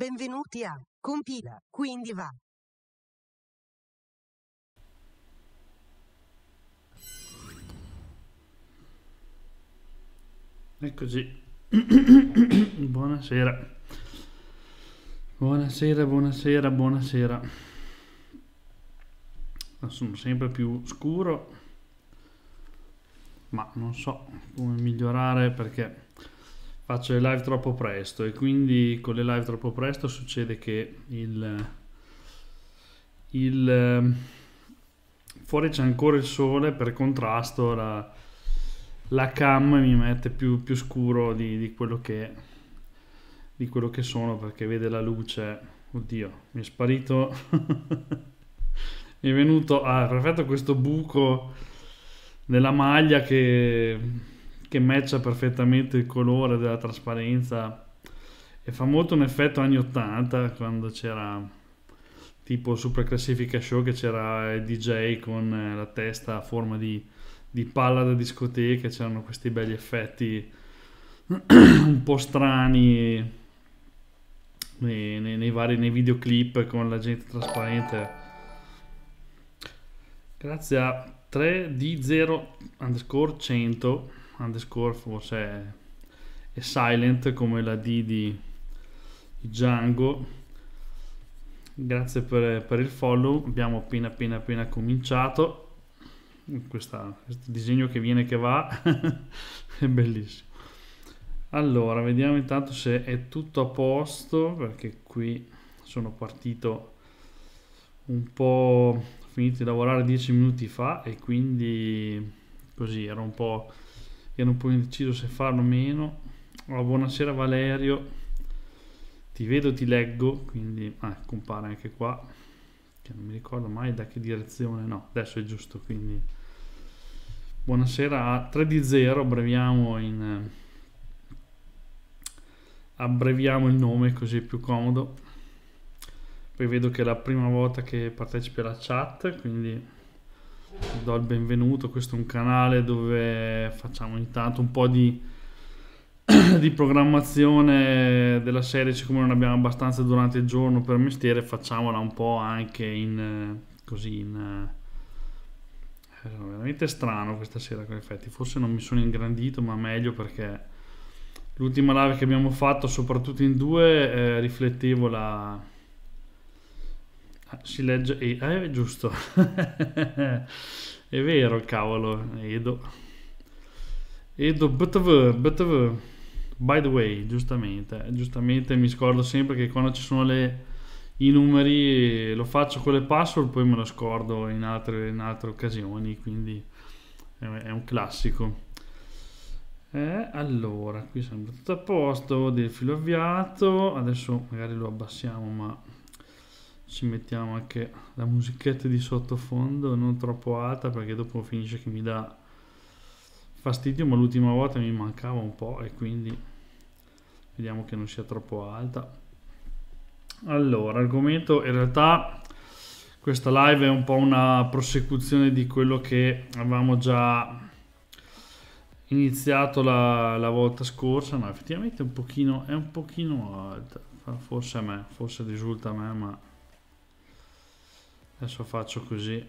Benvenuti a Compila, quindi va. Eccoci. buonasera. Buonasera, buonasera, buonasera. Sono sempre più scuro, ma non so come migliorare perché faccio le live troppo presto e quindi con le live troppo presto succede che il, il ehm, fuori c'è ancora il sole per contrasto la, la cam mi mette più, più scuro di, di, quello che, di quello che sono perché vede la luce oddio mi è sparito mi è venuto ah, perfetto questo buco nella maglia che che matcha perfettamente il colore della trasparenza e fa molto un effetto anni 80 quando c'era tipo Super Classifica Show che c'era il DJ con eh, la testa a forma di, di palla da discoteca c'erano questi belli effetti un po' strani nei, nei, nei, vari nei videoclip con la gente trasparente grazie a 3D0 underscore 100 underscore forse è, è silent come la D di Django grazie per, per, il follow abbiamo appena appena appena cominciato Questa, questo disegno che viene che va è bellissimo allora vediamo intanto se è tutto a posto perché qui sono partito un po' finito di lavorare dieci minuti fa e quindi così ero un po' che ero un po' se farlo o meno. Oh, buonasera Valerio, ti vedo, ti leggo, quindi ah, compare anche qua, che non mi ricordo mai da che direzione, no, adesso è giusto, quindi buonasera a 3 d 0, abbreviamo, in, abbreviamo il nome così è più comodo. Poi vedo che è la prima volta che partecipi alla chat, quindi vi do il benvenuto. Questo è un canale dove facciamo ogni tanto un po' di, di programmazione della serie, siccome non abbiamo abbastanza durante il giorno per mestiere, facciamola un po' anche in eh, così in è eh, veramente strano questa sera con effetti. Forse non mi sono ingrandito, ma meglio perché l'ultima live che abbiamo fatto, soprattutto in due, eh, riflettevo la si legge e eh, è eh, giusto. è vero, cavolo, Edo. Edo BTV, BTV. By the way, giustamente, eh, giustamente mi scordo sempre che quando ci sono le, i numeri lo faccio con le password, poi me lo scordo in altre, in altre occasioni, quindi è un classico. Eh, allora, qui sembra tutto a posto, del filo avviato, adesso magari lo abbassiamo ma ci mettiamo anche la musichetta di sottofondo non troppo alta perché dopo finisce che mi dà fastidio ma l'ultima volta mi mancava un po' e quindi vediamo che non sia troppo alta allora argomento in realtà questa live è un po' una prosecuzione di quello che avevamo già iniziato la, la, volta scorsa, ma no, effettivamente un pochino, è un pochino alta, forse a me, forse risulta a me, ma adesso faccio così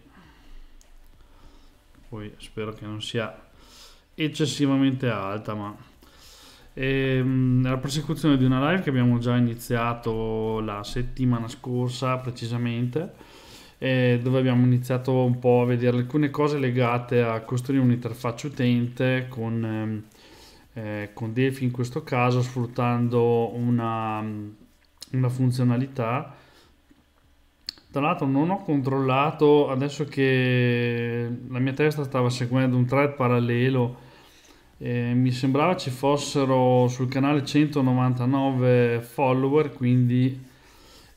poi spero che non sia eccessivamente alta ma e, ehm, la prosecuzione di una live che abbiamo già iniziato la settimana scorsa precisamente eh, dove abbiamo iniziato un po' a vedere alcune cose legate a costruire un'interfaccia utente con, ehm, eh, con Delphi in questo caso sfruttando una, una funzionalità tra l'altro non ho controllato, adesso che la mia testa stava seguendo un thread parallelo, eh, mi sembrava ci fossero sul canale 199 follower, quindi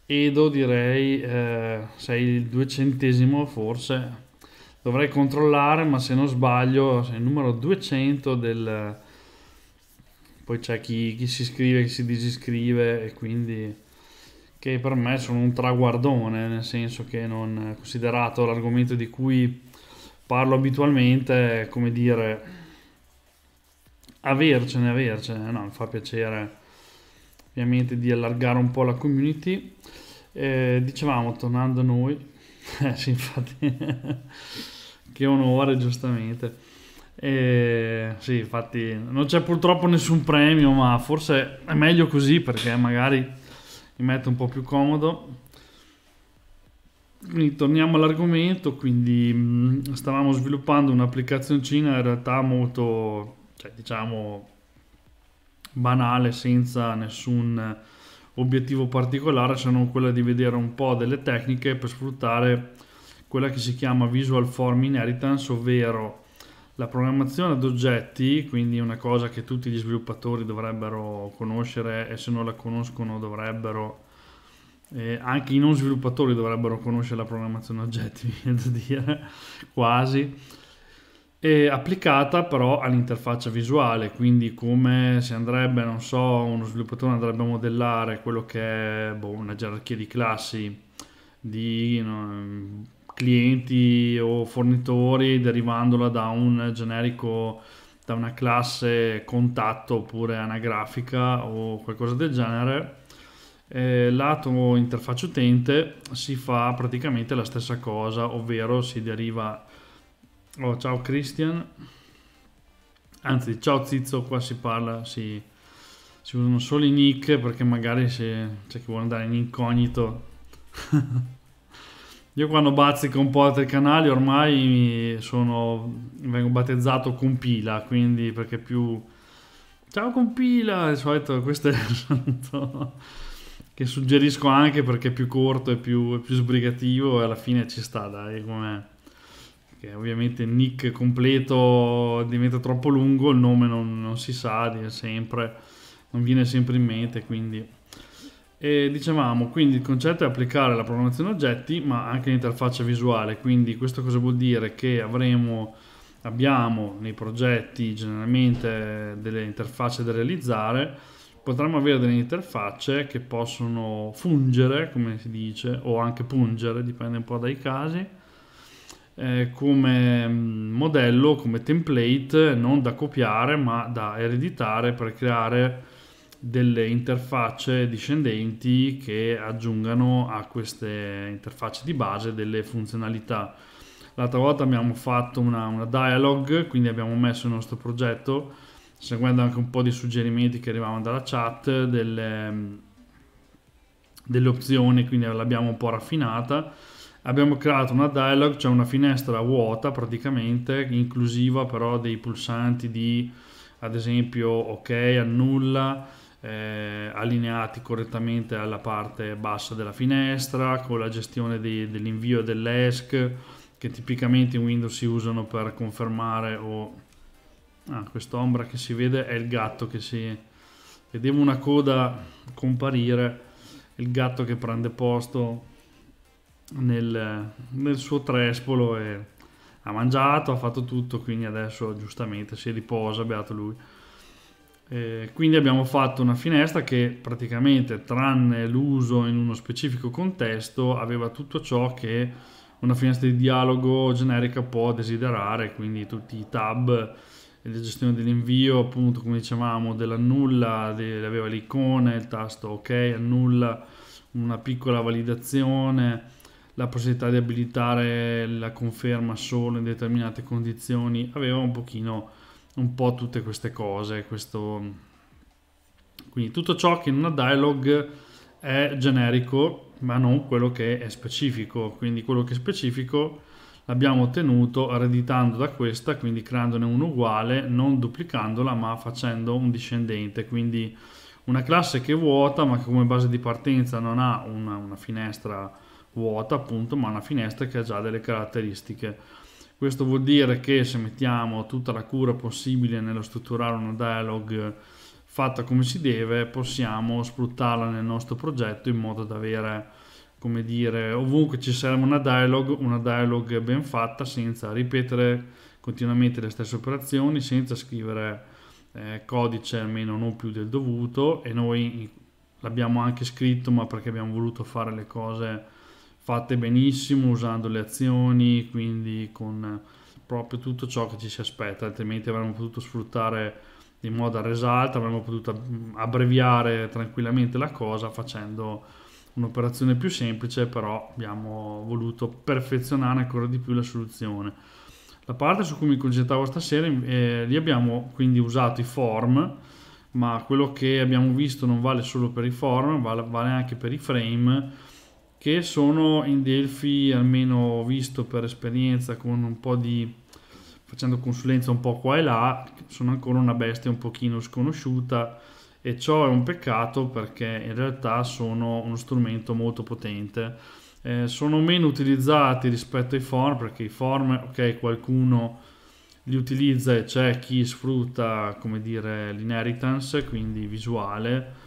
Edo direi eh, sei il duecentesimo forse. Dovrei controllare, ma se non sbaglio sei il numero 200 del... Poi c'è chi, chi si iscrive, chi si disiscrive e quindi che per me sono un traguardone, nel senso che non considerato l'argomento di cui parlo abitualmente, come dire, avercene, avercene, no, mi fa piacere ovviamente di allargare un po' la community. Eh, dicevamo, tornando a noi, eh, sì, infatti, che onore giustamente. Eh, sì, infatti non c'è purtroppo nessun premio, ma forse è meglio così perché magari mi metto un po' più comodo. Quindi torniamo all'argomento, quindi mm, stavamo sviluppando un'applicazioncina in realtà molto, cioè, diciamo, banale, senza nessun obiettivo particolare, se non quello di vedere un po' delle tecniche per sfruttare quella che si chiama Visual Form Inheritance, ovvero la programmazione ad oggetti, quindi una cosa che tutti gli sviluppatori dovrebbero conoscere e se non la conoscono dovrebbero, eh, anche i non sviluppatori dovrebbero conoscere la programmazione ad oggetti, mi viene da dire, quasi, è applicata però all'interfaccia visuale, quindi come si andrebbe, non so, uno sviluppatore andrebbe a modellare quello che è boh, una gerarchia di classi, di no, clienti o fornitori derivandola da un generico da una classe contatto oppure anagrafica o qualcosa del genere eh, lato interfaccia utente si fa praticamente la stessa cosa ovvero si deriva oh, ciao Christian anzi ciao Zizzo qua si parla si, si usano solo i nick perché magari se, c'è chi vuole andare in incognito Io quando bazzico un po' altri canali ormai sono, vengo battezzato compila, quindi perché più... Ciao compila, di solito questo è il santo che suggerisco anche perché è più corto e più, più, sbrigativo e alla fine ci sta, dai, com'è. Perché ovviamente il nick completo diventa troppo lungo, il nome non, non si sa, sempre, non viene sempre in mente, quindi... E dicevamo, quindi il concetto è applicare la programmazione oggetti, ma anche l'interfaccia visuale, quindi questo cosa vuol dire? Che avremo, abbiamo nei progetti generalmente delle interfacce da realizzare, potremmo avere delle interfacce che possono fungere, come si dice, o anche pungere, dipende un po' dai casi, eh, come mm, modello, come template, non da copiare, ma da ereditare per creare delle interfacce discendenti che aggiungano a queste interfacce di base delle funzionalità. L'altra volta abbiamo fatto una, una dialog, quindi abbiamo messo il nostro progetto, seguendo anche un po' di suggerimenti che arrivavano dalla chat, delle, delle opzioni, quindi l'abbiamo un po' raffinata. Abbiamo creato una dialog, cioè una finestra vuota praticamente, inclusiva però dei pulsanti di ad esempio ok, annulla, eh, allineati correttamente alla parte bassa della finestra, con la gestione di, dell'invio dell'ESC che tipicamente in Windows si usano per confermare o... Ah, quest'ombra che si vede è il gatto che si... Vedevo una coda comparire, il gatto che prende posto nel, nel suo trespolo e ha mangiato, ha fatto tutto, quindi adesso giustamente si riposa, beato lui. Eh, quindi abbiamo fatto una finestra che praticamente, tranne l'uso in uno specifico contesto, aveva tutto ciò che una finestra di dialogo generica può desiderare, quindi tutti i tab, la eh, gestione dell'invio, appunto come dicevamo, dell'annulla, aveva l'icona, il tasto ok, annulla, una piccola validazione, la possibilità di abilitare la conferma solo in determinate condizioni, aveva un pochino un po' tutte queste cose. Questo... Quindi tutto ciò che in una dialog è generico, ma non quello che è specifico. Quindi quello che è specifico l'abbiamo ottenuto ereditando da questa, quindi creandone un uguale, non duplicandola, ma facendo un discendente. Quindi una classe che è vuota, ma che come base di partenza non ha una, una finestra vuota, appunto, ma una finestra che ha già delle caratteristiche questo vuol dire che se mettiamo tutta la cura possibile nello strutturare una dialog fatta come si deve, possiamo sfruttarla nel nostro progetto in modo da avere, come dire, ovunque ci serve una dialog, una dialog ben fatta senza ripetere continuamente le stesse operazioni, senza scrivere eh, codice almeno non più del dovuto e noi l'abbiamo anche scritto ma perché abbiamo voluto fare le cose fatte benissimo usando le azioni, quindi con proprio tutto ciò che ci si aspetta, altrimenti avremmo potuto sfruttare in modo a avremmo potuto abbreviare tranquillamente la cosa facendo un'operazione più semplice, però abbiamo voluto perfezionare ancora di più la soluzione. La parte su cui mi concentravo stasera, eh, lì abbiamo quindi usato i form, ma quello che abbiamo visto non vale solo per i form, vale, vale anche per i frame, che sono in Delphi, almeno visto per esperienza, con un po' di facendo consulenza un po' qua e là, sono ancora una bestia un pochino sconosciuta e ciò è un peccato perché in realtà sono uno strumento molto potente. Eh, sono meno utilizzati rispetto ai form perché i form, ok, qualcuno li utilizza e c'è chi sfrutta, come dire, l'inheritance, quindi visuale,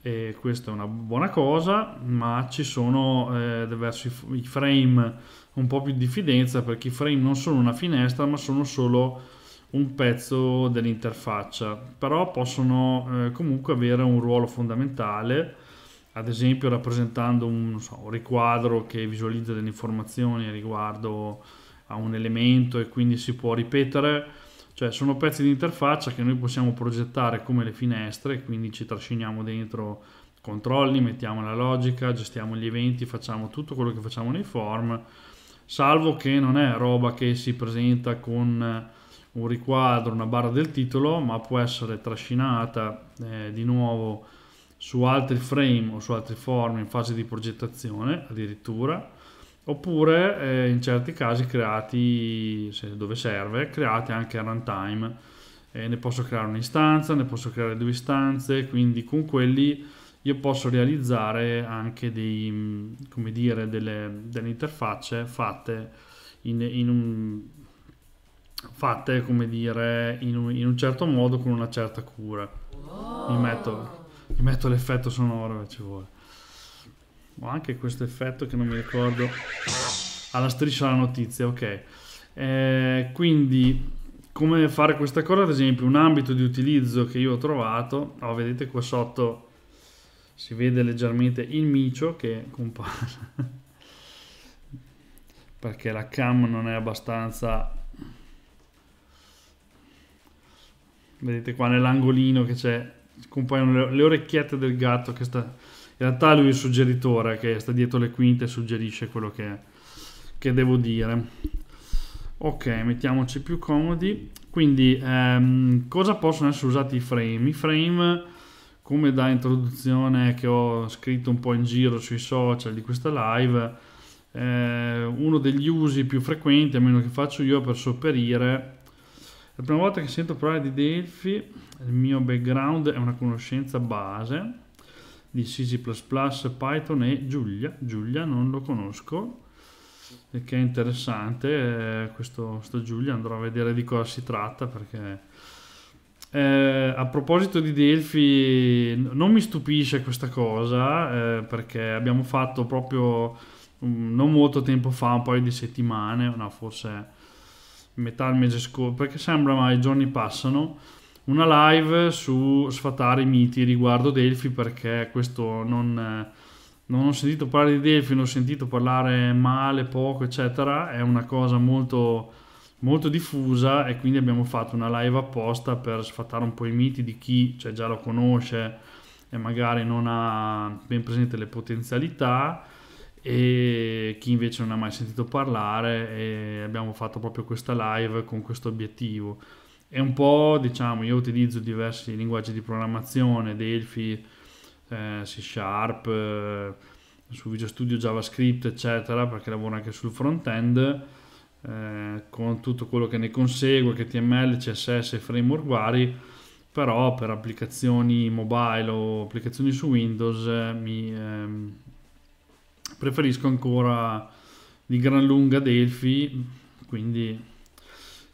e questa è una buona cosa, ma ci sono eh, verso i frame un po' più di diffidenza perché i frame non sono una finestra ma sono solo un pezzo dell'interfaccia, però possono eh, comunque avere un ruolo fondamentale, ad esempio rappresentando un, so, un riquadro che visualizza delle informazioni riguardo a un elemento e quindi si può ripetere cioè sono pezzi di interfaccia che noi possiamo progettare come le finestre, quindi ci trasciniamo dentro controlli, mettiamo la logica, gestiamo gli eventi, facciamo tutto quello che facciamo nei form, salvo che non è roba che si presenta con eh, un riquadro, una barra del titolo, ma può essere trascinata eh, di nuovo su altri frame o su altri form in fase di progettazione addirittura oppure eh, in certi casi creati, se, dove serve, creati anche a runtime. Eh, ne posso creare un'istanza, ne posso creare due istanze, quindi con quelli io posso realizzare anche dei, mm, dire, delle, delle, interfacce fatte in, in un, fatte, come dire, in un, in un, certo modo con una certa cura. Mi metto, mi metto l'effetto sonoro che ci vuole. Ho anche questo effetto che non mi ricordo. Alla striscia la notizia, ok. Eh, quindi come fare questa cosa? Ad esempio un ambito di utilizzo che io ho trovato, oh, vedete qua sotto si vede leggermente il micio che compare perché la cam non è abbastanza vedete qua nell'angolino che c'è compaiono le, orecchiette del gatto che sta in realtà lui è il suggeritore che sta dietro le quinte e suggerisce quello che, che devo dire. Ok, mettiamoci più comodi. Quindi, ehm, cosa possono essere usati i frame? I frame, come da introduzione che ho scritto un po' in giro sui social di questa live, eh, uno degli usi più frequenti, a meno che faccio io, per sopperire la prima volta che sento parlare di Delphi, il mio background è una conoscenza base di C++, Python e Giulia. Giulia non lo conosco, e che è interessante, eh, questo, Giulia andrò a vedere di cosa si tratta perché... Eh, a proposito di Delphi, non mi stupisce questa cosa eh, perché abbiamo fatto proprio um, non molto tempo fa, un paio di settimane, no, forse metà del mese scorso, perché sembra ma i giorni passano una live su sfatare i miti riguardo Delphi perché questo non, eh, non ho sentito parlare di Delphi, non ho sentito parlare male, poco, eccetera, è una cosa molto, molto diffusa e quindi abbiamo fatto una live apposta per sfatare un po' i miti di chi cioè, già lo conosce e magari non ha ben presente le potenzialità e chi invece non ha mai sentito parlare e abbiamo fatto proprio questa live con questo obiettivo è un po', diciamo, io utilizzo diversi linguaggi di programmazione, Delphi, eh, C Sharp, eh, su Visual Studio JavaScript, eccetera, perché lavoro anche sul front-end, eh, con tutto quello che ne consegue, HTML, CSS e framework vari, però per applicazioni mobile o applicazioni su Windows eh, mi ehm, preferisco ancora di gran lunga Delphi, quindi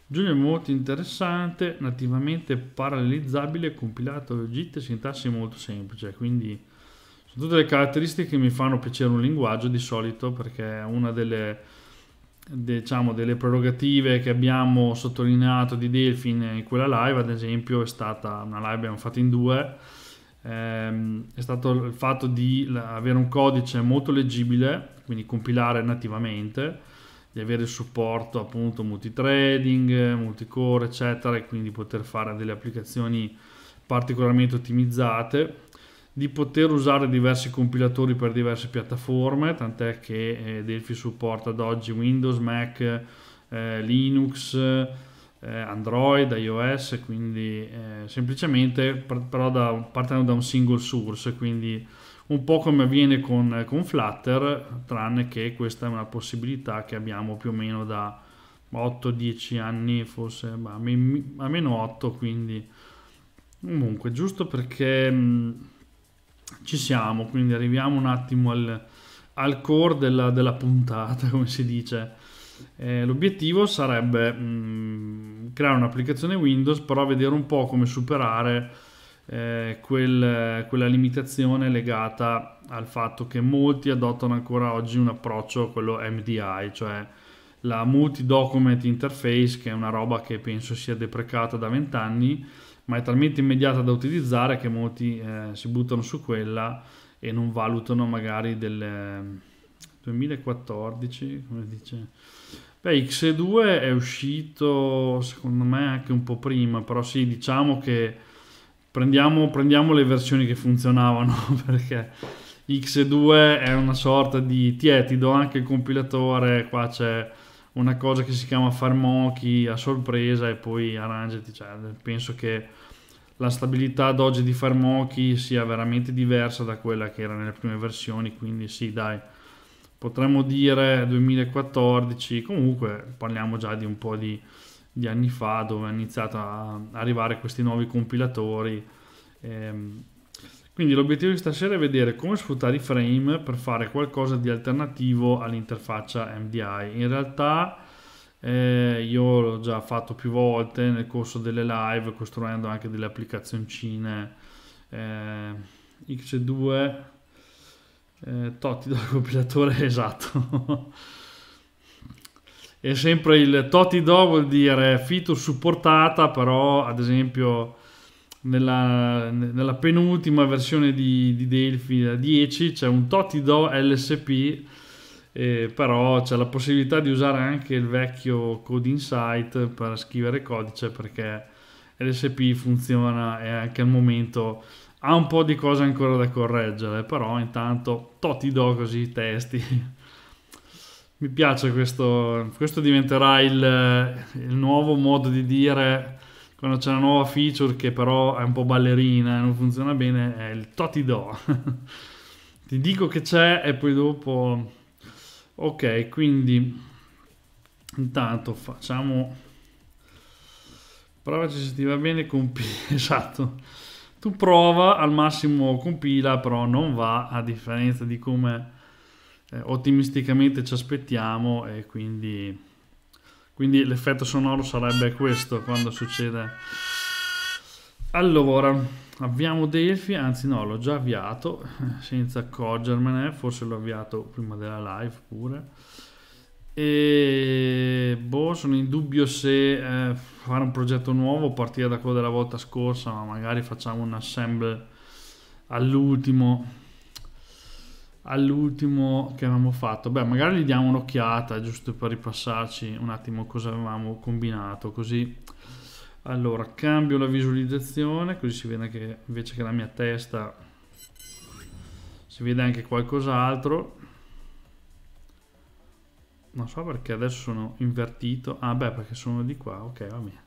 Giulio è molto interessante, nativamente parallelizzabile, compilato legit, sintassi molto semplice, quindi sono tutte le caratteristiche che mi fanno piacere un linguaggio di solito perché è una delle, diciamo, delle prerogative che abbiamo sottolineato di Delphin in quella live, ad esempio è stata una live che abbiamo fatto in due, ehm, è stato il fatto di avere un codice molto leggibile, quindi compilare nativamente, di avere il supporto appunto multitrading, multicore, eccetera, e quindi poter fare delle applicazioni particolarmente ottimizzate, di poter usare diversi compilatori per diverse piattaforme, tant'è che eh, Delphi supporta ad oggi Windows, Mac, eh, Linux, eh, Android, iOS, quindi eh, semplicemente però da, partendo da un single source, quindi un po' come avviene con, eh, con Flutter, tranne che questa è una possibilità che abbiamo più o meno da 8-10 anni, forse ma, a meno 8, quindi comunque giusto perché mh, mm, ci siamo, quindi arriviamo un attimo al, al core della, della, puntata, come si dice. Eh, l'obiettivo sarebbe mh, mm, creare un'applicazione Windows, però vedere un po' come superare eh, quel, quella limitazione legata al fatto che molti adottano ancora oggi un approccio, quello MDI, cioè la multi-document interface, che è una roba che penso sia deprecata da vent'anni, ma è talmente immediata da utilizzare che molti eh, si buttano su quella e non valutano magari del 2014, eh, come dice... Beh, X2 è uscito secondo me anche un po' prima, però sì, diciamo che Prendiamo, prendiamo le versioni che funzionavano perché X2 è una sorta di ti do anche il compilatore, qua c'è una cosa che si chiama farmoki a sorpresa e poi arrangiati, cioè, penso che la stabilità ad oggi di farmoki sia veramente diversa da quella che era nelle prime versioni, quindi sì dai, potremmo dire 2014, comunque parliamo già di un po' di di anni fa dove hanno iniziato a arrivare questi nuovi compilatori. Ehm, quindi l'obiettivo di stasera è vedere come sfruttare i frame per fare qualcosa di alternativo all'interfaccia MDI. In realtà eh, io l'ho già fatto più volte nel corso delle live costruendo anche delle applicazioncine eh, X2 eh, Totti dal compilatore esatto è sempre il Toti Do vuol dire Fitus supportata, però ad esempio nella, nella penultima versione di, di Delphi, 10, c'è un Toti Do LSP, eh, però c'è la possibilità di usare anche il vecchio Code Insight per scrivere codice perché LSP funziona e anche al momento ha un po' di cose ancora da correggere, però intanto Toti Do così i testi. Mi piace questo, questo diventerà il, eh, il nuovo modo di dire quando c'è una nuova feature che però è un po' ballerina e non funziona bene, è il to do. ti dico che c'è e poi dopo... Ok, quindi intanto facciamo... Provaci se ti va bene, compila. Esatto. Tu prova, al massimo compila, però non va, a differenza di come eh, ottimisticamente ci aspettiamo e quindi, quindi l'effetto sonoro sarebbe questo quando succede. Allora, avviamo Delphi, anzi no, l'ho già avviato senza accorgermene, forse l'ho avviato prima della live pure. E boh, sono in dubbio se eh, fare un progetto nuovo, partire da quello della volta scorsa, ma magari facciamo un assemble all'ultimo all'ultimo che avevamo fatto, beh, magari gli diamo un'occhiata giusto per ripassarci un attimo cosa avevamo combinato, così allora cambio la visualizzazione, così si vede che invece che la mia testa si vede anche qualcos'altro. Non so perché adesso sono invertito. Ah, beh, perché sono di qua. Ok, va bene.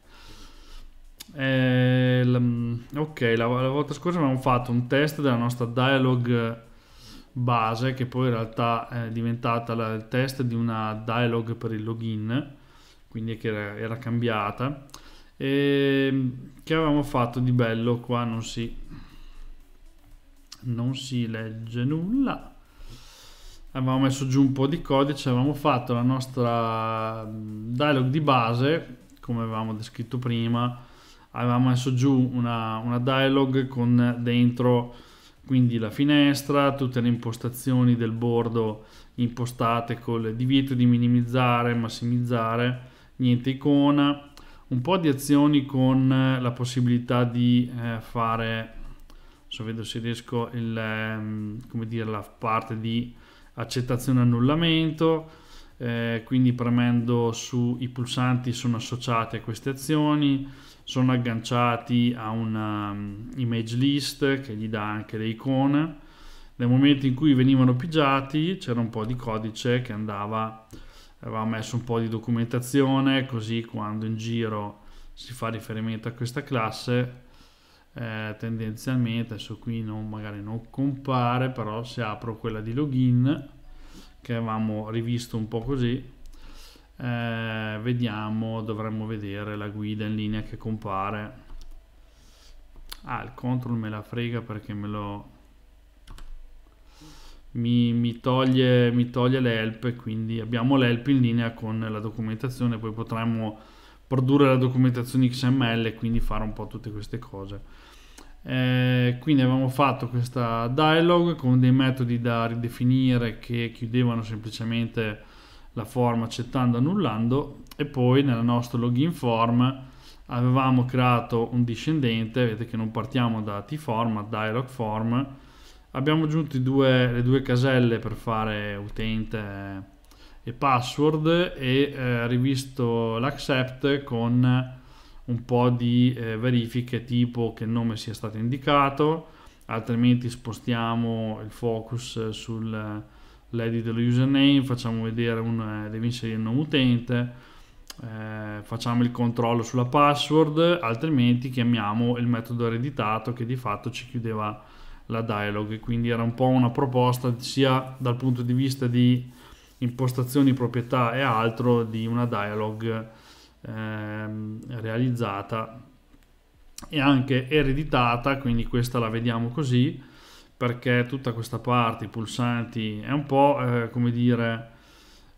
Eh, ok, la, la volta scorsa avevamo fatto un test della nostra dialogue base che poi in realtà eh, è diventata la, il test di una dialog per il login, quindi che era, era cambiata. E ehm, che avevamo fatto di bello qua non si, non si legge nulla avevamo messo giù un po' di codice, avevamo fatto la nostra mm, dialog di base, come avevamo descritto prima, avevamo messo giù una, una dialog con dentro quindi la finestra, tutte le impostazioni del bordo impostate con il divieto di minimizzare, massimizzare, niente icona, un po' di azioni con eh, la possibilità di eh, fare, adesso vedo se riesco, il, ehm, dire, la parte di accettazione annullamento, eh, quindi premendo sui pulsanti sono associate a queste azioni, sono agganciati a una um, image list che gli dà anche le icone. Nel momento in cui venivano pigiati c'era un po' di codice che andava, avevamo messo un po' di documentazione, così quando in giro si fa riferimento a questa classe eh, tendenzialmente, adesso qui non, magari non compare, però se apro quella di login che avevamo rivisto un po' così eh, vediamo dovremmo vedere la guida in linea che compare ah il control me la frega perché me lo mi, mi, toglie, mi toglie l'help quindi abbiamo l'help in linea con la documentazione poi potremmo produrre la documentazione XML e quindi fare un po' tutte queste cose eh, quindi abbiamo fatto questa dialog con dei metodi da ridefinire che chiudevano semplicemente la forma accettando annullando e poi nel nostro login form avevamo creato un discendente vedete che non partiamo da tform ma dialog form abbiamo aggiunto due, le due caselle per fare utente e password e eh, rivisto l'accept con un po' di eh, verifiche tipo che il nome sia stato indicato altrimenti spostiamo il focus sul l'edit dello username, facciamo vedere un, eh, deve inserire il nome utente, eh, facciamo il controllo sulla password, altrimenti chiamiamo il metodo ereditato che di fatto ci chiudeva la dialog, quindi era un po' una proposta sia dal punto di vista di impostazioni, proprietà e altro di una dialog eh, realizzata e anche ereditata, quindi questa la vediamo così perché tutta questa parte, i pulsanti, è un po' eh, come dire,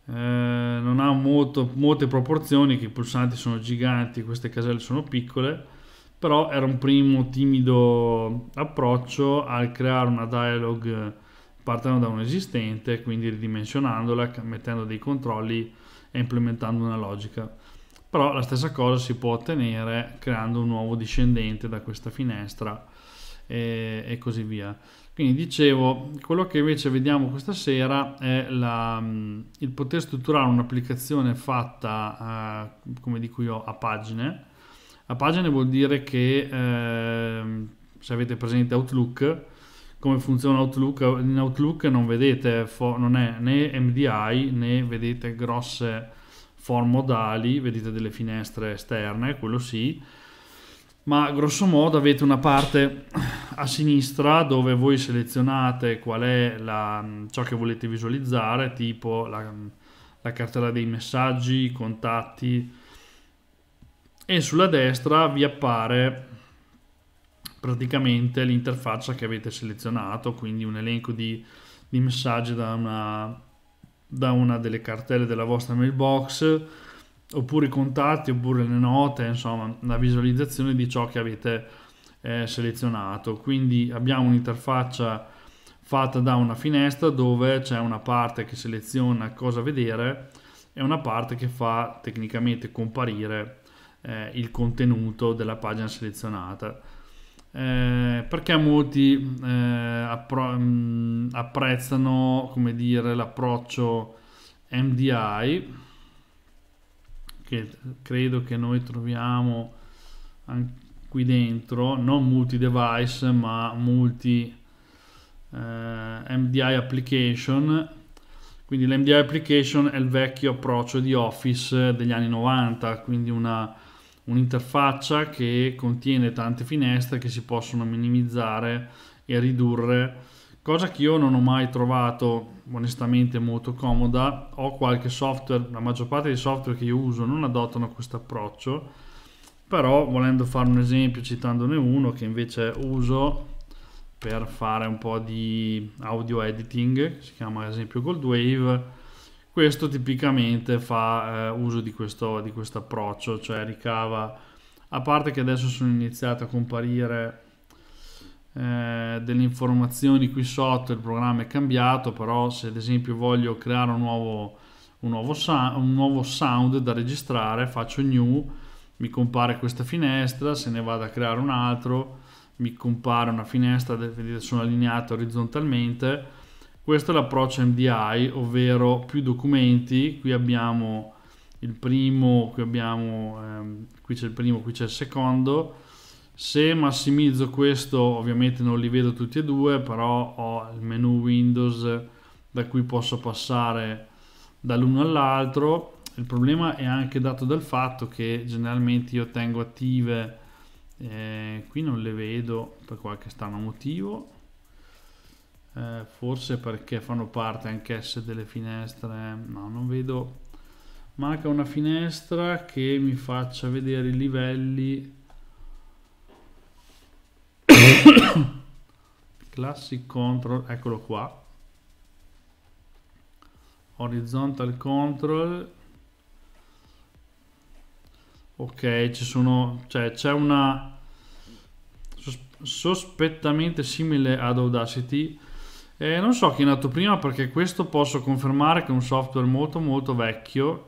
eh, non ha molto, molte proporzioni, che i pulsanti sono giganti, queste caselle sono piccole, però era un primo timido approccio al creare una dialog partendo da un esistente, quindi ridimensionandola, mettendo dei controlli e implementando una logica. Però la stessa cosa si può ottenere creando un nuovo discendente da questa finestra e, e così via. Quindi dicevo, quello che invece vediamo questa sera è la, mm, il poter strutturare un'applicazione fatta, eh, come dico io, a pagine. A pagine vuol dire che, eh, se avete presente Outlook, come funziona Outlook, in Outlook non vedete, non è né MDI né vedete grosse form modali, vedete delle finestre esterne, quello sì, ma grosso modo avete una parte a sinistra dove voi selezionate qual è la, ciò che volete visualizzare, tipo la, la cartella dei messaggi, i contatti e sulla destra vi appare praticamente l'interfaccia che avete selezionato, quindi un elenco di, di messaggi da una, da una delle cartelle della vostra mailbox oppure i contatti, oppure le note, insomma la visualizzazione di ciò che avete eh, selezionato. Quindi abbiamo un'interfaccia fatta da una finestra dove c'è una parte che seleziona cosa vedere e una parte che fa tecnicamente comparire eh, il contenuto della pagina selezionata. Eh, perché molti eh, mm, apprezzano come dire l'approccio MDI che credo che noi troviamo qui dentro, non multi-device ma multi eh, MDI application. Quindi l'MDI application è il vecchio approccio di Office degli anni 90, quindi una, un'interfaccia che contiene tante finestre che si possono minimizzare e ridurre cosa che io non ho mai trovato onestamente molto comoda. Ho qualche software, la maggior parte dei software che io uso non adottano questo approccio, però volendo fare un esempio citandone uno che invece uso per fare un po' di audio editing, si chiama ad esempio Goldwave, questo tipicamente fa eh, uso di questo di quest approccio, cioè ricava, a parte che adesso sono iniziate a comparire eh, delle informazioni qui sotto, il programma è cambiato, però se ad esempio voglio creare un nuovo, un nuovo, un nuovo sound da registrare, faccio new, mi compare questa finestra, se ne vado a creare un altro, mi compare una finestra, vedete sono allineato orizzontalmente, questo è l'approccio MDI, ovvero più documenti, qui abbiamo il primo, qui abbiamo, ehm, qui c'è il primo, qui c'è il secondo, se massimizzo questo ovviamente non li vedo tutti e due però ho il menu Windows da cui posso passare dall'uno all'altro il problema è anche dato dal fatto che generalmente io tengo attive eh, qui non le vedo per qualche strano motivo eh, forse perché fanno parte anch'esse delle finestre no non vedo manca una finestra che mi faccia vedere i livelli classic control eccolo qua horizontal control ok ci sono cioè c'è una sospettamente simile ad Audacity eh, non so chi è nato prima perché questo posso confermare che è un software molto molto vecchio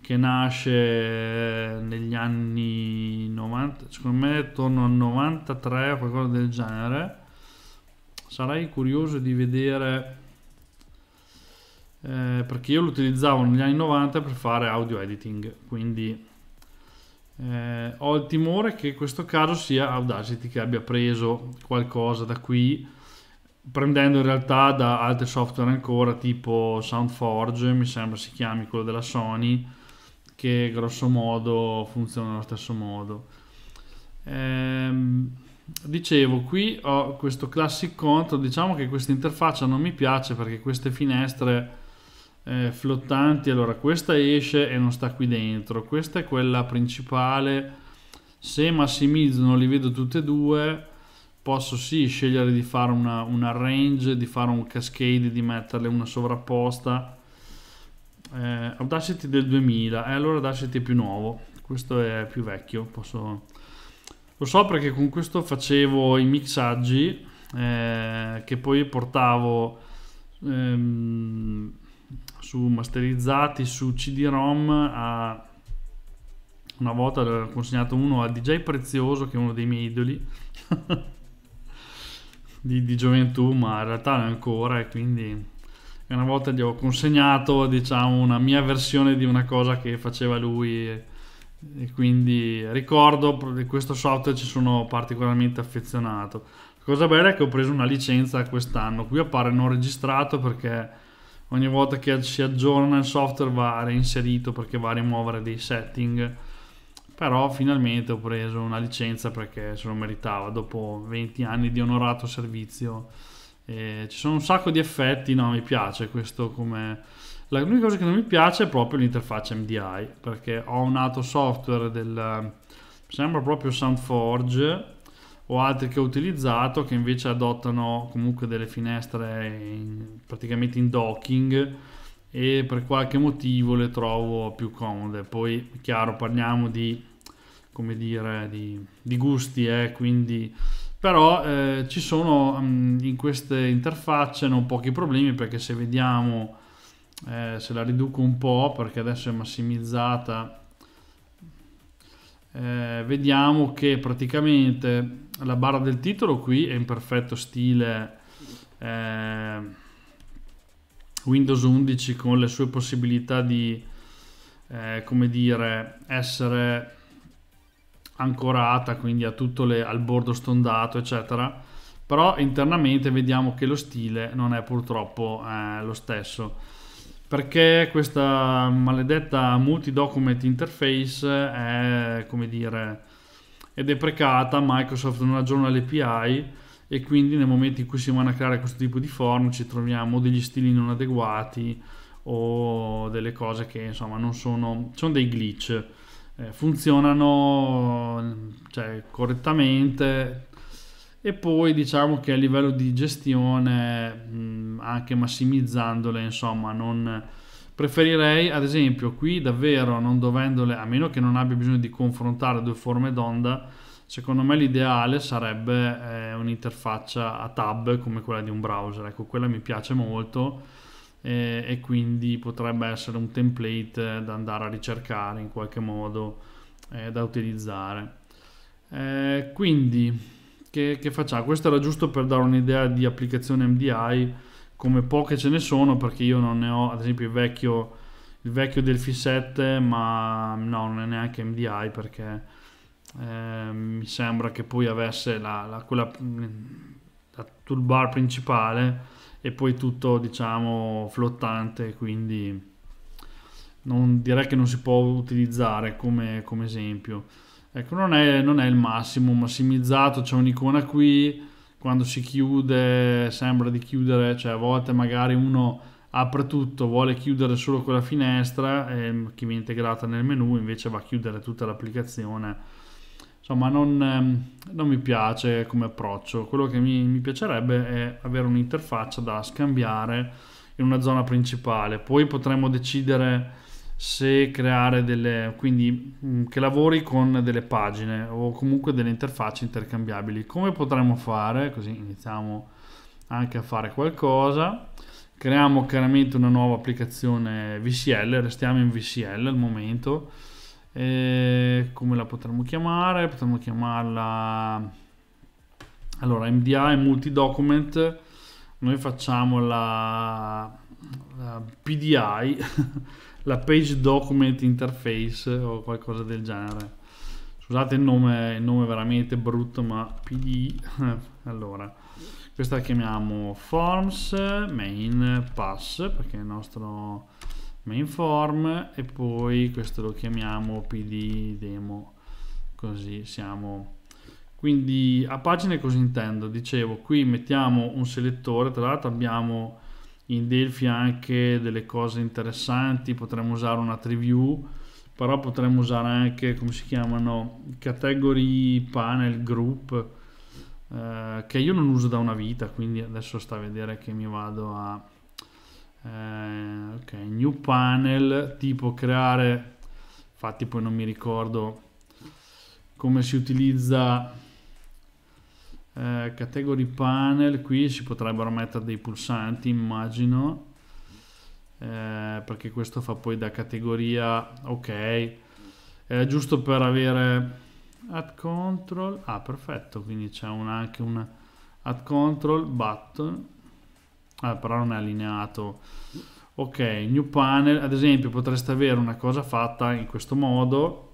che nasce eh, negli anni 90 secondo me intorno al 93 o qualcosa del genere sarei curioso di vedere eh, perché io lo utilizzavo negli anni 90 per fare audio editing quindi eh, ho il timore che in questo caso sia Audacity che abbia preso qualcosa da qui prendendo in realtà da altri software ancora tipo Soundforge mi sembra si chiami quello della Sony che grosso modo funziona allo stesso modo ehm dicevo qui ho questo classic control diciamo che questa interfaccia non mi piace perché queste finestre eh, flottanti allora questa esce e non sta qui dentro questa è quella principale se massimizzano li vedo tutte e due posso sì scegliere di fare una, una range di fare un cascade di metterle una sovrapposta eh, Audacity del 2000 e eh, allora Audacity è più nuovo questo è più vecchio posso lo so perché con questo facevo i mixaggi eh, che poi portavo ehm, su masterizzati su CD-ROM a una volta ho consegnato uno a DJ Prezioso che è uno dei miei idoli di, di, gioventù ma in realtà non è ancora e quindi una volta gli ho consegnato diciamo una mia versione di una cosa che faceva lui e quindi ricordo di questo software ci sono particolarmente affezionato. La cosa bella è che ho preso una licenza quest'anno, qui appare non registrato perché ogni volta che si aggiorna il software va reinserito perché va a rimuovere dei setting, però finalmente ho preso una licenza perché se lo meritava dopo 20 anni di onorato servizio. E eh, ci sono un sacco di effetti, no, mi piace questo come l'unica cosa che non mi piace è proprio l'interfaccia MDI, perché ho un altro software del... sembra proprio SoundForge o altri che ho utilizzato che invece adottano comunque delle finestre in, praticamente in docking e per qualche motivo le trovo più comode. Poi, chiaro, parliamo di, come dire, di, di gusti, eh, quindi però eh, ci sono mh, mm, in queste interfacce non pochi problemi perché se vediamo eh, se la riduco un po' perché adesso è massimizzata eh, vediamo che praticamente la barra del titolo qui è in perfetto stile eh, Windows 11 con le sue possibilità di eh, come dire essere ancorata quindi a tutto le, al bordo stondato eccetera però internamente vediamo che lo stile non è purtroppo eh, lo stesso perché questa maledetta multi-document interface è, come dire, è deprecata, Microsoft non aggiorna l'API e quindi nel momento in cui si vanno a creare questo tipo di form ci troviamo degli stili non adeguati o delle cose che insomma non sono, sono dei glitch, eh, funzionano cioè, correttamente, e poi diciamo che a livello di gestione mh, anche massimizzandole insomma non preferirei ad esempio qui davvero non dovendole a meno che non abbia bisogno di confrontare due forme d'onda secondo me l'ideale sarebbe eh, un'interfaccia a tab come quella di un browser ecco quella mi piace molto eh, e quindi potrebbe essere un template eh, da andare a ricercare in qualche modo eh, da utilizzare eh, quindi che, che facciamo. Questo era giusto per dare un'idea di applicazione MDI, come poche ce ne sono, perché io non ne ho, ad esempio, il vecchio, il vecchio Delphi 7, ma no, non è neanche MDI perché eh, mi sembra che poi avesse la, la, quella, la toolbar principale e poi tutto diciamo flottante quindi non, direi che non si può utilizzare come, come esempio Ecco, non è, non è il massimo massimizzato, c'è un'icona qui, quando si chiude sembra di chiudere, cioè a volte magari uno apre tutto, vuole chiudere solo quella finestra eh, che viene integrata nel menu, invece va a chiudere tutta l'applicazione. Insomma, non, eh, non mi piace come approccio. Quello che mi, mi piacerebbe è avere un'interfaccia da scambiare in una zona principale. Poi potremmo decidere se creare delle quindi mm, che lavori con delle pagine o comunque delle interfacce intercambiabili come potremmo fare così iniziamo anche a fare qualcosa creiamo chiaramente una nuova applicazione VCL restiamo in VCL al momento e come la potremmo chiamare potremmo chiamarla allora MDA e multi document noi facciamo la, la PDI la Page Document Interface o qualcosa del genere. Scusate il nome, il nome veramente brutto, ma PD. allora, questa la chiamiamo Forms Main Pass perché è il nostro main form e poi questo lo chiamiamo PD demo. Così siamo quindi a pagina cosa intendo? Dicevo, qui mettiamo un selettore, tra l'altro abbiamo in Delphi anche delle cose interessanti, potremmo usare una tree view, però potremmo usare anche, come si chiamano, category panel group, eh, che io non uso da una vita, quindi adesso sta a vedere che mi vado a... Eh, ok, new panel, tipo creare, infatti poi non mi ricordo come si utilizza eh, category panel qui si potrebbero mettere dei pulsanti immagino eh, perché questo fa poi da categoria ok eh, giusto per avere add control ah perfetto quindi c'è un, anche un add control button ah, però non è allineato ok new panel ad esempio potreste avere una cosa fatta in questo modo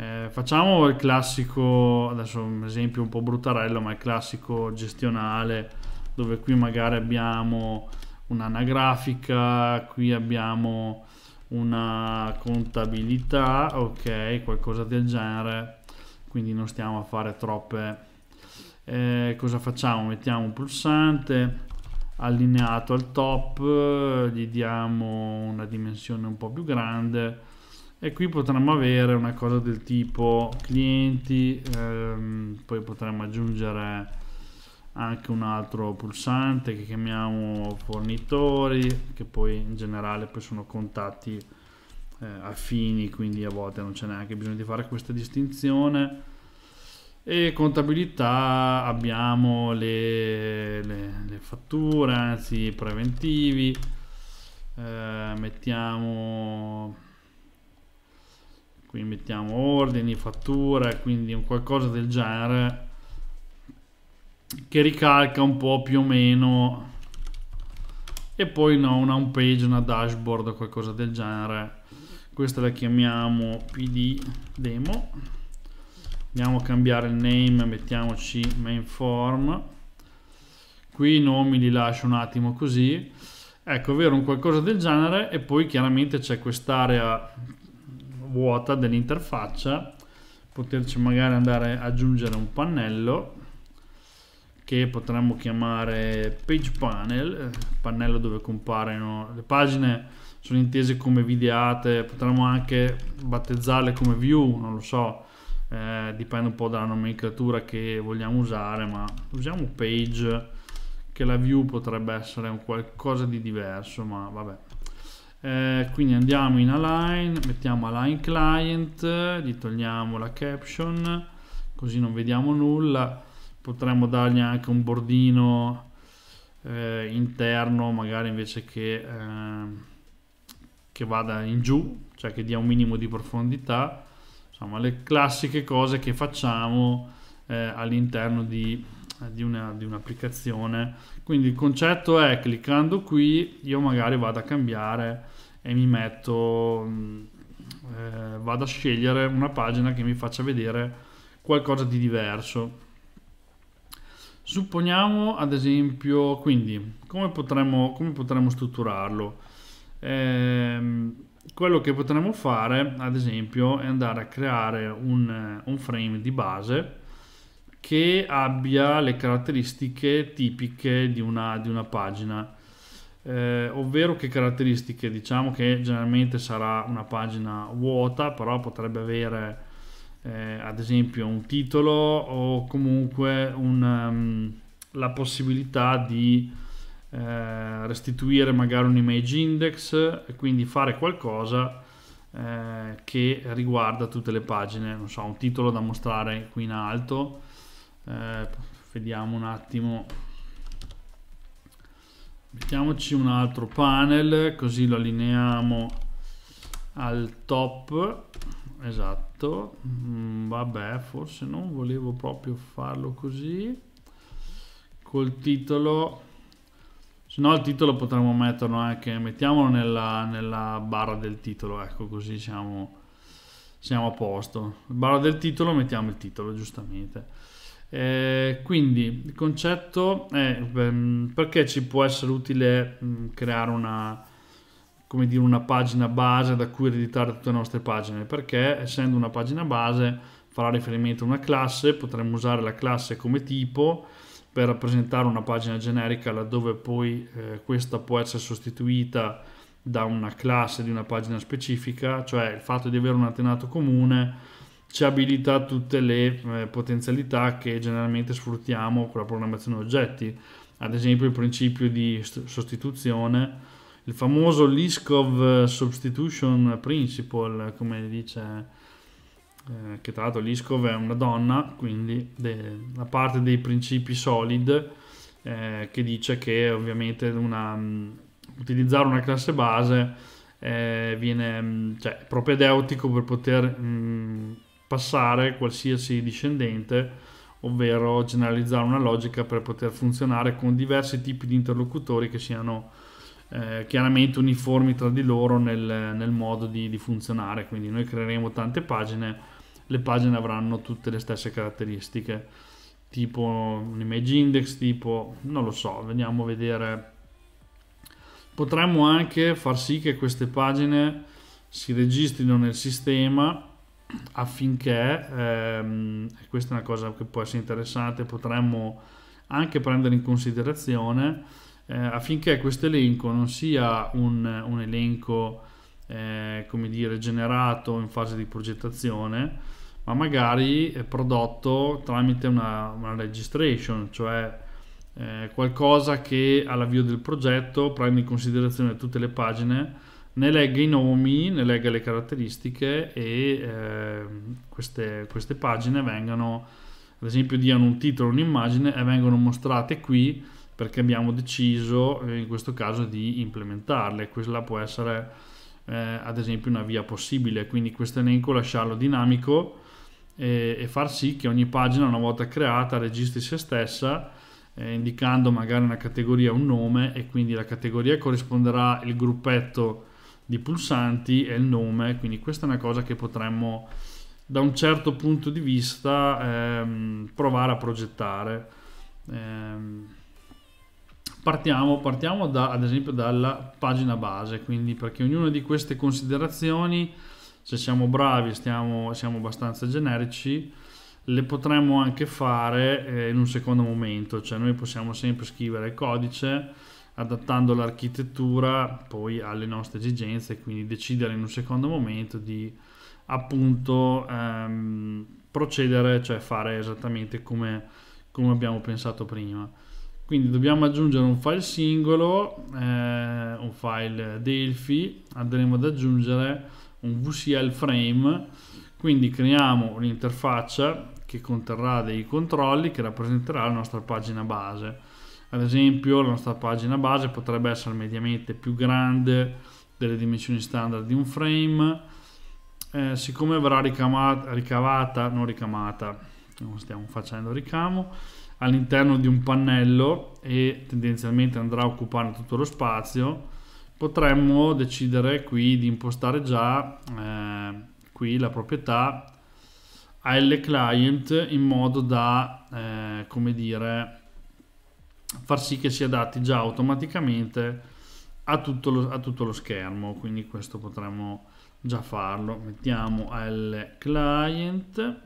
eh, facciamo il classico, adesso un esempio un po' bruttarello, ma il classico gestionale, dove qui magari abbiamo un'anagrafica, qui abbiamo una contabilità, ok, qualcosa del genere, quindi non stiamo a fare troppe... Eh, cosa facciamo? Mettiamo un pulsante allineato al top, eh, gli diamo una dimensione un po' più grande, e qui potremmo avere una cosa del tipo clienti ehm, poi potremmo aggiungere anche un altro pulsante che chiamiamo fornitori che poi in generale poi sono contatti eh, affini quindi a volte non c'è neanche bisogno di fare questa distinzione e contabilità abbiamo le, le, le fatture anzi preventivi eh, mettiamo qui mettiamo ordini, fatture, quindi un qualcosa del genere che ricalca un po' più o meno e poi no, una home page, una dashboard o qualcosa del genere questa la chiamiamo pd demo andiamo a cambiare il name mettiamoci main form qui i nomi li lascio un attimo così ecco ovvero un qualcosa del genere e poi chiaramente c'è quest'area vuota dell'interfaccia poterci magari andare ad aggiungere un pannello che potremmo chiamare page panel pannello dove compaiono le pagine sono intese come videate potremmo anche battezzarle come view non lo so eh, dipende un po' dalla nomenclatura che vogliamo usare ma usiamo page che la view potrebbe essere un qualcosa di diverso ma vabbè eh, quindi andiamo in align mettiamo align client gli togliamo la caption così non vediamo nulla potremmo dargli anche un bordino eh, interno magari invece che, eh, che vada in giù cioè che dia un minimo di profondità insomma le classiche cose che facciamo eh, all'interno di, di un'applicazione quindi il concetto è cliccando qui io magari vado a cambiare e mi metto, mm, eh, vado a scegliere una pagina che mi faccia vedere qualcosa di diverso. Supponiamo ad esempio, quindi come potremmo, come potremmo strutturarlo? Eh, quello che potremmo fare ad esempio è andare a creare un, eh, un frame di base che abbia le caratteristiche tipiche di una, di una pagina. Eh, ovvero che caratteristiche? Diciamo che generalmente sarà una pagina vuota, però potrebbe avere eh, ad esempio un titolo o comunque un, um, la possibilità di eh, restituire magari un image index e quindi fare qualcosa eh, che riguarda tutte le pagine, non so, un titolo da mostrare qui in alto eh, vediamo un attimo mettiamoci un altro panel così lo allineiamo al top esatto mm, vabbè forse non volevo proprio farlo così col titolo se no il titolo potremmo metterlo anche mettiamolo nella, nella barra del titolo ecco così siamo siamo a posto barra del titolo mettiamo il titolo giustamente eh, quindi il concetto è ehm, perché ci può essere utile mm, creare una, come dire, una pagina base da cui ereditare tutte le nostre pagine, perché essendo una pagina base farà riferimento a una classe, potremmo usare la classe come tipo per rappresentare una pagina generica laddove poi eh, questa può essere sostituita da una classe di una pagina specifica, cioè il fatto di avere un antenato comune ci abilita tutte le eh, potenzialità che generalmente sfruttiamo con la programmazione oggetti, ad esempio il principio di sostituzione, il famoso Liskov eh, Substitution Principle, come dice, eh, che tra l'altro Liskov è una donna, quindi de- la parte dei principi solid eh, che dice che ovviamente una, um, utilizzare una classe base eh, viene mm, cioè, propedeutico per poter... Um, passare qualsiasi discendente, ovvero generalizzare una logica per poter funzionare con diversi tipi di interlocutori che siano eh, chiaramente uniformi tra di loro nel, nel modo di, di, funzionare. Quindi noi creeremo tante pagine, le pagine avranno tutte le stesse caratteristiche, tipo un image index, tipo non lo so, veniamo a vedere. Potremmo anche far sì che queste pagine si registrino nel sistema affinché, ehm, questa è una cosa che può essere interessante, potremmo anche prendere in considerazione eh, affinché questo elenco non sia un, un elenco eh, come dire generato in fase di progettazione ma magari prodotto tramite una, una registration cioè eh, qualcosa che all'avvio del progetto prende in considerazione tutte le pagine ne legga i nomi, ne legga le caratteristiche e eh, queste, queste, pagine vengano, ad esempio diano un titolo, un'immagine e vengono mostrate qui perché abbiamo deciso eh, in questo caso di implementarle. Quella può essere eh, ad esempio una via possibile, quindi questo elenco lasciarlo dinamico e, e far sì che ogni pagina una volta creata registri se stessa eh, indicando magari una categoria, un nome e quindi la categoria corrisponderà il gruppetto di pulsanti e il nome, quindi questa è una cosa che potremmo da un certo punto di vista ehm, provare a progettare. Ehm, partiamo, partiamo da, ad esempio dalla pagina base, quindi perché ognuna di queste considerazioni, se siamo bravi, stiamo, siamo abbastanza generici, le potremmo anche fare eh, in un secondo momento, cioè noi possiamo sempre scrivere il codice, adattando l'architettura poi alle nostre esigenze, e quindi decidere in un secondo momento di appunto ehm, procedere, cioè fare esattamente come, come, abbiamo pensato prima. Quindi dobbiamo aggiungere un file singolo, eh, un file Delphi, andremo ad aggiungere un VCL frame, quindi creiamo un'interfaccia che conterrà dei controlli che rappresenterà la nostra pagina base ad esempio la nostra pagina base potrebbe essere mediamente più grande delle dimensioni standard di un frame, eh, siccome verrà ricamata, ricavata, non ricamata, non stiamo facendo ricamo, all'interno di un pannello e tendenzialmente andrà a occupare tutto lo spazio, potremmo decidere qui di impostare già eh, qui la proprietà AL client in modo da, eh, come dire, far sì che si adatti già automaticamente a tutto lo, a tutto lo schermo quindi questo potremmo già farlo mettiamo al client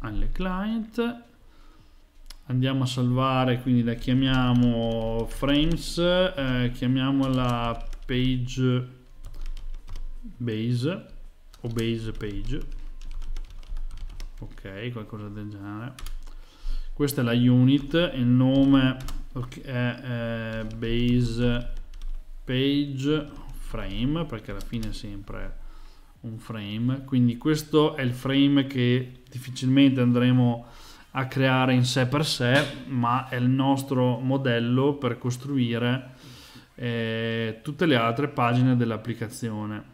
al client andiamo a salvare quindi la chiamiamo frames eh, chiamiamola page base o base page ok qualcosa del genere questa è la unit il nome è eh, base page frame perché alla fine è sempre un frame quindi questo è il frame che difficilmente andremo a creare in sé per sé ma è il nostro modello per costruire eh, tutte le altre pagine dell'applicazione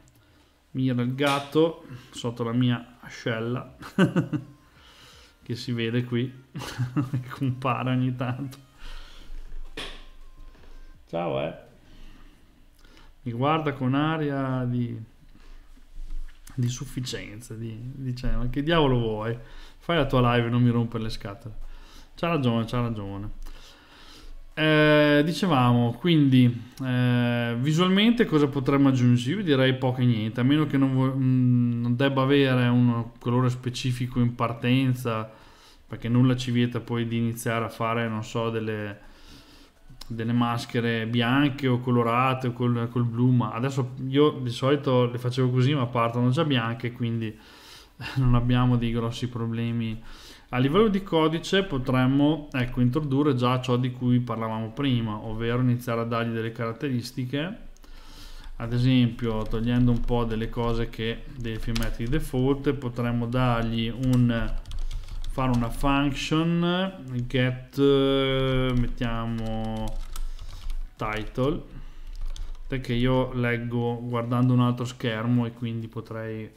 mira il gatto sotto la mia ascella che si vede qui compare ogni tanto ciao eh mi guarda con aria di, di sufficienza di, diciamo che diavolo vuoi fai la tua live e non mi rompere le scatole c'ha ragione c'ha ragione eh, dicevamo quindi eh, visualmente cosa potremmo aggiungere? Io direi poco e niente, a meno che non, vo- mh, mm, non debba avere un colore specifico in partenza, perché nulla ci vieta poi di iniziare a fare, non so, delle, delle maschere bianche o colorate o col, col, blu, ma adesso io di solito le facevo così, ma partono già bianche, quindi non abbiamo dei grossi problemi a livello di codice potremmo ecco, introdurre già ciò di cui parlavamo prima, ovvero iniziare a dargli delle caratteristiche, ad esempio togliendo un po' delle cose che dei filmetti di default, potremmo dargli un fare una function get mettiamo title che io leggo guardando un altro schermo e quindi potrei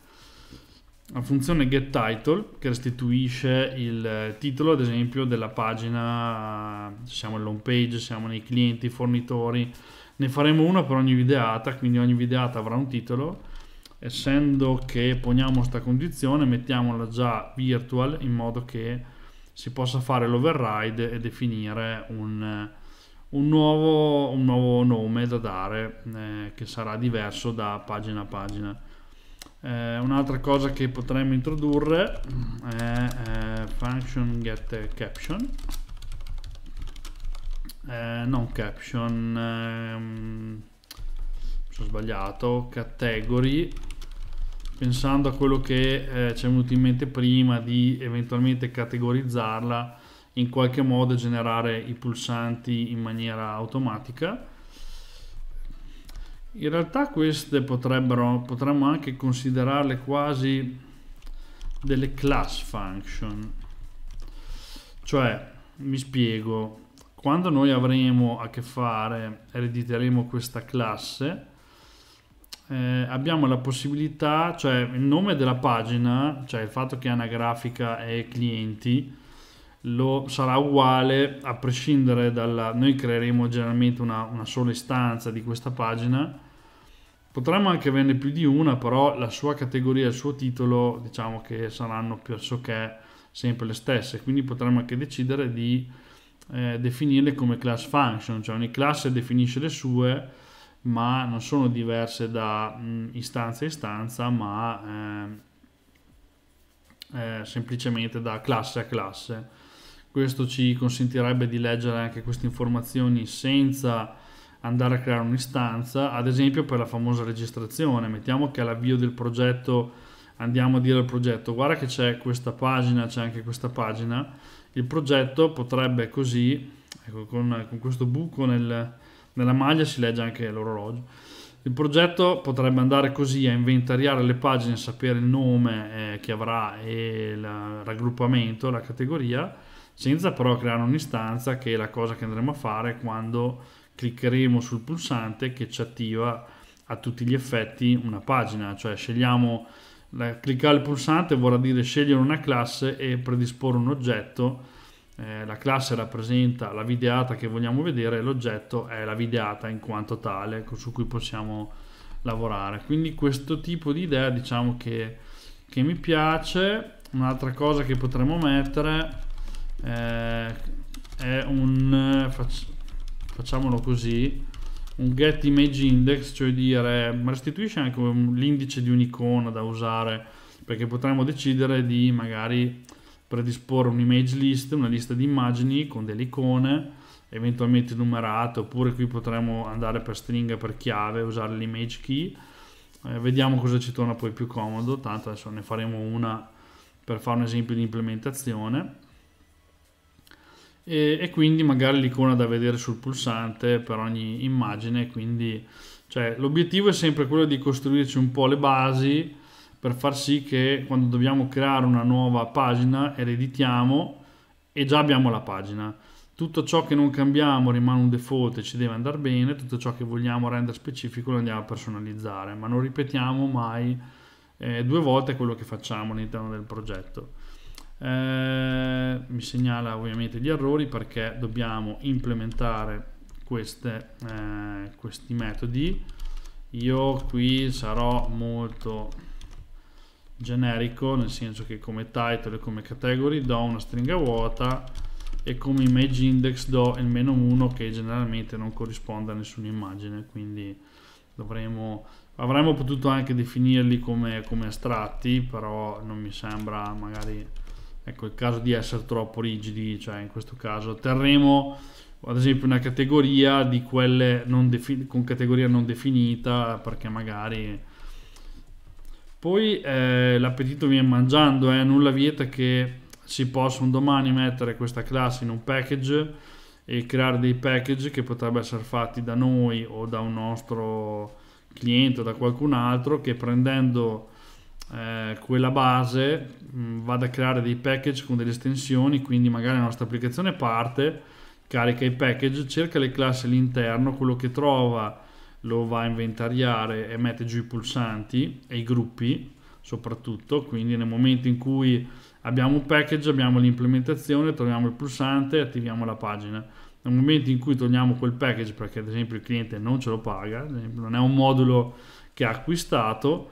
la funzione getTitle che restituisce il eh, titolo, ad esempio, della pagina, siamo all'home page, siamo nei clienti, fornitori. Ne faremo una per ogni videata, quindi ogni videata avrà un titolo. Essendo che poniamo questa condizione, mettiamola già virtual in modo che si possa fare l'override e definire un, eh, un, nuovo, un nuovo, nome da dare eh, che sarà diverso da pagina a pagina eh, un'altra cosa che potremmo introdurre è, è eh, function get caption eh, non caption ehm, ho sbagliato category pensando a quello che eh, ci è venuto in mente prima di eventualmente categorizzarla in qualche modo generare i pulsanti in maniera automatica in realtà queste potremmo anche considerarle quasi delle class function cioè mi spiego quando noi avremo a che fare erediteremo questa classe eh, abbiamo la possibilità cioè il nome della pagina cioè il fatto che è anagrafica e clienti lo sarà uguale a prescindere dalla noi creeremo generalmente una, una sola istanza di questa pagina Potremmo anche averne più di una, però la sua categoria e il suo titolo diciamo che saranno pressoché sempre le stesse, quindi potremmo anche decidere di eh, definirle come class function, cioè ogni classe definisce le sue, ma non sono diverse da mh, mm, istanza a istanza, ma eh, eh, semplicemente da classe a classe. Questo ci consentirebbe di leggere anche queste informazioni senza andare a creare un'istanza, ad esempio per la famosa registrazione, mettiamo che all'avvio del progetto andiamo a dire al progetto guarda che c'è questa pagina, c'è anche questa pagina, il progetto potrebbe così, ecco, con, con, questo buco nel, nella maglia si legge anche l'orologio, il progetto potrebbe andare così a inventariare le pagine, sapere il nome eh, che avrà e il raggruppamento, la categoria, senza però creare un'istanza che è la cosa che andremo a fare quando cliccheremo sul pulsante che ci attiva a tutti gli effetti una pagina, cioè scegliamo la, cliccare il pulsante vorrà dire scegliere una classe e predisporre un oggetto. Eh, la classe rappresenta la videata che vogliamo vedere, l'oggetto è la videata in quanto tale su cui possiamo lavorare. Quindi questo tipo di idea diciamo che, che mi piace. Un'altra cosa che potremmo mettere eh, è un... Eh, Faccio, facciamolo così, un get image index, cioè dire restituisce anche l'indice di un'icona da usare, perché potremmo decidere di magari predisporre un'image list, una lista di immagini con delle icone eventualmente numerate, oppure qui potremmo andare per stringa, per chiave, usare l'image key. Eh, vediamo cosa ci torna poi più comodo, tanto adesso ne faremo una per fare un esempio di implementazione e, e quindi magari l'icona da vedere sul pulsante per ogni immagine, quindi cioè, l'obiettivo è sempre quello di costruirci un po' le basi per far sì che quando dobbiamo creare una nuova pagina ereditiamo e già abbiamo la pagina. Tutto ciò che non cambiamo rimane un default e ci deve andare bene, tutto ciò che vogliamo rendere specifico lo andiamo a personalizzare, ma non ripetiamo mai eh, due volte quello che facciamo all'interno del progetto eh, mi segnala ovviamente gli errori perché dobbiamo implementare queste, eh, questi metodi io qui sarò molto generico nel senso che come title e come category do una stringa vuota e come image index do il meno 1 che generalmente non corrisponde a nessuna immagine quindi dovremo avremmo potuto anche definirli come, come astratti però non mi sembra magari ecco il caso di essere troppo rigidi, cioè in questo caso terremo ad esempio una categoria di quelle con categoria non definita perché magari poi eh, l'appetito viene mangiando, eh, nulla vieta che si possa un domani mettere questa classe in un package e creare dei package che potrebbero essere fatti da noi o da un nostro cliente o da qualcun altro che prendendo eh, quella base mh, mm, vada a creare dei package con delle estensioni, quindi magari la nostra applicazione parte, carica i package, cerca le classi all'interno, quello che trova lo va a inventariare e mette giù i pulsanti e i gruppi soprattutto, quindi nel momento in cui abbiamo un package, abbiamo l'implementazione, troviamo il pulsante e attiviamo la pagina. Nel momento in cui togliamo quel package perché ad esempio il cliente non ce lo paga, non è un modulo che ha acquistato,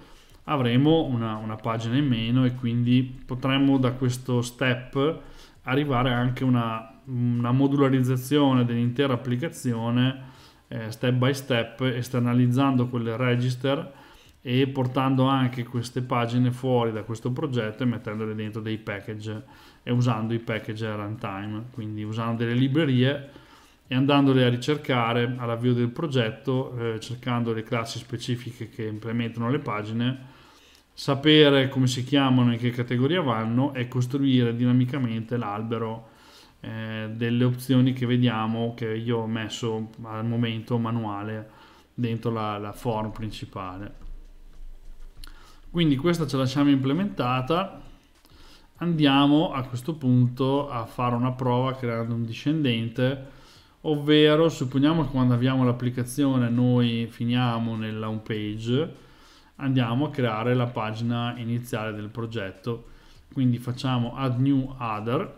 avremo una, una pagina in meno e quindi potremmo da questo step arrivare anche a una, una modularizzazione dell'intera applicazione eh, step by step esternalizzando quelle register e portando anche queste pagine fuori da questo progetto e mettendole dentro dei package e usando i package a runtime, quindi usando delle librerie e andandole a ricercare all'avvio del progetto, eh, cercando le classi specifiche che implementano le pagine sapere come si chiamano e in che categoria vanno e costruire dinamicamente l'albero eh, delle opzioni che vediamo che io ho messo al momento manuale dentro la, la form principale quindi questa ce la lasciamo implementata andiamo a questo punto a fare una prova creando un discendente ovvero supponiamo che quando avviamo l'applicazione noi finiamo nella home page andiamo a creare la pagina iniziale del progetto quindi facciamo add new other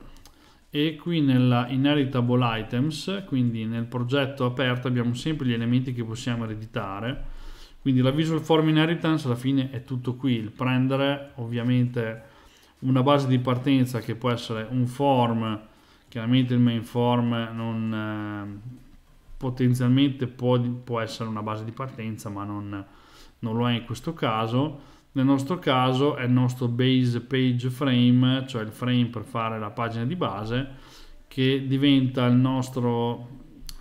e qui nella inheritable items quindi nel progetto aperto abbiamo sempre gli elementi che possiamo ereditare quindi la visual form inheritance alla fine è tutto qui il prendere ovviamente una base di partenza che può essere un form chiaramente il main form non eh, potenzialmente può, può essere una base di partenza ma non non lo è in questo caso. Nel nostro caso è il nostro base page frame, cioè il frame per fare la pagina di base, che diventa il nostro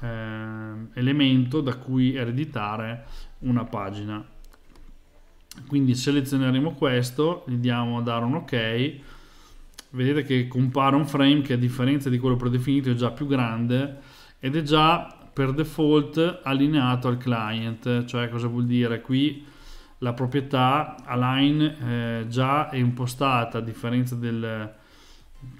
eh, elemento da cui ereditare una pagina. Quindi selezioneremo questo, gli diamo a dare un ok, vedete che compare un frame che a differenza di quello predefinito è già più grande ed è già per default allineato al client, cioè cosa vuol dire? Qui la proprietà align eh, già è impostata a differenza del,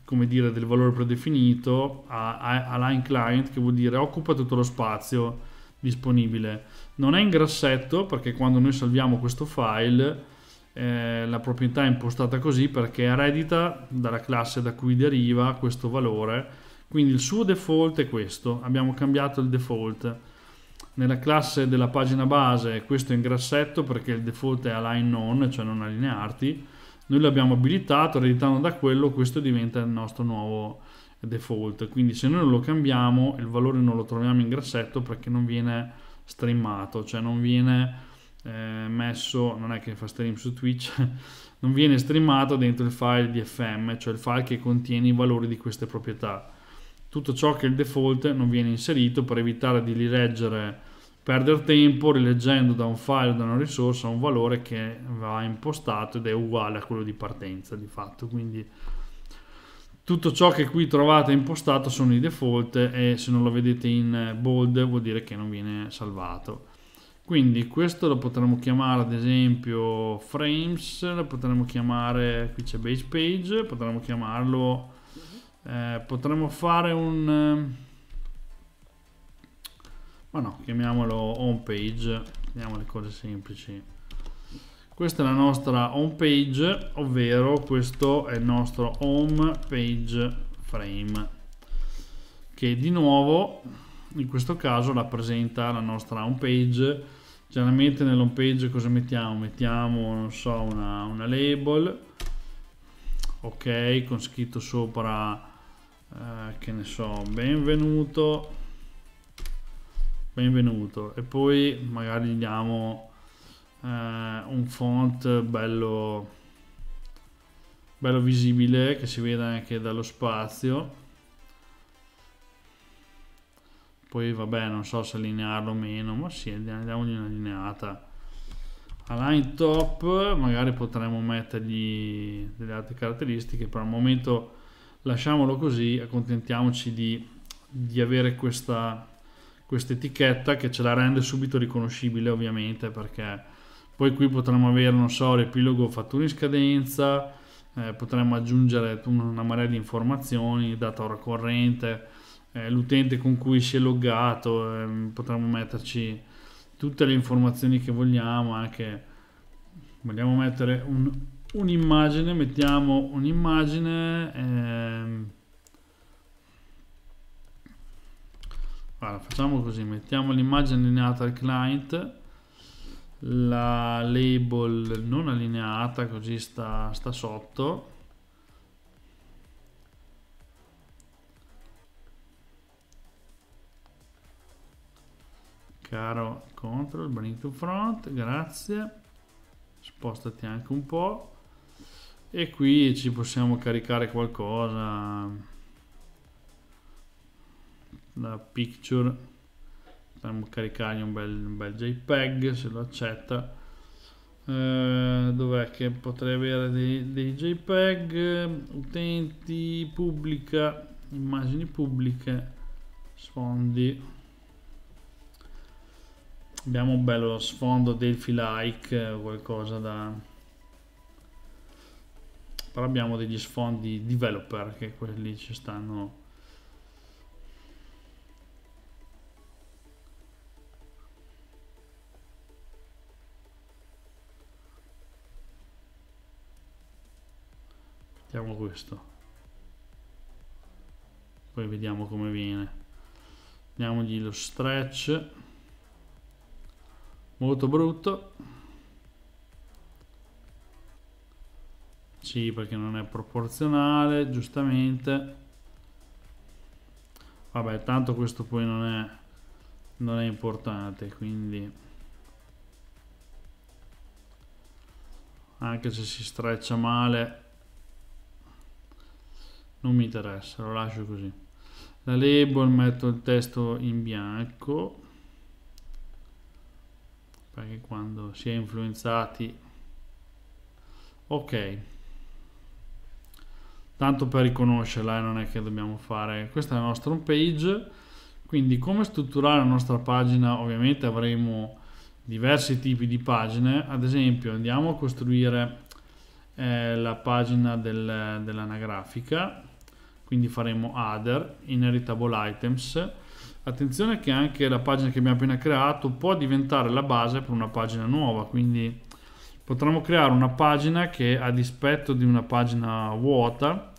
dire, del valore predefinito a, a, align client che vuol dire occupa tutto lo spazio disponibile non è in grassetto perché quando noi salviamo questo file eh, la proprietà è impostata così perché eredita dalla classe da cui deriva questo valore quindi il suo default è questo abbiamo cambiato il default nella classe della pagina base questo è in grassetto perché il default è align none, cioè non allinearti, noi l'abbiamo abilitato, ereditando da quello questo diventa il nostro nuovo default, quindi se noi non lo cambiamo il valore non lo troviamo in grassetto perché non viene streamato, cioè non viene eh, messo, non è che fa stream su Twitch, non viene streamato dentro il file DFM, cioè il file che contiene i valori di queste proprietà. Tutto ciò che è il default non viene inserito per evitare di rileggere perdere tempo rileggendo da un file da una risorsa un valore che va impostato ed è uguale a quello di partenza di fatto quindi tutto ciò che qui trovate impostato sono i default e se non lo vedete in bold vuol dire che non viene salvato quindi questo lo potremmo chiamare ad esempio frames lo potremmo chiamare qui c'è base page potremmo chiamarlo eh, potremmo fare un ma no, chiamiamolo home page, chiamiamo le cose semplici. Questa è la nostra home page, ovvero questo è il nostro home page frame, che di nuovo in questo caso rappresenta la nostra home page. Generalmente nell'home page cosa mettiamo? Mettiamo, non so, una, una label, ok, con scritto sopra, eh, che ne so, benvenuto, benvenuto e poi magari gli diamo eh, un font bello, bello visibile che si veda anche dallo spazio poi vabbè non so se allinearlo o meno ma sì diamogli una lineata align top magari potremmo mettergli delle altre caratteristiche per il momento lasciamolo così accontentiamoci di, di avere questa questa etichetta che ce la rende subito riconoscibile ovviamente perché poi qui potremmo avere, non so, l'epilogo fattura in scadenza, eh, potremmo aggiungere una marea di informazioni, data ora corrente, eh, l'utente con cui si è loggato, eh, potremmo metterci tutte le informazioni che vogliamo, anche vogliamo mettere un, un'immagine, mettiamo un'immagine. Ehm, Guarda, facciamo così, mettiamo l'immagine allineata al client, la label non allineata, così sta, sta sotto. Caro control, bring to front, grazie. Spostati anche un po'. E qui ci possiamo caricare qualcosa la picture andiamo a caricargli un bel, un bel jpeg se lo accetta eh, dov'è che potrei avere dei, dei jpeg utenti pubblica immagini pubbliche sfondi abbiamo un bello sfondo delphi like eh, qualcosa da però abbiamo degli sfondi developer che quelli ci stanno mettiamo questo poi vediamo come viene diamogli lo stretch molto brutto sì perché non è proporzionale giustamente vabbè tanto questo poi non è non è importante quindi anche se si streccia male non mi interessa, lo lascio così. La label metto il testo in bianco perché quando si è influenzati ok tanto per riconoscerla eh, non è che dobbiamo fare questa è la nostra home page quindi come strutturare la nostra pagina ovviamente avremo diversi tipi di pagine ad esempio andiamo a costruire eh, la pagina del, dell'anagrafica quindi faremo other, inheritable items. Attenzione che anche la pagina che abbiamo appena creato può diventare la base per una pagina nuova, quindi potremmo creare una pagina che a dispetto di una pagina vuota,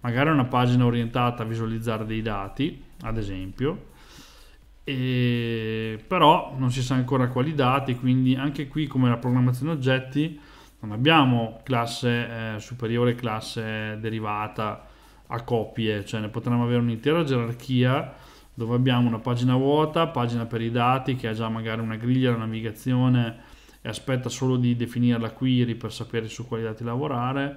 magari una pagina orientata a visualizzare dei dati, ad esempio, e però non si sa ancora quali dati, quindi anche qui come la programmazione oggetti non abbiamo classe eh, superiore, classe derivata, a copie, cioè ne potremmo avere un'intera gerarchia dove abbiamo una pagina vuota, pagina per i dati che ha già magari una griglia, la navigazione e aspetta solo di definire la query per sapere su quali dati lavorare,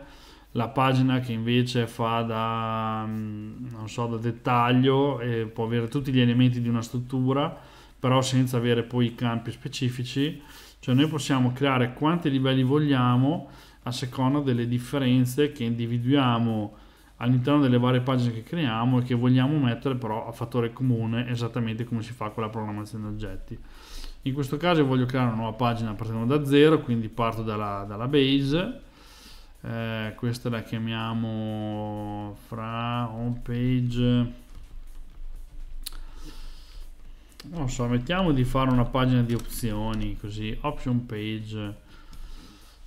la pagina che invece fa da, mm, so, da dettaglio e può avere tutti gli elementi di una struttura, però senza avere poi i campi specifici, cioè noi possiamo creare quanti livelli vogliamo a seconda delle differenze che individuiamo all'interno delle varie pagine che creiamo e che vogliamo mettere però a fattore comune esattamente come si fa con la programmazione di oggetti. In questo caso io voglio creare una nuova pagina partendo da zero, quindi parto dalla, dalla base, eh, questa la chiamiamo fra home page, non so, mettiamo di fare una pagina di opzioni, così option page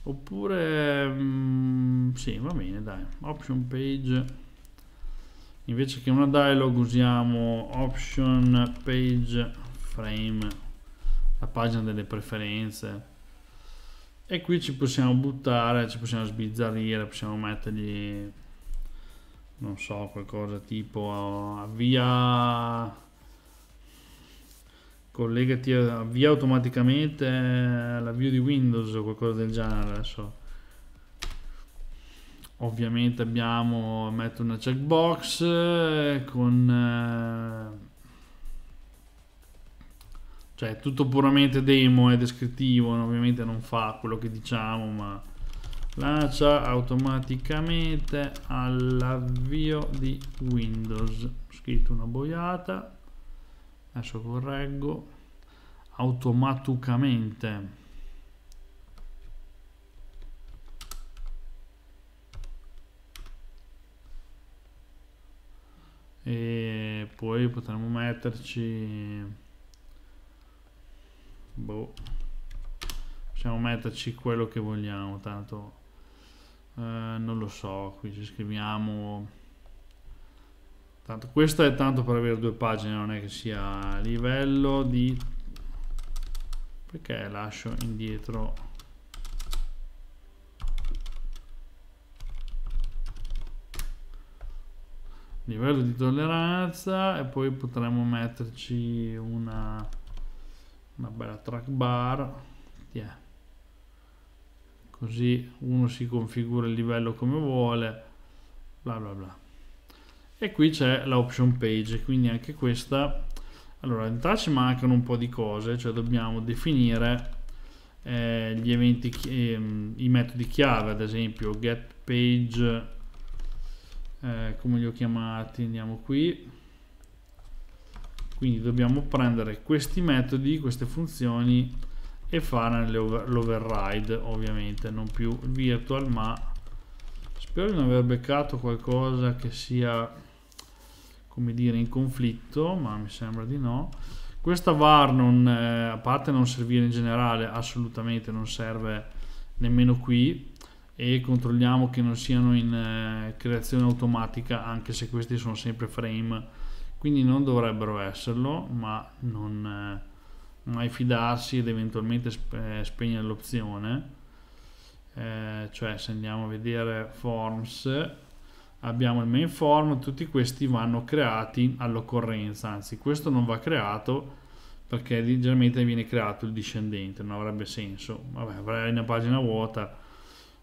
oppure mh, mm, sì va bene dai option page invece che una dialog usiamo option page frame la pagina delle preferenze e qui ci possiamo buttare ci possiamo sbizzarrire possiamo mettergli non so qualcosa tipo avvia collegati, via automaticamente all'avvio eh, di Windows o qualcosa del genere. Adesso. Ovviamente abbiamo, metto una checkbox eh, con... Eh, cioè, tutto puramente demo e descrittivo, ovviamente non fa quello che diciamo, ma lancia automaticamente all'avvio di Windows. scritto una boiata adesso correggo automaticamente e poi potremmo metterci boh possiamo metterci quello che vogliamo tanto eh, non lo so qui ci scriviamo Tanto, questo è tanto per avere due pagine, non è che sia a livello di... Perché lascio indietro... Livello di tolleranza e poi potremmo metterci una, una bella track bar. Yeah. Così uno si configura il livello come vuole. Bla bla bla e qui c'è l'option page quindi anche questa allora in realtà ci mancano un po' di cose cioè dobbiamo definire eh, gli eventi ehm, i metodi chiave ad esempio get page eh, come li ho chiamati andiamo qui quindi dobbiamo prendere questi metodi queste funzioni e fare l'override ovviamente non più virtual ma spero di non aver beccato qualcosa che sia come dire in conflitto ma mi sembra di no questa var non, eh, a parte non servire in generale assolutamente non serve nemmeno qui e controlliamo che non siano in eh, creazione automatica anche se questi sono sempre frame quindi non dovrebbero esserlo ma non eh, mai fidarsi ed eventualmente spe eh, spegnere l'opzione eh, cioè se andiamo a vedere forms abbiamo il main form, tutti questi vanno creati all'occorrenza, anzi questo non va creato perché generalmente viene creato il discendente, non avrebbe senso, vabbè avrei una pagina vuota,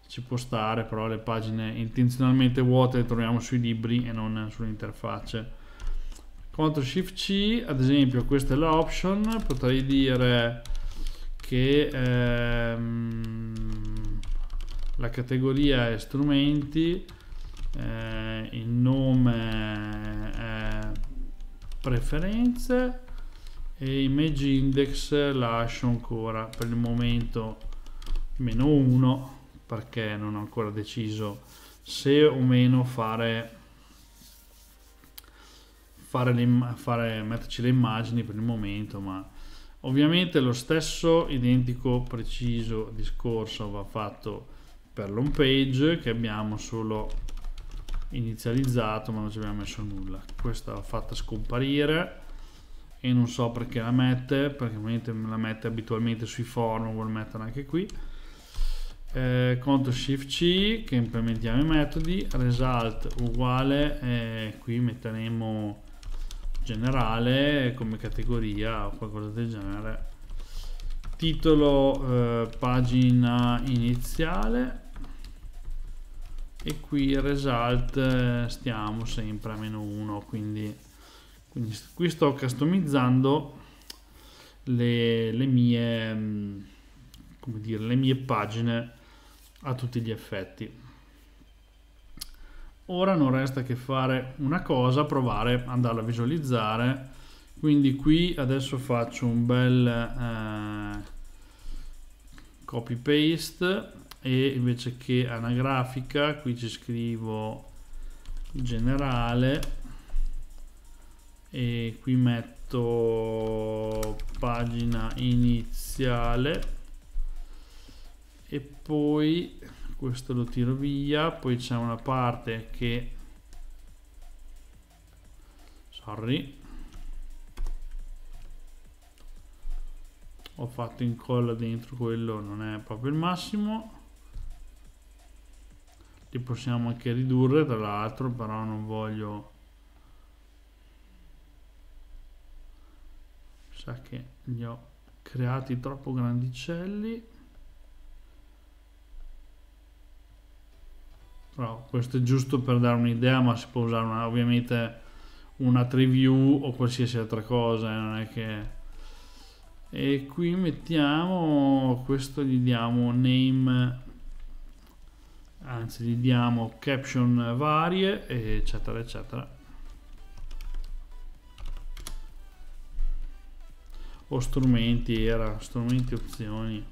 ci può stare, però le pagine intenzionalmente vuote le troviamo sui libri e non sulle interfacce. Ctrl Shift C, ad esempio questa è l'option, potrei dire che ehm, la categoria è strumenti, eh, il nome preferenze e image index lascio ancora per il momento meno 1 perché non ho ancora deciso se o meno fare fare, le, fare metterci le immagini per il momento ma ovviamente lo stesso identico preciso discorso va fatto per l'home page che abbiamo solo inizializzato ma non ci abbiamo messo nulla questa l'ho fatta scomparire e non so perché la mette perché ovviamente me la mette abitualmente sui forum vuol metterla anche qui eh, CTRL SHIFT C che implementiamo i metodi result uguale eh, qui metteremo generale come categoria o qualcosa del genere titolo eh, pagina iniziale e qui il result eh, stiamo sempre a meno 1 quindi, quindi qui sto customizzando le, le, mie mm, come dire le mie pagine a tutti gli effetti ora non resta che fare una cosa provare ad andare a visualizzare quindi qui adesso faccio un bel eh, copy paste e invece che anagrafica qui ci scrivo generale e qui metto pagina iniziale e poi questo lo tiro via poi c'è una parte che sorry ho fatto incolla dentro quello non è proprio il massimo li possiamo anche ridurre tra l'altro però non voglio sa che li ho creati troppo grandicelli però questo è giusto per dare un'idea ma si può usare una, ovviamente una tree view o qualsiasi altra cosa eh, non è che e qui mettiamo questo gli diamo name anzi gli diamo caption varie eccetera eccetera o strumenti era strumenti opzioni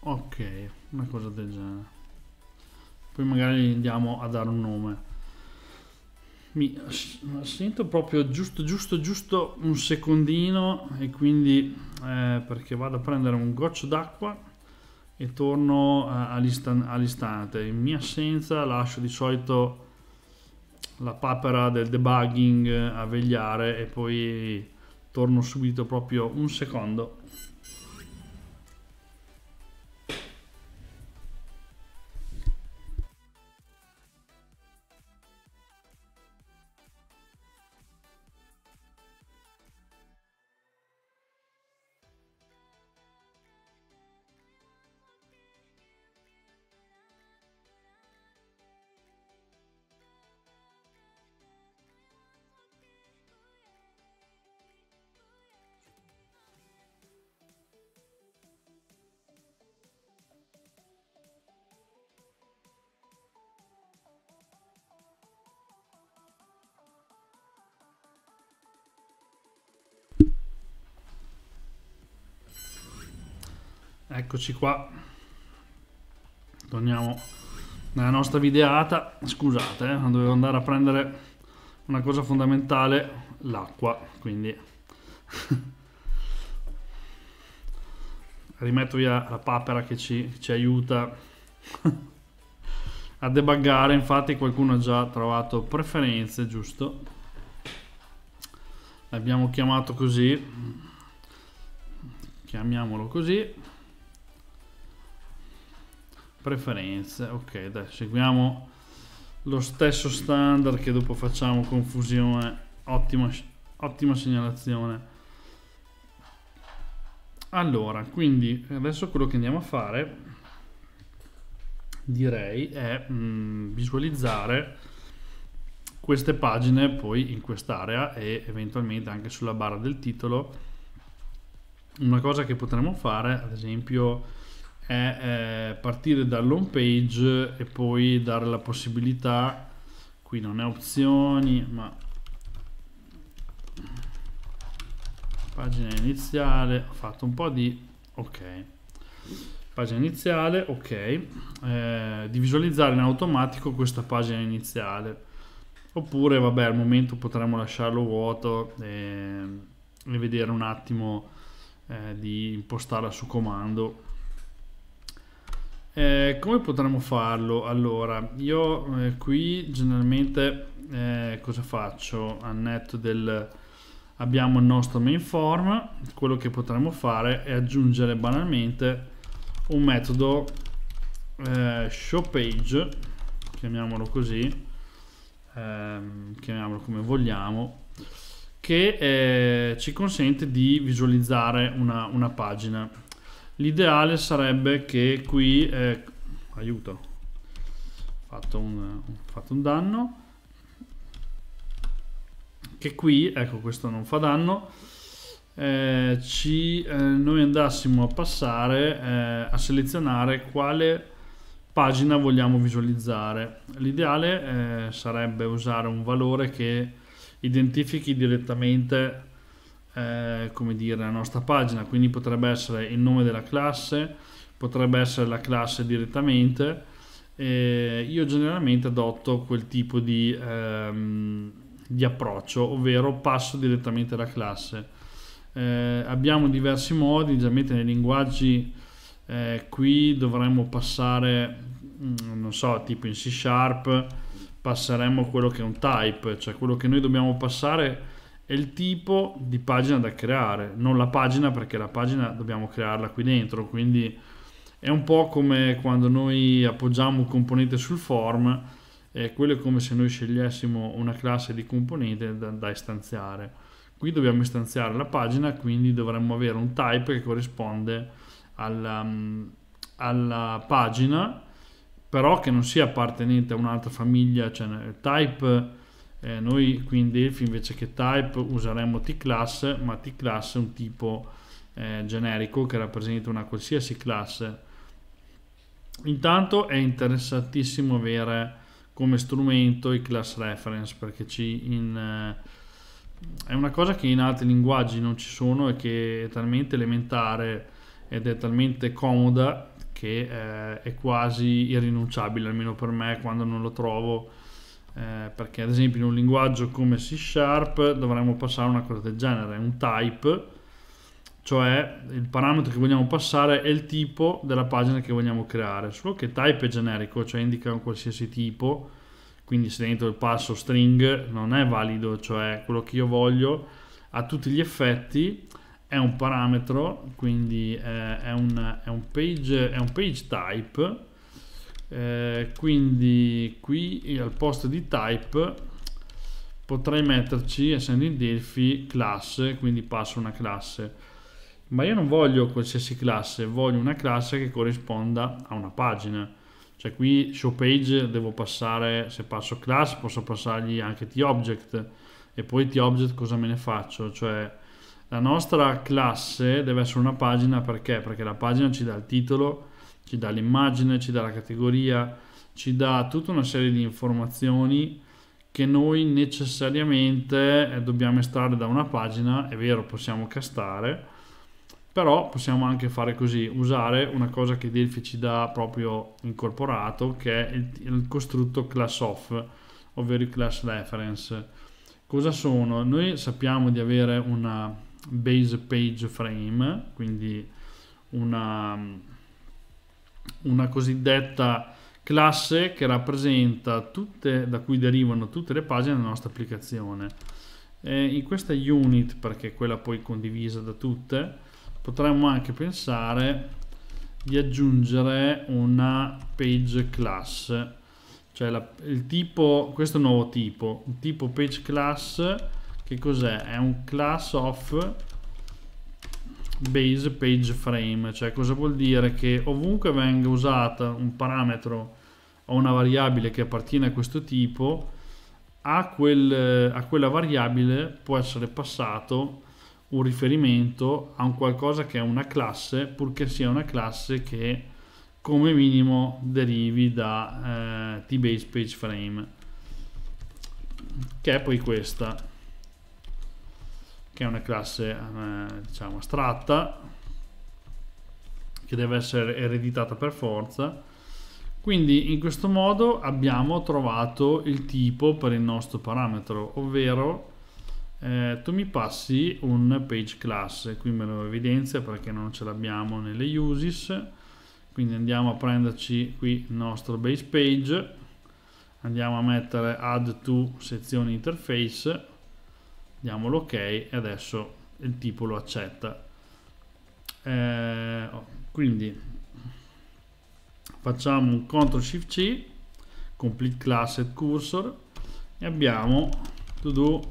ok una cosa del genere poi magari gli andiamo a dare un nome mi sento proprio giusto giusto giusto un secondino e quindi eh, perché vado a prendere un goccio d'acqua e torno eh, all'istan- all'istante in mia assenza lascio di solito la papera del debugging eh, a vegliare e poi torno subito proprio un secondo Eccoci qua. Torniamo nella nostra videata. Scusate, eh, dovevo andare a prendere una cosa fondamentale, l'acqua, quindi rimetto via la papera che ci, ci aiuta a debuggare, infatti qualcuno ha già trovato preferenze, giusto? L'abbiamo chiamato così, chiamiamolo così preferenze ok dai seguiamo lo stesso standard che dopo facciamo confusione ottima, ottima segnalazione allora quindi adesso quello che andiamo a fare direi è mh, mm, visualizzare queste pagine poi in quest'area e eventualmente anche sulla barra del titolo una cosa che potremmo fare ad esempio è eh, partire dall'home page e poi dare la possibilità qui non è opzioni ma pagina iniziale ho fatto un po' di ok pagina iniziale ok eh, di visualizzare in automatico questa pagina iniziale oppure vabbè al momento potremmo lasciarlo vuoto e, e vedere un attimo eh, di impostarla su comando eh, come potremmo farlo? Allora, io eh, qui generalmente eh, cosa faccio? A netto del... abbiamo il nostro main form, quello che potremmo fare è aggiungere banalmente un metodo eh, show page, chiamiamolo così, ehm, chiamiamolo come vogliamo, che eh, ci consente di visualizzare una, una pagina l'ideale sarebbe che qui eh, aiuto ho fatto un, fatto un danno che qui ecco questo non fa danno eh, ci, eh, noi andassimo a passare eh, a selezionare quale pagina vogliamo visualizzare l'ideale eh, sarebbe usare un valore che identifichi direttamente eh, come dire, la nostra pagina, quindi potrebbe essere il nome della classe, potrebbe essere la classe direttamente. Eh, io generalmente adotto quel tipo di, ehm, di approccio, ovvero passo direttamente la classe. Eh, abbiamo diversi modi, generalmente nei linguaggi eh, qui dovremmo passare, mm, non so, tipo in C Sharp passeremmo quello che è un type, cioè quello che noi dobbiamo passare è il tipo di pagina da creare, non la pagina perché la pagina dobbiamo crearla qui dentro, quindi è un po' come quando noi appoggiamo un componente sul form, eh, quello è come se noi scegliessimo una classe di componente da, da istanziare. Qui dobbiamo istanziare la pagina, quindi dovremmo avere un type che corrisponde alla, um, alla pagina, però che non sia appartenente a un'altra famiglia, cioè type eh, noi qui in Delphi invece che type useremmo tclass, ma tclass è un tipo eh, generico che rappresenta una qualsiasi classe. Intanto è interessantissimo avere come strumento i class reference perché in, eh, è una cosa che in altri linguaggi non ci sono e che è talmente elementare ed è talmente comoda che eh, è quasi irrinunciabile, almeno per me quando non lo trovo eh, perché ad esempio in un linguaggio come C Sharp dovremmo passare una cosa del genere, un type, cioè il parametro che vogliamo passare è il tipo della pagina che vogliamo creare, solo che type è generico, cioè indica un qualsiasi tipo, quindi se dentro il passo string non è valido, cioè quello che io voglio a tutti gli effetti è un parametro, quindi è un, è un, page, è un page type, eh, quindi qui al posto di type potrei metterci essendo in Delphi classe quindi passo una classe ma io non voglio qualsiasi classe voglio una classe che corrisponda a una pagina cioè qui show page devo passare se passo class posso passargli anche t-object e poi t-object cosa me ne faccio cioè la nostra classe deve essere una pagina perché perché la pagina ci dà il titolo ci dà l'immagine, ci dà la categoria, ci dà tutta una serie di informazioni che noi necessariamente eh, dobbiamo estrarre da una pagina, è vero possiamo castare, però possiamo anche fare così, usare una cosa che Delphi ci dà proprio incorporato, che è il, il costrutto class of, ovvero il class reference. Cosa sono? Noi sappiamo di avere una base page frame, quindi una, una cosiddetta classe che rappresenta tutte, da cui derivano tutte le pagine della nostra applicazione. E in questa unit, perché è quella poi condivisa da tutte, potremmo anche pensare di aggiungere una page class, cioè la, il tipo, questo nuovo tipo, il tipo page class che cos'è? È un class of base page frame, cioè cosa vuol dire? Che ovunque venga usata un parametro o una variabile che appartiene a questo tipo, a, quel, a quella variabile può essere passato un riferimento a un qualcosa che è una classe, purché sia una classe che come minimo derivi da eh, tbase page frame, che è poi questa che è una classe eh, diciamo astratta che deve essere ereditata per forza quindi in questo modo abbiamo trovato il tipo per il nostro parametro ovvero eh, tu mi passi un page class qui me lo evidenzia perché non ce l'abbiamo nelle uses quindi andiamo a prenderci qui il nostro base page andiamo a mettere add to sezione interface diamo l'ok e adesso il tipo lo accetta eh, oh, quindi facciamo un CTRL SHIFT C complete class at cursor e abbiamo to do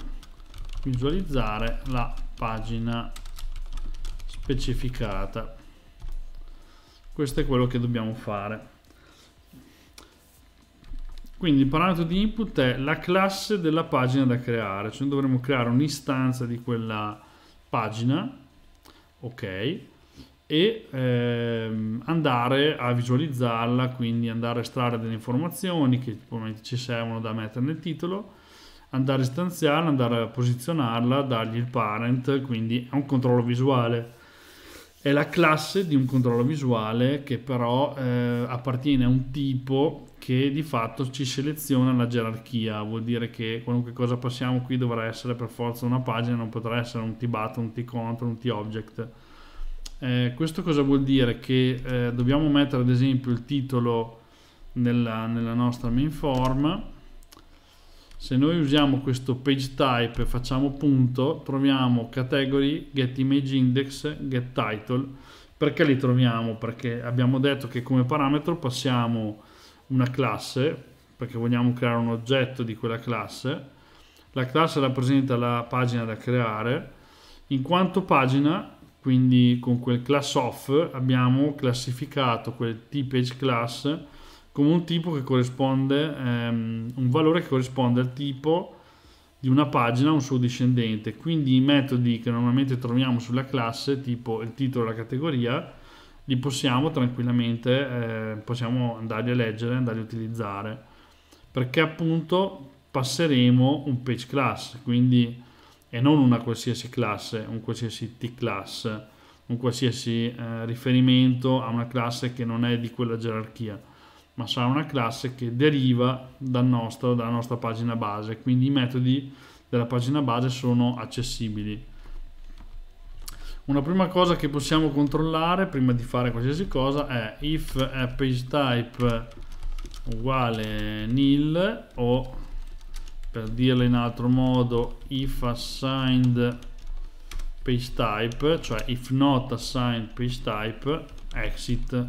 visualizzare la pagina specificata questo è quello che dobbiamo fare quindi il parametro di input è la classe della pagina da creare, cioè dovremo creare un'istanza di quella pagina, ok, e ehm, andare a visualizzarla, quindi andare a estrarre delle informazioni che probabilmente ci servono da mettere nel titolo, andare a istanziarla, andare a posizionarla, dargli il parent, quindi è un controllo visuale. È la classe di un controllo visuale che però eh, appartiene a un tipo che di fatto ci seleziona la gerarchia, vuol dire che qualunque cosa passiamo qui dovrà essere per forza una pagina, non potrà essere un t-bat, un t-control, un t-object. Eh, questo cosa vuol dire? Che eh, dobbiamo mettere ad esempio il titolo nella, nella nostra main form, se noi usiamo questo page type e facciamo punto, troviamo category, get image index, get title, perché li troviamo? Perché abbiamo detto che come parametro passiamo una classe, perché vogliamo creare un oggetto di quella classe, la classe rappresenta la pagina da creare, in quanto pagina, quindi con quel class off, abbiamo classificato quel tpage class come un tipo che corrisponde, ehm, un valore che corrisponde al tipo di una pagina un suo discendente. Quindi i metodi che normalmente troviamo sulla classe, tipo il titolo la categoria, li possiamo tranquillamente, eh, possiamo andarli a leggere, andarli a utilizzare, perché appunto passeremo un page class, quindi e non una qualsiasi classe, un qualsiasi t-class, un qualsiasi eh, riferimento a una classe che non è di quella gerarchia, ma sarà una classe che deriva dal nostro, dalla nostra pagina base, quindi i metodi della pagina base sono accessibili una prima cosa che possiamo controllare prima di fare qualsiasi cosa è if page type uguale nil o per dirla in altro modo if assigned page type cioè if not assigned page type exit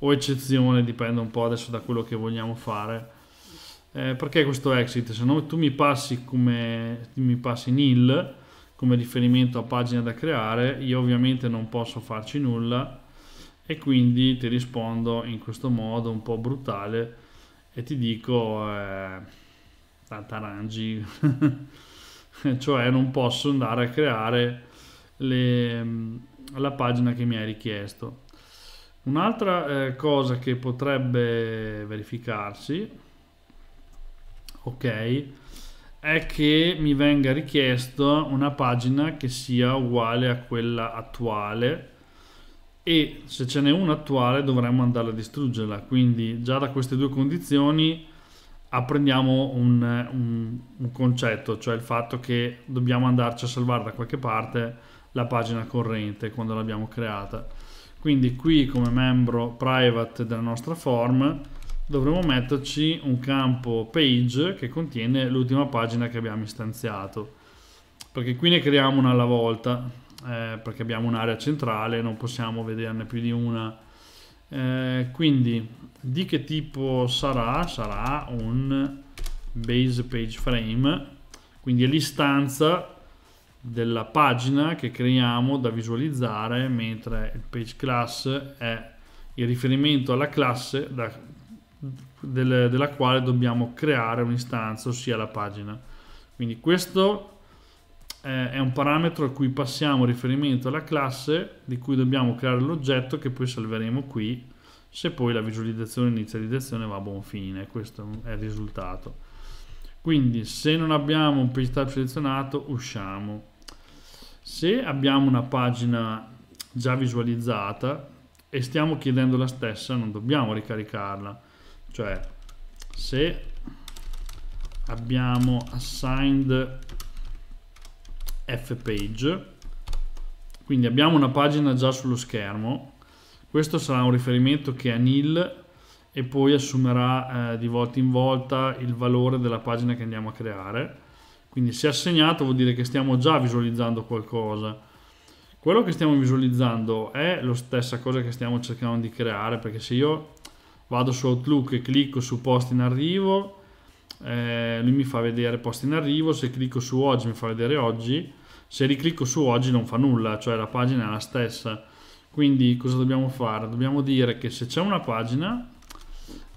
o eccezione dipende un po' adesso da quello che vogliamo fare eh, perché questo exit se no tu mi passi come mi passi nil come riferimento a pagina da creare, io ovviamente non posso farci nulla e quindi ti rispondo in questo modo un po' brutale e ti dico eh, tarangi, cioè non posso andare a creare le, mm, la pagina che mi hai richiesto. Un'altra eh, cosa che potrebbe verificarsi, ok, è che mi venga richiesto una pagina che sia uguale a quella attuale e se ce n'è una attuale dovremmo andare a distruggerla quindi già da queste due condizioni apprendiamo un, un, un concetto cioè il fatto che dobbiamo andarci a salvare da qualche parte la pagina corrente quando l'abbiamo creata quindi qui come membro private della nostra form dovremo metterci un campo page che contiene l'ultima pagina che abbiamo istanziato perché qui ne creiamo una alla volta eh, perché abbiamo un'area centrale non possiamo vederne più di una eh, quindi di che tipo sarà? sarà un base page frame quindi è l'istanza della pagina che creiamo da visualizzare mentre il page class è il riferimento alla classe da del, della quale dobbiamo creare un'istanza, ossia la pagina. Quindi questo eh, è un parametro a cui passiamo riferimento alla classe di cui dobbiamo creare l'oggetto che poi salveremo qui se poi la visualizzazione e l'inizializzazione va a buon fine. Questo è il risultato. Quindi se non abbiamo un page type selezionato usciamo. Se abbiamo una pagina già visualizzata e stiamo chiedendo la stessa non dobbiamo ricaricarla cioè se abbiamo assigned fpage quindi abbiamo una pagina già sullo schermo questo sarà un riferimento che è nil e poi assumerà eh, di volta in volta il valore della pagina che andiamo a creare quindi se assegnato vuol dire che stiamo già visualizzando qualcosa quello che stiamo visualizzando è la stessa cosa che stiamo cercando di creare perché se io vado su Outlook e clicco su post in arrivo eh, lui mi fa vedere post in arrivo se clicco su oggi mi fa vedere oggi se riclicco su oggi non fa nulla cioè la pagina è la stessa quindi cosa dobbiamo fare dobbiamo dire che se c'è una pagina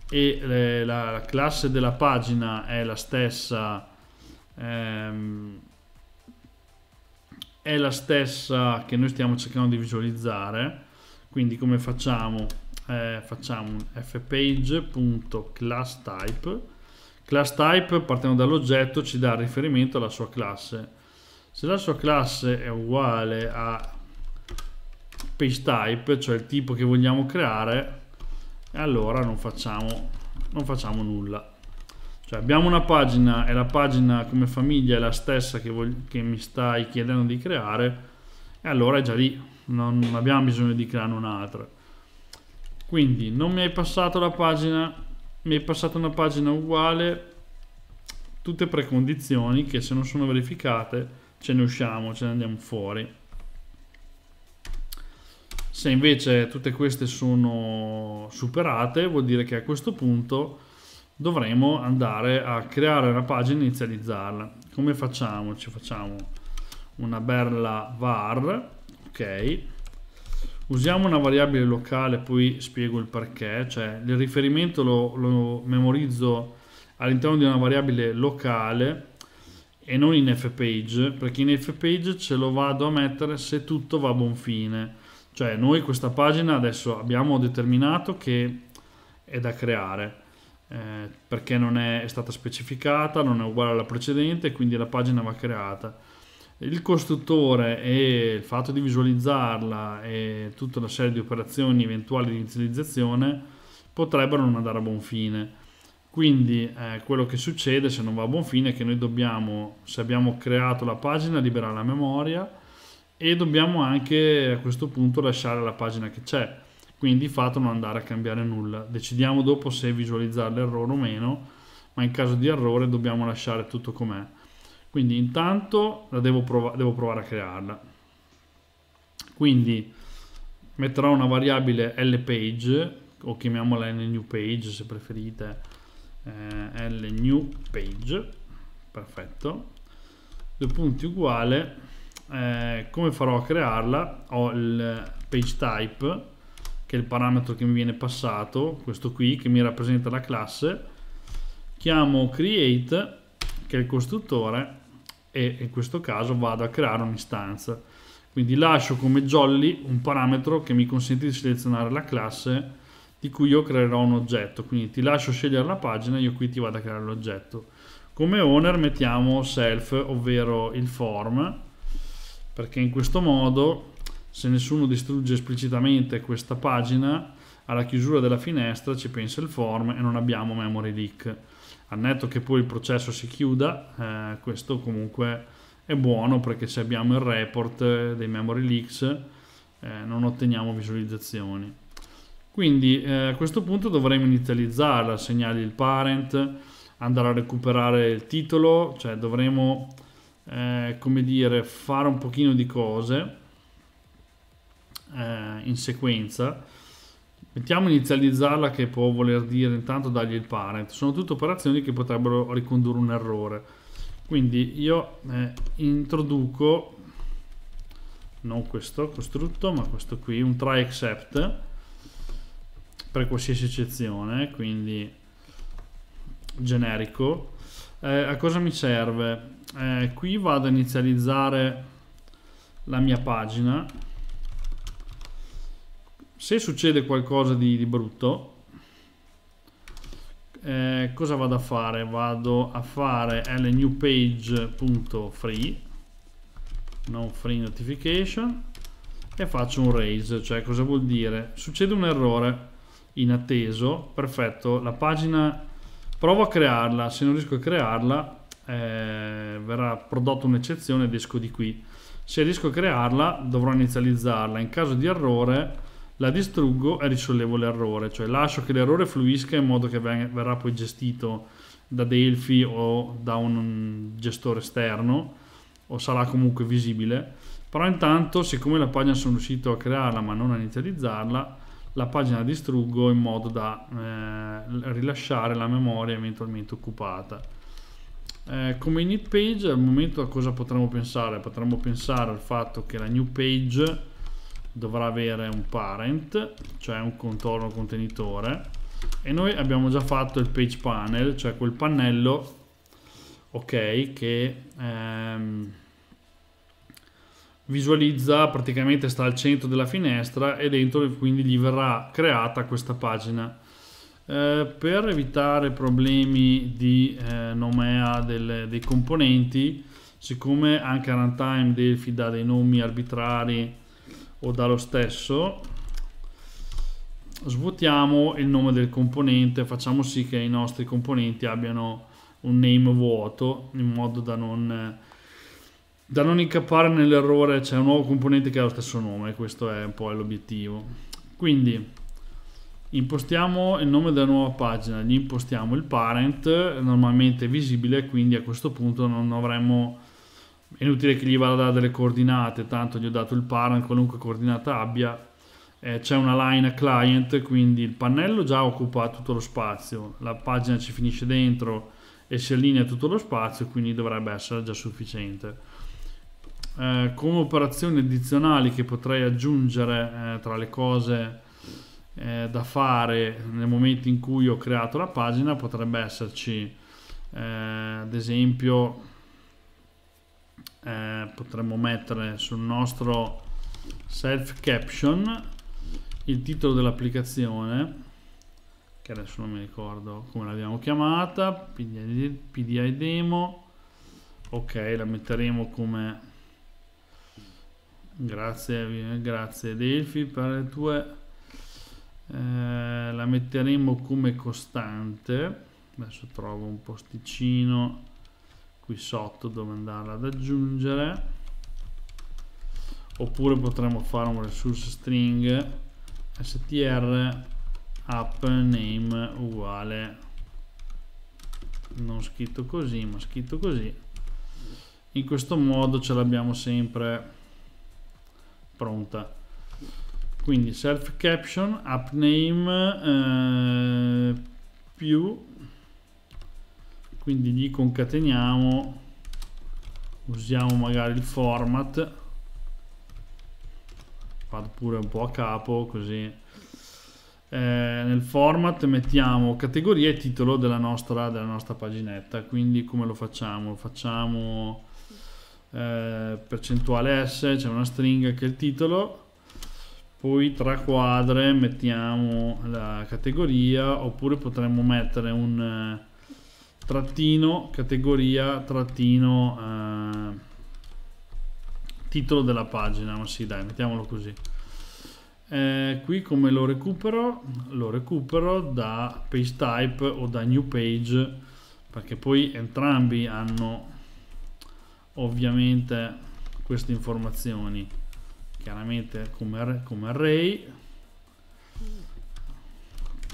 e eh, la, la classe della pagina è la stessa ehm, è la stessa che noi stiamo cercando di visualizzare quindi come facciamo eh, facciamo un fpage.classType classType partendo dall'oggetto ci dà riferimento alla sua classe se la sua classe è uguale a PageType cioè il tipo che vogliamo creare allora non facciamo, non facciamo nulla cioè abbiamo una pagina e la pagina come famiglia è la stessa che, che mi stai chiedendo di creare e allora è già lì non abbiamo bisogno di creare un'altra quindi non mi hai passato la pagina mi hai passato una pagina uguale tutte precondizioni che se non sono verificate ce ne usciamo, ce ne andiamo fuori se invece tutte queste sono superate vuol dire che a questo punto dovremo andare a creare una pagina e inizializzarla come facciamo? ci facciamo una bella var ok Usiamo una variabile locale, poi spiego il perché, cioè il riferimento lo, lo memorizzo all'interno di una variabile locale e non in fpage, perché in fpage ce lo vado a mettere se tutto va a buon fine. Cioè noi questa pagina adesso abbiamo determinato che è da creare, eh, perché non è, è stata specificata, non è uguale alla precedente, quindi la pagina va creata il costruttore e il fatto di visualizzarla e tutta una serie di operazioni eventuali di inizializzazione potrebbero non andare a buon fine. Quindi eh, quello che succede se non va a buon fine è che noi dobbiamo, se abbiamo creato la pagina, liberare la memoria e dobbiamo anche a questo punto lasciare la pagina che c'è. Quindi di fatto non andare a cambiare nulla. Decidiamo dopo se visualizzare l'errore o meno, ma in caso di errore dobbiamo lasciare tutto com'è quindi intanto la devo, prov devo provare a crearla quindi metterò una variabile lpage o chiamiamola lnewpage se preferite eh, lnewpage perfetto due punti uguale eh, come farò a crearla ho il page type che è il parametro che mi viene passato questo qui che mi rappresenta la classe chiamo create che è il costruttore e in questo caso vado a creare un'istanza. Quindi lascio come jolly un parametro che mi consente di selezionare la classe di cui io creerò un oggetto. Quindi ti lascio scegliere la pagina io qui ti vado a creare l'oggetto. Come owner mettiamo self, ovvero il form, perché in questo modo se nessuno distrugge esplicitamente questa pagina alla chiusura della finestra ci pensa il form e non abbiamo memory leak. Al che poi il processo si chiuda, eh, questo comunque è buono perché se abbiamo il report eh, dei memory leaks eh, non otteniamo visualizzazioni. Quindi eh, a questo punto dovremo inizializzarla, segnali il parent, andare a recuperare il titolo, cioè dovremo eh, come dire, fare un pochino di cose eh, in sequenza Mettiamo inizializzarla che può voler dire intanto dargli il parent. Sono tutte operazioni che potrebbero ricondurre un errore. Quindi io eh, introduco, non questo costrutto, ma questo qui, un try except per qualsiasi eccezione, quindi generico. Eh, a cosa mi serve? Eh, qui vado a inizializzare la mia pagina se succede qualcosa di, di brutto eh, cosa vado a fare? vado a fare lnewpage.free non free notification e faccio un raise cioè cosa vuol dire? succede un errore inatteso perfetto la pagina provo a crearla se non riesco a crearla eh, verrà prodotta un'eccezione ed esco di qui se riesco a crearla dovrò inizializzarla in caso di errore la distruggo e risollevo l'errore, cioè lascio che l'errore fluisca in modo che verrà poi gestito da Delphi o da un gestore esterno o sarà comunque visibile, però intanto siccome la pagina sono riuscito a crearla ma non a inizializzarla, la pagina la distruggo in modo da eh, rilasciare la memoria eventualmente occupata. Eh, come init page al momento a cosa potremmo pensare? Potremmo pensare al fatto che la new page dovrà avere un parent, cioè un contorno contenitore e noi abbiamo già fatto il page panel, cioè quel pannello ok che ehm, visualizza praticamente sta al centro della finestra e dentro quindi gli verrà creata questa pagina eh, per evitare problemi di eh, nomea delle, dei componenti siccome anche a runtime Delphi dà dei nomi arbitrari o dallo stesso svuotiamo il nome del componente facciamo sì che i nostri componenti abbiano un name vuoto in modo da non, da non incappare nell'errore c'è un nuovo componente che ha lo stesso nome questo è un po' l'obiettivo quindi impostiamo il nome della nuova pagina gli impostiamo il parent normalmente visibile quindi a questo punto non avremmo è inutile che gli vada a dare delle coordinate, tanto gli ho dato il parent, qualunque coordinata abbia. Eh, c'è una line client, quindi il pannello già occupa tutto lo spazio, la pagina ci finisce dentro e si allinea tutto lo spazio, quindi dovrebbe essere già sufficiente. Eh, come operazioni addizionali che potrei aggiungere eh, tra le cose eh, da fare nel momento in cui ho creato la pagina potrebbe esserci eh, ad esempio eh, potremmo mettere sul nostro self caption il titolo dell'applicazione che adesso non mi ricordo come l'abbiamo chiamata PDI, PDI demo ok la metteremo come grazie grazie Delphi per le tue eh, la metteremo come costante adesso trovo un posticino qui sotto dove andarla ad aggiungere oppure potremmo fare un resource string str app name uguale non scritto così ma scritto così in questo modo ce l'abbiamo sempre pronta quindi self caption app name eh, più quindi li concateniamo usiamo magari il format vado pure un po' a capo così eh, nel format mettiamo categoria e titolo della nostra, della nostra paginetta quindi come lo facciamo? facciamo eh, percentuale S c'è una stringa che è il titolo poi tra quadre mettiamo la categoria oppure potremmo mettere un eh, trattino categoria trattino eh, titolo della pagina ma sì dai mettiamolo così eh, qui come lo recupero lo recupero da page type o da new page perché poi entrambi hanno ovviamente queste informazioni chiaramente come, come array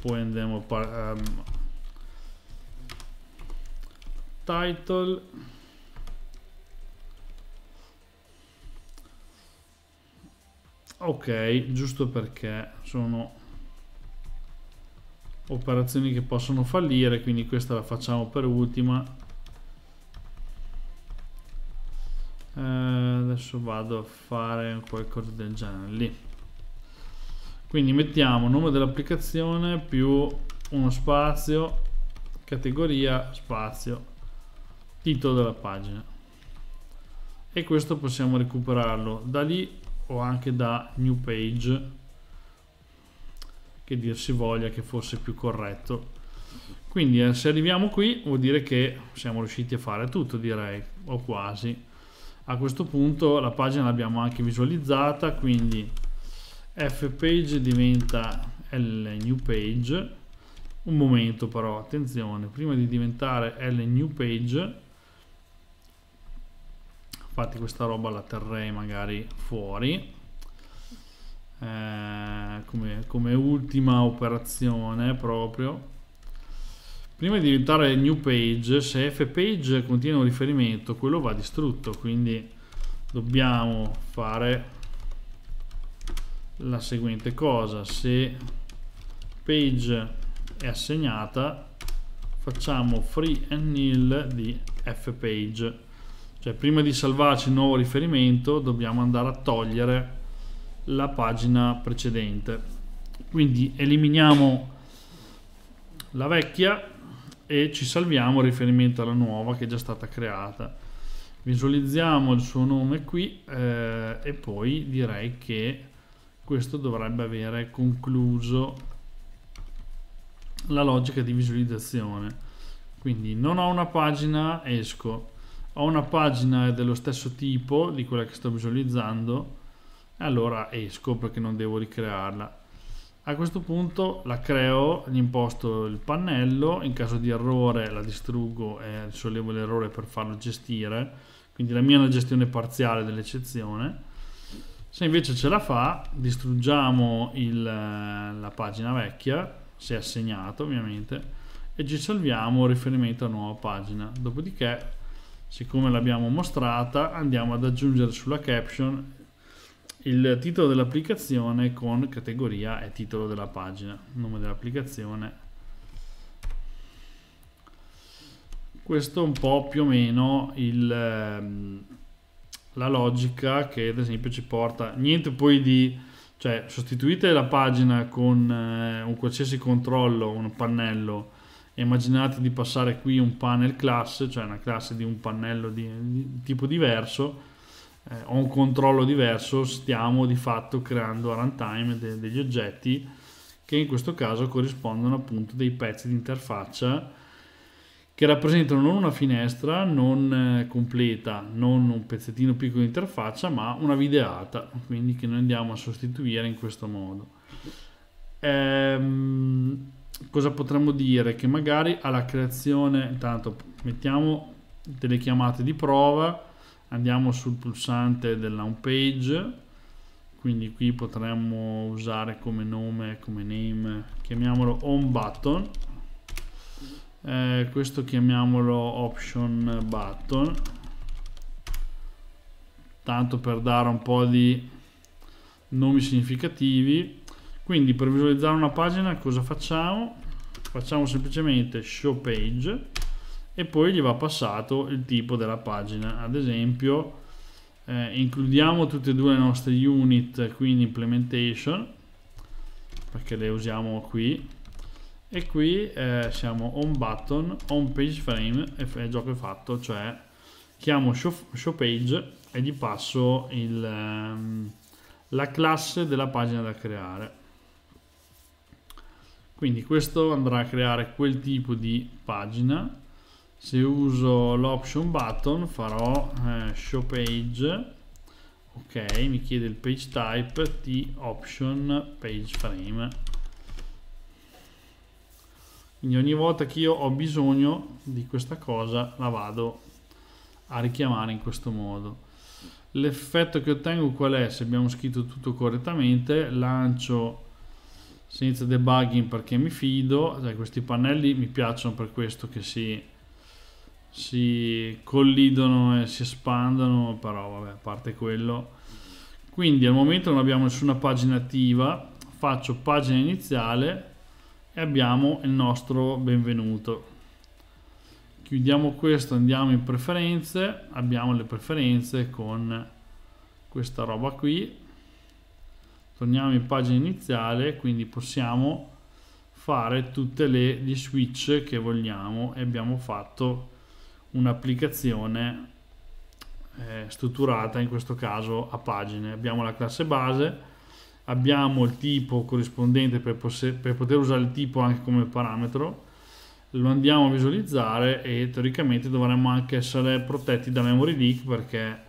poi andiamo a ehm, title ok giusto perché sono operazioni che possono fallire quindi questa la facciamo per ultima eh, adesso vado a fare qualcosa del genere lì quindi mettiamo nome dell'applicazione più uno spazio categoria spazio titolo della pagina e questo possiamo recuperarlo da lì o anche da new page che dir si voglia che fosse più corretto quindi eh, se arriviamo qui vuol dire che siamo riusciti a fare tutto direi o quasi a questo punto la pagina l'abbiamo anche visualizzata quindi fpage diventa l new page un momento però attenzione prima di diventare l new page infatti questa roba la terrei magari fuori eh, come, come, ultima operazione proprio prima di diventare new page se fpage contiene un riferimento quello va distrutto quindi dobbiamo fare la seguente cosa se page è assegnata facciamo free and nil di fpage cioè prima di salvarci il nuovo riferimento dobbiamo andare a togliere la pagina precedente. Quindi eliminiamo la vecchia e ci salviamo riferimento alla nuova che è già stata creata. Visualizziamo il suo nome qui eh, e poi direi che questo dovrebbe avere concluso la logica di visualizzazione. Quindi non ho una pagina, esco ho una pagina dello stesso tipo di quella che sto visualizzando e allora esco perché non devo ricrearla a questo punto la creo, gli imposto il pannello, in caso di errore la distruggo e risollevo l'errore per farlo gestire, quindi la mia è una gestione parziale dell'eccezione. Se invece ce la fa, distruggiamo il, eh, la pagina vecchia, se è assegnato ovviamente, e ci salviamo riferimento a nuova pagina. Dopodiché siccome l'abbiamo mostrata andiamo ad aggiungere sulla caption il titolo dell'applicazione con categoria e titolo della pagina nome dell'applicazione questo è un po' più o meno il, ehm, la logica che ad esempio ci porta niente poi di cioè sostituite la pagina con eh, un qualsiasi controllo un pannello immaginate di passare qui un panel class, cioè una classe di un pannello di, di tipo diverso eh, o un controllo diverso, stiamo di fatto creando a runtime de, degli oggetti che in questo caso corrispondono appunto dei pezzi di interfaccia che rappresentano non una finestra non eh, completa, non un pezzettino piccolo di interfaccia, ma una videata, quindi che noi andiamo a sostituire in questo modo. Ehm, cosa potremmo dire? Che magari alla creazione, intanto mettiamo delle chiamate di prova, andiamo sul pulsante della home page, quindi qui potremmo usare come nome, come name, chiamiamolo home button, eh, questo chiamiamolo option button, tanto per dare un po' di nomi significativi quindi per visualizzare una pagina cosa facciamo? facciamo semplicemente show page e poi gli va passato il tipo della pagina ad esempio eh, includiamo tutte e due le nostre unit quindi implementation perché le usiamo qui e qui eh, siamo on button, on page frame e il gioco è fatto, cioè chiamo show, show page e gli passo il, um, la classe della pagina da creare quindi questo andrà a creare quel tipo di pagina se uso l'option button farò eh, show page ok mi chiede il page type t option page frame quindi ogni volta che io ho bisogno di questa cosa la vado a richiamare in questo modo l'effetto che ottengo qual è se abbiamo scritto tutto correttamente lancio senza debugging perché mi fido cioè, questi pannelli mi piacciono per questo che si, si collidono e si espandono però vabbè a parte quello quindi al momento non abbiamo nessuna pagina attiva faccio pagina iniziale e abbiamo il nostro benvenuto chiudiamo questo andiamo in preferenze abbiamo le preferenze con questa roba qui torniamo in pagina iniziale quindi possiamo fare tutte le gli switch che vogliamo e abbiamo fatto un'applicazione eh, strutturata in questo caso a pagine abbiamo la classe base abbiamo il tipo corrispondente per, per poter usare il tipo anche come parametro lo andiamo a visualizzare e teoricamente dovremmo anche essere protetti da memory leak perché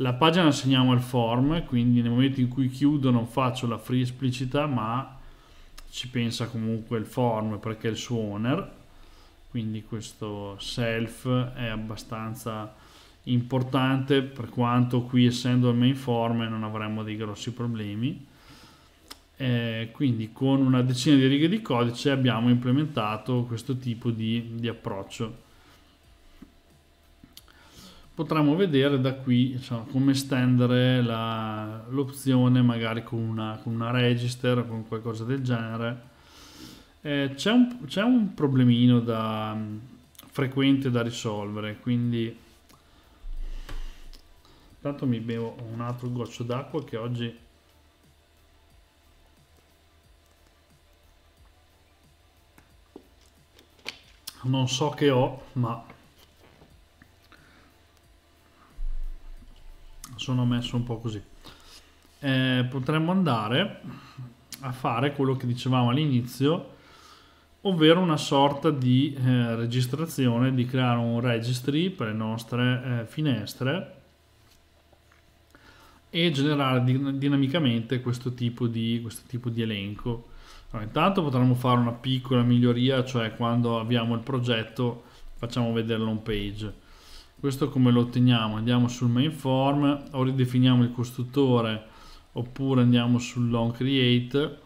la pagina segniamo il form, quindi nel momento in cui chiudo non faccio la free esplicita, ma ci pensa comunque il form perché è il suo owner. Quindi questo self è abbastanza importante per quanto qui essendo il main form non avremmo dei grossi problemi. Eh, quindi con una decina di righe di codice abbiamo implementato questo tipo di, di approccio potremmo vedere da qui insomma, come estendere l'opzione magari con una, con una register o con qualcosa del genere eh, c'è, un, un, problemino da, mm, frequente da risolvere quindi intanto mi bevo un altro goccio d'acqua che oggi non so che ho ma sono messo un po' così. Eh, potremmo andare a fare quello che dicevamo all'inizio, ovvero una sorta di eh, registrazione, di creare un registry per le nostre eh, finestre e generare dinamicamente questo tipo di, questo tipo di elenco. Allora, intanto potremmo fare una piccola miglioria, cioè quando abbiamo il progetto facciamo vedere l'home page questo come lo otteniamo? Andiamo sul main form o ridefiniamo il costruttore oppure andiamo sul long create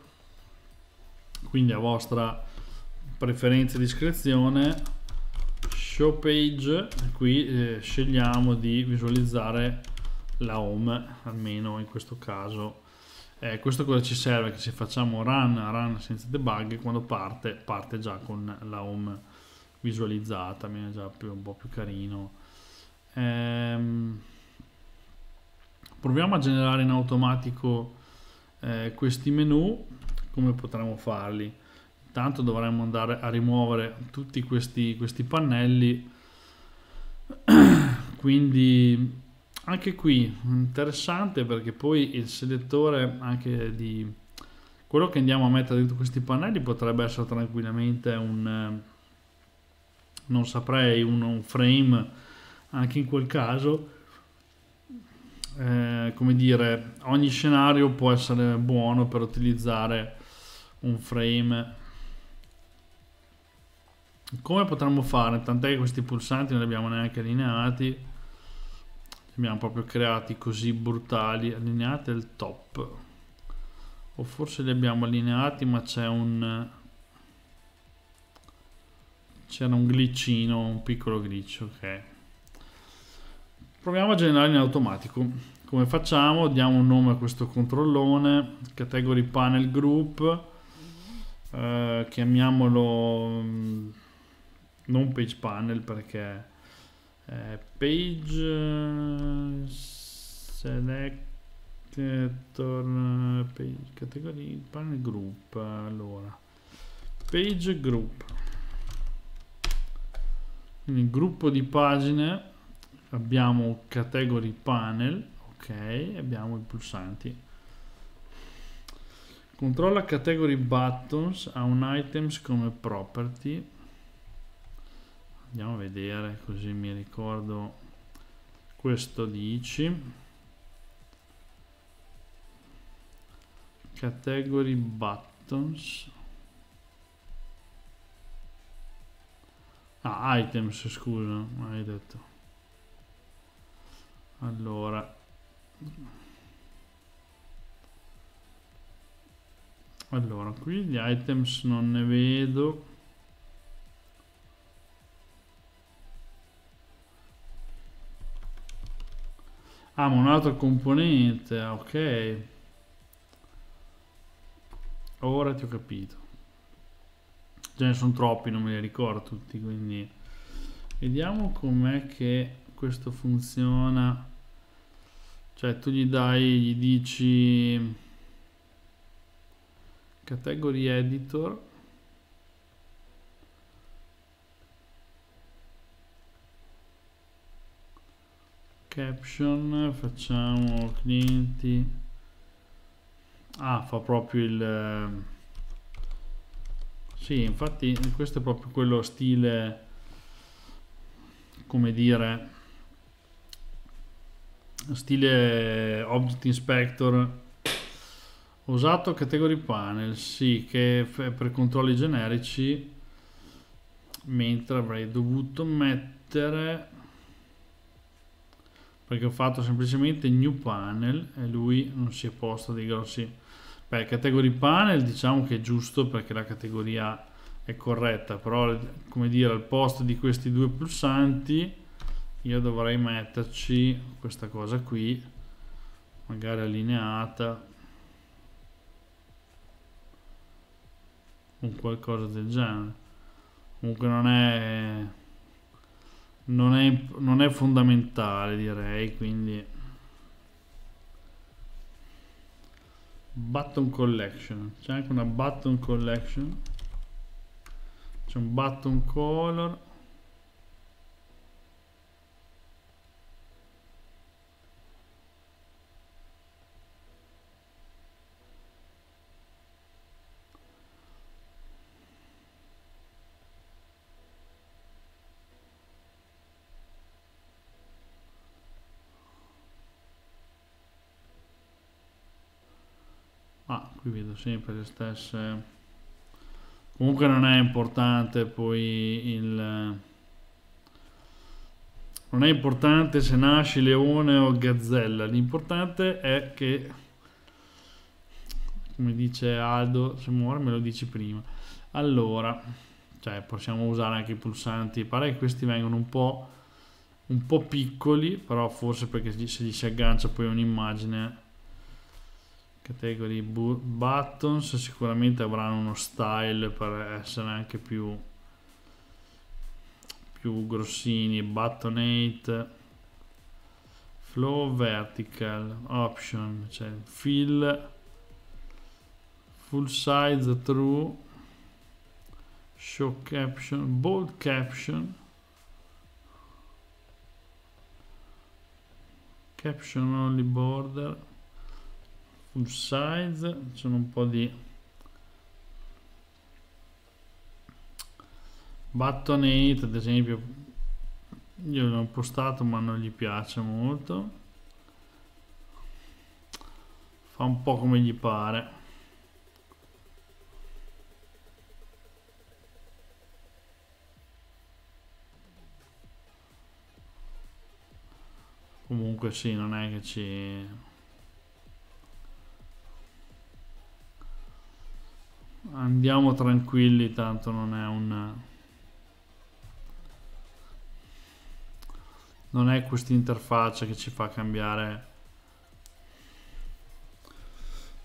quindi a vostra preferenza e discrezione show page qui eh, scegliamo di visualizzare la home almeno in questo caso eh, questo cosa ci serve che se facciamo run run senza debug quando parte parte già con la home visualizzata mi viene già più, un po' più carino Ehm, proviamo a generare in automatico eh, questi menu. Come potremmo farli? Intanto dovremmo andare a rimuovere tutti questi, questi pannelli. Quindi anche qui interessante perché poi il selettore anche di quello che andiamo a mettere dentro questi pannelli potrebbe essere tranquillamente un eh, non saprei un, un frame anche in quel caso, eh, come dire, ogni scenario può essere buono per utilizzare un frame. Come potremmo fare? Tant'è che questi pulsanti non li abbiamo neanche allineati, li abbiamo proprio creati così brutali, allineati al top. O forse li abbiamo allineati ma c'è un c'era un glitchino, un piccolo glitch, ok. Proviamo a generare in automatico. Come facciamo? Diamo un nome a questo controllone, category panel group, eh, chiamiamolo mm, non page panel perché eh, page selector page category panel group allora page group quindi gruppo di pagine abbiamo category panel ok abbiamo i pulsanti controlla category buttons ha un items come property andiamo a vedere così mi ricordo questo dici category buttons ah items scusa hai detto allora allora qui gli items non ne vedo ah ma un altro componente ok ora ti ho capito ce ne sono troppi non me li ricordo tutti quindi vediamo com'è che questo funziona cioè tu gli dai, gli dici category editor caption facciamo clienti ah fa proprio il ehm, sì infatti questo è proprio quello stile come dire stile Object Inspector ho usato category panel sì che per controlli generici mentre avrei dovuto mettere perché ho fatto semplicemente new panel e lui non si è posto dei grossi beh category panel diciamo che è giusto perché la categoria è corretta però come dire al posto di questi due pulsanti io dovrei metterci questa cosa qui magari allineata un qualcosa del genere comunque non è non è, non è fondamentale direi quindi button collection c'è anche una button collection c'è un button color vedo sempre le stesse comunque non è importante poi il non è importante se nasci leone o gazzella l'importante è che come dice Aldo se muore me lo dici prima allora cioè possiamo usare anche i pulsanti pare che questi vengono un po' un po' piccoli però forse perché se gli si aggancia poi un'immagine category buttons sicuramente avranno uno style per essere anche più più grossini buttonate flow vertical option cioè fill full size true show caption bold caption caption only border full size sono un po' di button 8 ad esempio io l'ho postato ma non gli piace molto fa un po' come gli pare comunque sì non è che ci Andiamo tranquilli, tanto non è un... Non è questa interfaccia che ci fa cambiare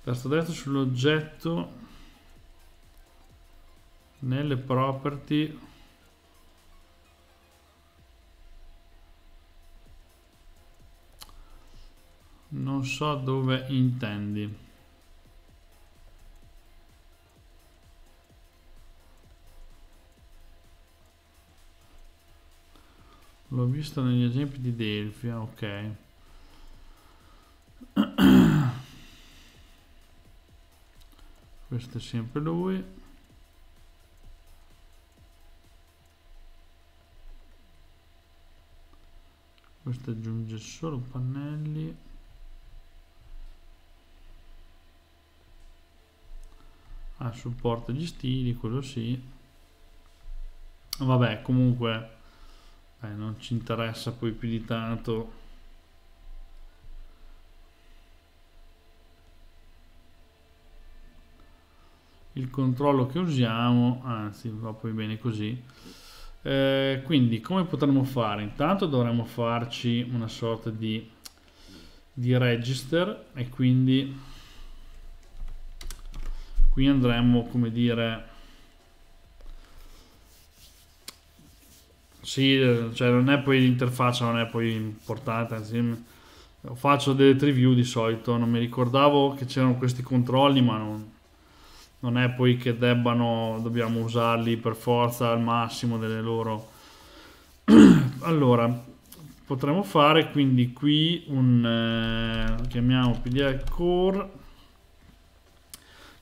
verso destra sull'oggetto nelle property non so dove intendi L'ho visto negli esempi di Delfia, ah, ok. Questo è sempre lui. Questo aggiunge solo pannelli. Ah, supporta gli stili, quello sì. Vabbè, comunque dai, eh, non ci interessa poi più di tanto. il controllo che usiamo, anzi va poi bene così. Eh, quindi come potremmo fare? Intanto dovremmo farci una sorta di, di register e quindi qui andremo come dire Sì, cioè non è poi l'interfaccia, non è poi importante, anzi faccio delle preview di solito, non mi ricordavo che c'erano questi controlli, ma non, non è poi che debbano, dobbiamo usarli per forza al massimo delle loro... allora, potremmo fare quindi qui un... Eh, chiamiamo PDF Core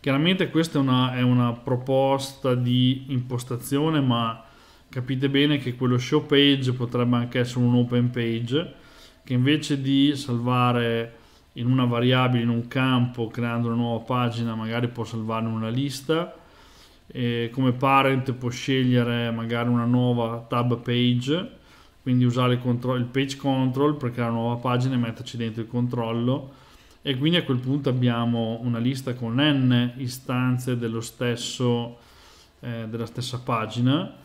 chiaramente questa è una, è una proposta di impostazione ma capite bene che quello show page potrebbe anche essere un open page che invece di salvare in una variabile in un campo creando una nuova pagina magari può salvare in una lista e come parent può scegliere magari una nuova tab page quindi usare il, control, il page control per creare una nuova pagina e metterci dentro il controllo e quindi a quel punto abbiamo una lista con n istanze dello stesso eh, della stessa pagina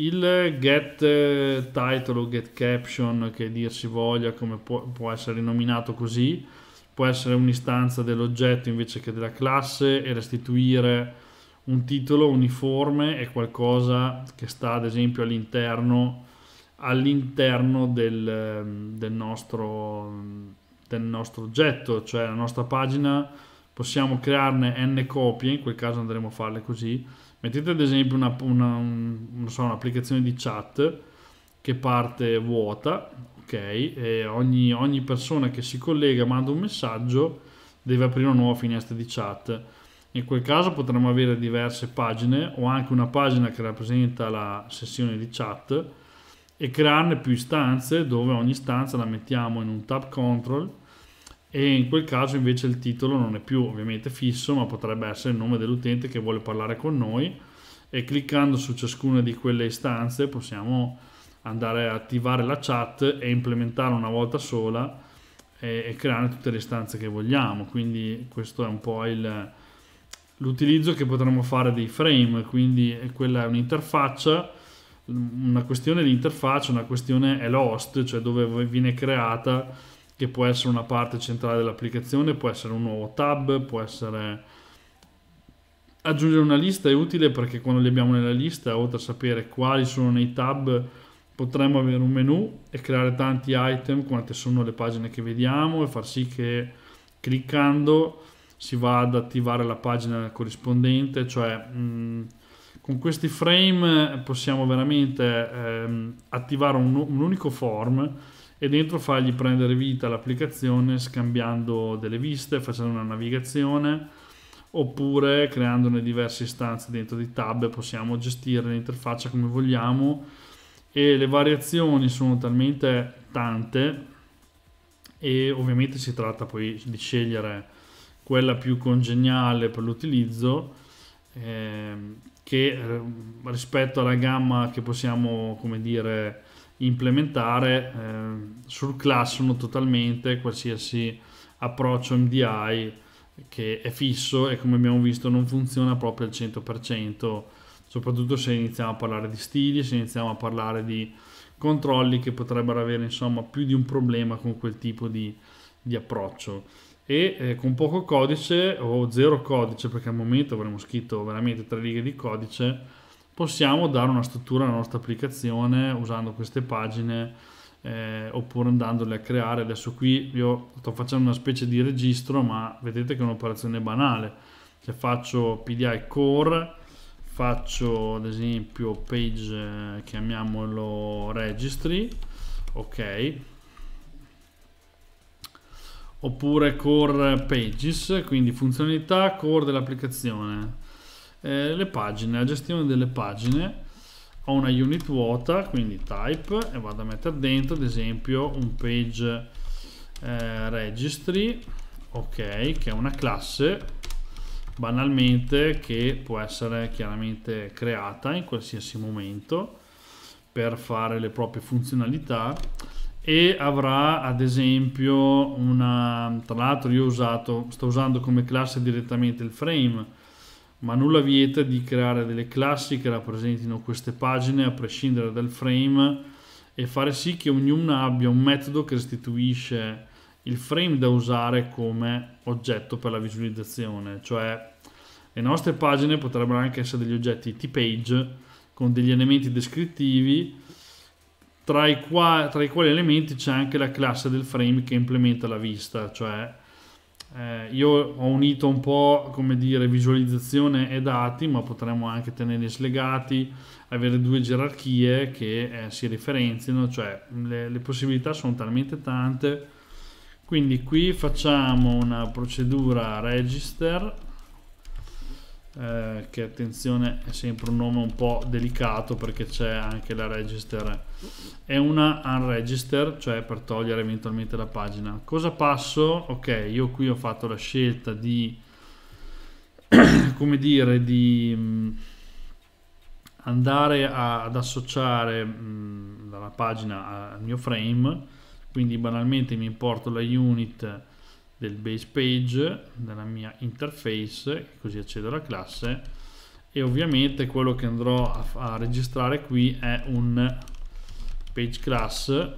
il get eh, title o get caption, che dir si voglia, come può, può essere nominato così, può essere un'istanza dell'oggetto invece che della classe e restituire un titolo uniforme e qualcosa che sta ad esempio all'interno, all'interno del, ehm, del, nostro, del nostro oggetto, cioè la nostra pagina possiamo crearne n copie, in quel caso andremo a farle così, Mettete ad esempio una, una, un, so, un'applicazione di chat che parte vuota, ok? E ogni, ogni persona che si collega manda un messaggio, deve aprire una nuova finestra di chat. In quel caso potremmo avere diverse pagine o anche una pagina che rappresenta la sessione di chat e crearne più istanze dove ogni stanza la mettiamo in un tab control e in quel caso invece il titolo non è più ovviamente fisso ma potrebbe essere il nome dell'utente che vuole parlare con noi e cliccando su ciascuna di quelle istanze possiamo andare a attivare la chat e implementarla una volta sola e, e creare tutte le istanze che vogliamo quindi questo è un po' il, l'utilizzo che potremmo fare dei frame quindi quella è un'interfaccia una questione è l'interfaccia una questione è l'host cioè dove viene creata che può essere una parte centrale dell'applicazione, può essere un nuovo tab, può essere aggiungere una lista è utile perché quando li abbiamo nella lista, oltre a sapere quali sono nei tab, potremmo avere un menu e creare tanti item, quante sono le pagine che vediamo e far sì che cliccando si va ad attivare la pagina corrispondente, cioè mh, con questi frame possiamo veramente ehm, attivare un, un unico form e dentro fargli prendere vita l'applicazione scambiando delle viste, facendo una navigazione oppure creandone diverse istanze dentro di tab possiamo gestire l'interfaccia come vogliamo e le variazioni sono talmente tante e ovviamente si tratta poi di scegliere quella più congeniale per l'utilizzo ehm, eh, che rispetto alla gamma che possiamo come dire implementare eh, sul classroom totalmente qualsiasi approccio MDI che è fisso e come abbiamo visto non funziona proprio al 100%, soprattutto se iniziamo a parlare di stili, se iniziamo a parlare di controlli che potrebbero avere insomma più di un problema con quel tipo di, di approccio e eh, con poco codice o zero codice perché al momento avremmo scritto veramente tre righe di codice possiamo dare una struttura alla nostra applicazione usando queste pagine eh, oppure andandole a creare. Adesso qui io sto facendo una specie di registro, ma vedete che è un'operazione banale. Cioè faccio PDI core, faccio ad esempio page, eh, chiamiamolo registry, ok, oppure core pages, quindi funzionalità core dell'applicazione eh, le pagine, la gestione delle pagine ho una unit vuota quindi type e vado a mettere dentro ad esempio un page eh, registry ok che è una classe banalmente che può essere chiaramente creata in qualsiasi momento per fare le proprie funzionalità e avrà ad esempio una tra l'altro io ho usato sto usando come classe direttamente il frame ma nulla vieta di creare delle classi che rappresentino queste pagine a prescindere dal frame e fare sì che ognuna abbia un metodo che restituisce il frame da usare come oggetto per la visualizzazione, cioè le nostre pagine potrebbero anche essere degli oggetti T-page con degli elementi descrittivi tra i, quali, tra i quali elementi c'è anche la classe del frame che implementa la vista, cioè eh, io ho unito un po', come dire, visualizzazione e dati, ma potremmo anche tenerli slegati, avere due gerarchie che eh, si referenzino, cioè le, le possibilità sono talmente tante. Quindi qui facciamo una procedura register eh, che attenzione è sempre un nome un po' delicato perché c'è anche la register è una unregister cioè per togliere eventualmente la pagina cosa passo? ok io qui ho fatto la scelta di come dire di mm, andare a, ad associare mh, mm, la pagina al mio frame quindi banalmente mi importo la unit del base page della mia interface così accedo alla classe e ovviamente quello che andrò a, a registrare qui è un page class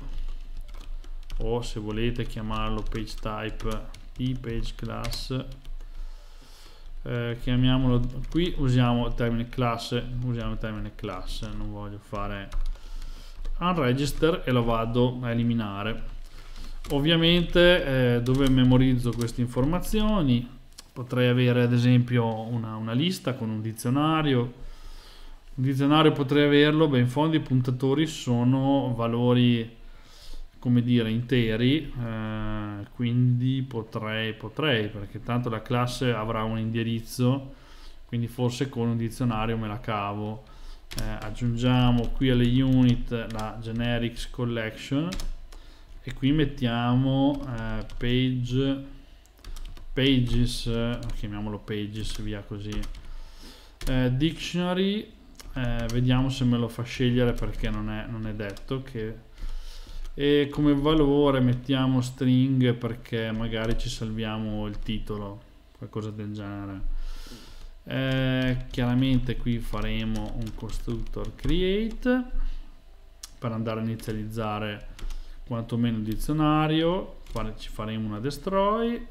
o se volete chiamarlo page type di page class eh, chiamiamolo qui usiamo il termine class usiamo il termine class non voglio fare unregister e lo vado a eliminare Ovviamente eh, dove memorizzo queste informazioni potrei avere ad esempio una, una lista con un dizionario, un dizionario potrei averlo, beh in fondo i puntatori sono valori come dire interi, eh, quindi potrei, potrei, perché tanto la classe avrà un indirizzo, quindi forse con un dizionario me la cavo. Eh, aggiungiamo qui alle unit la generics collection e qui mettiamo eh, page pages eh, chiamiamolo pages via così eh, dictionary eh, vediamo se me lo fa scegliere perché non è, non è detto che e come valore mettiamo string perché magari ci salviamo il titolo qualcosa del genere eh, chiaramente qui faremo un constructor create per andare a inizializzare quantomeno il dizionario ci faremo una destroy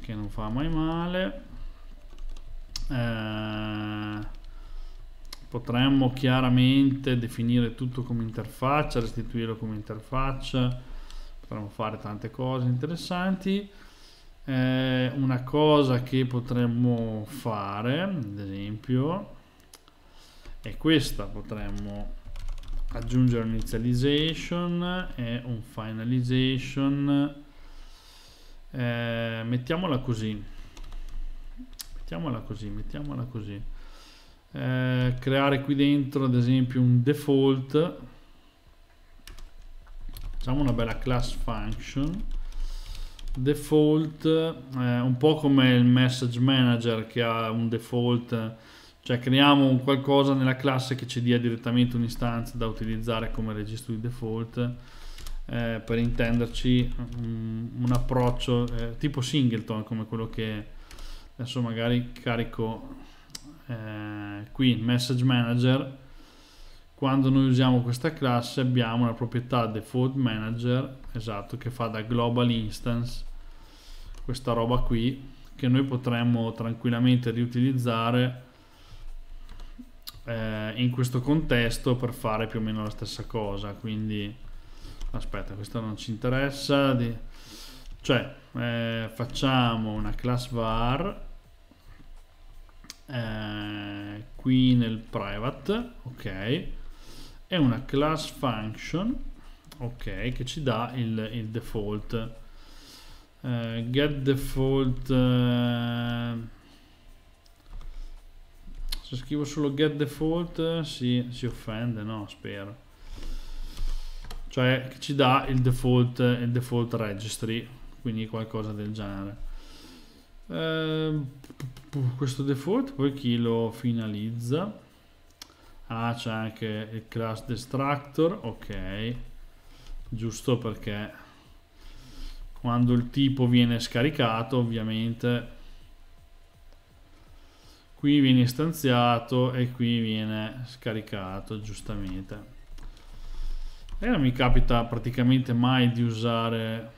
che non fa mai male eh, potremmo chiaramente definire tutto come interfaccia restituirlo come interfaccia potremmo fare tante cose interessanti eh, una cosa che potremmo fare ad esempio è questa potremmo aggiungere un initialization e un finalization eh, mettiamola così mettiamola così mettiamola così eh, creare qui dentro ad esempio un default facciamo una bella class function default eh, un po' come il message manager che ha un default cioè creiamo un qualcosa nella classe che ci dia direttamente un'istanza da utilizzare come registro di default eh, per intenderci un, mm, un approccio eh, tipo singleton come quello che adesso magari carico eh, qui message manager quando noi usiamo questa classe abbiamo la proprietà default manager esatto che fa da global instance questa roba qui che noi potremmo tranquillamente riutilizzare eh, in questo contesto per fare più o meno la stessa cosa. Quindi, aspetta, questo non ci interessa. Di... Cioè, eh, facciamo una class var eh, qui nel private, ok, e una class function, ok, che ci dà il, il default. Eh, get default eh, se scrivo solo get default si, si offende, no? Spero. Cioè ci dà il default, il default registry, quindi qualcosa del genere. Eh, questo default poi chi lo finalizza? Ah, c'è anche il class destructor, ok. Giusto perché quando il tipo viene scaricato ovviamente qui viene istanziato e qui viene scaricato giustamente e eh, non mi capita praticamente mai di usare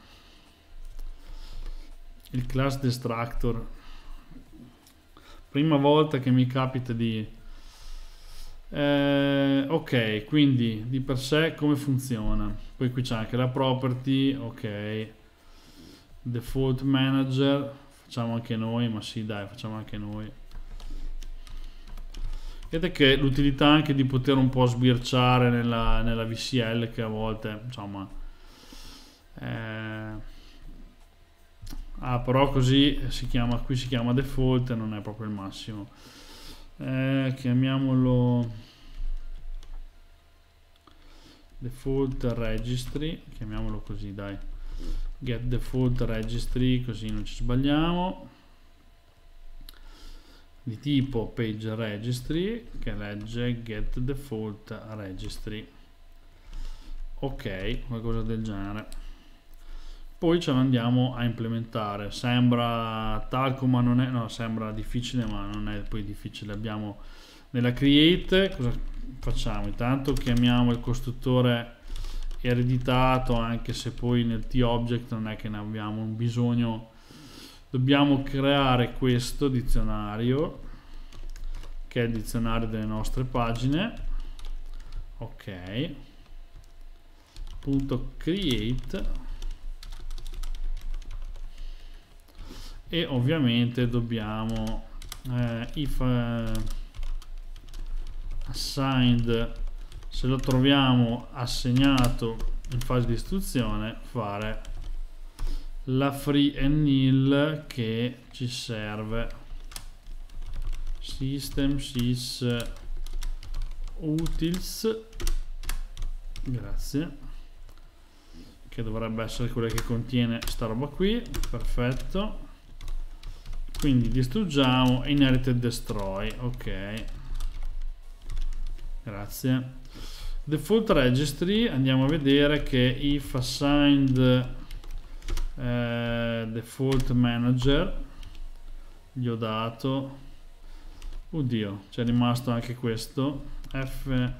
il class destructor prima volta che mi capita di eh, ok quindi di per sé come funziona poi qui c'è anche la property ok default manager facciamo anche noi ma sì dai facciamo anche noi Vedete che l'utilità anche di poter un po' sbirciare nella, nella VCL che a volte, insomma... Eh... Ah, però così si chiama, qui si chiama default e non è proprio il massimo. Eh, chiamiamolo default registry, chiamiamolo così dai. Get default registry, così non ci sbagliamo di tipo page registry che legge get default registry ok qualcosa del genere poi ce l'andiamo a implementare sembra talco ma non è no sembra difficile ma non è poi difficile abbiamo nella create cosa facciamo intanto chiamiamo il costruttore ereditato anche se poi nel t object non è che ne abbiamo un bisogno dobbiamo creare questo dizionario che è il dizionario delle nostre pagine ok punto create e ovviamente dobbiamo eh, if eh, assigned se lo troviamo assegnato in fase di istruzione fare la free nil che ci serve system sys utils grazie che dovrebbe essere quella che contiene sta roba qui perfetto quindi distruggiamo inherited destroy ok grazie default registry andiamo a vedere che if assigned eh, default manager gli ho dato oddio c'è rimasto anche questo f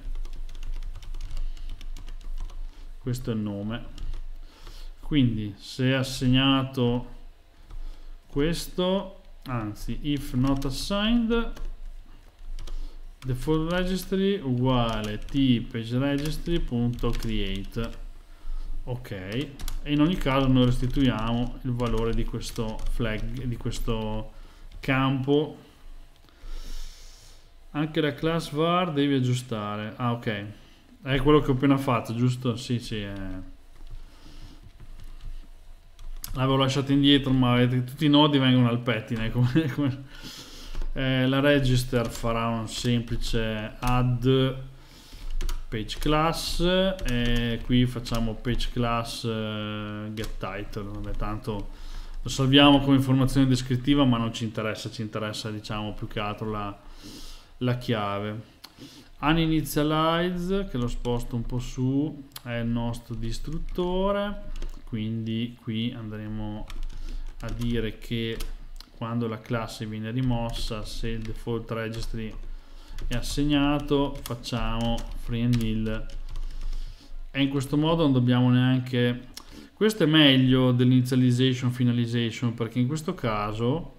questo è il nome quindi se assegnato questo anzi if not assigned default registry uguale t page registry.create ok e in ogni caso noi restituiamo il valore di questo flag di questo campo anche la class var devi aggiustare ah ok è quello che ho appena fatto giusto? sì sì è... l'avevo lasciato indietro ma vedete, tutti i nodi vengono al pettine come, come... Eh, la register farà un semplice add page class e qui facciamo page class eh, get title Vabbè, tanto lo salviamo come informazione descrittiva ma non ci interessa ci interessa diciamo più che altro la, la chiave uninitialize che lo sposto un po' su è il nostro distruttore quindi qui andremo a dire che quando la classe viene rimossa se il default registry è assegnato facciamo free and heal e in questo modo non dobbiamo neanche questo è meglio dell'initialization finalization perché in questo caso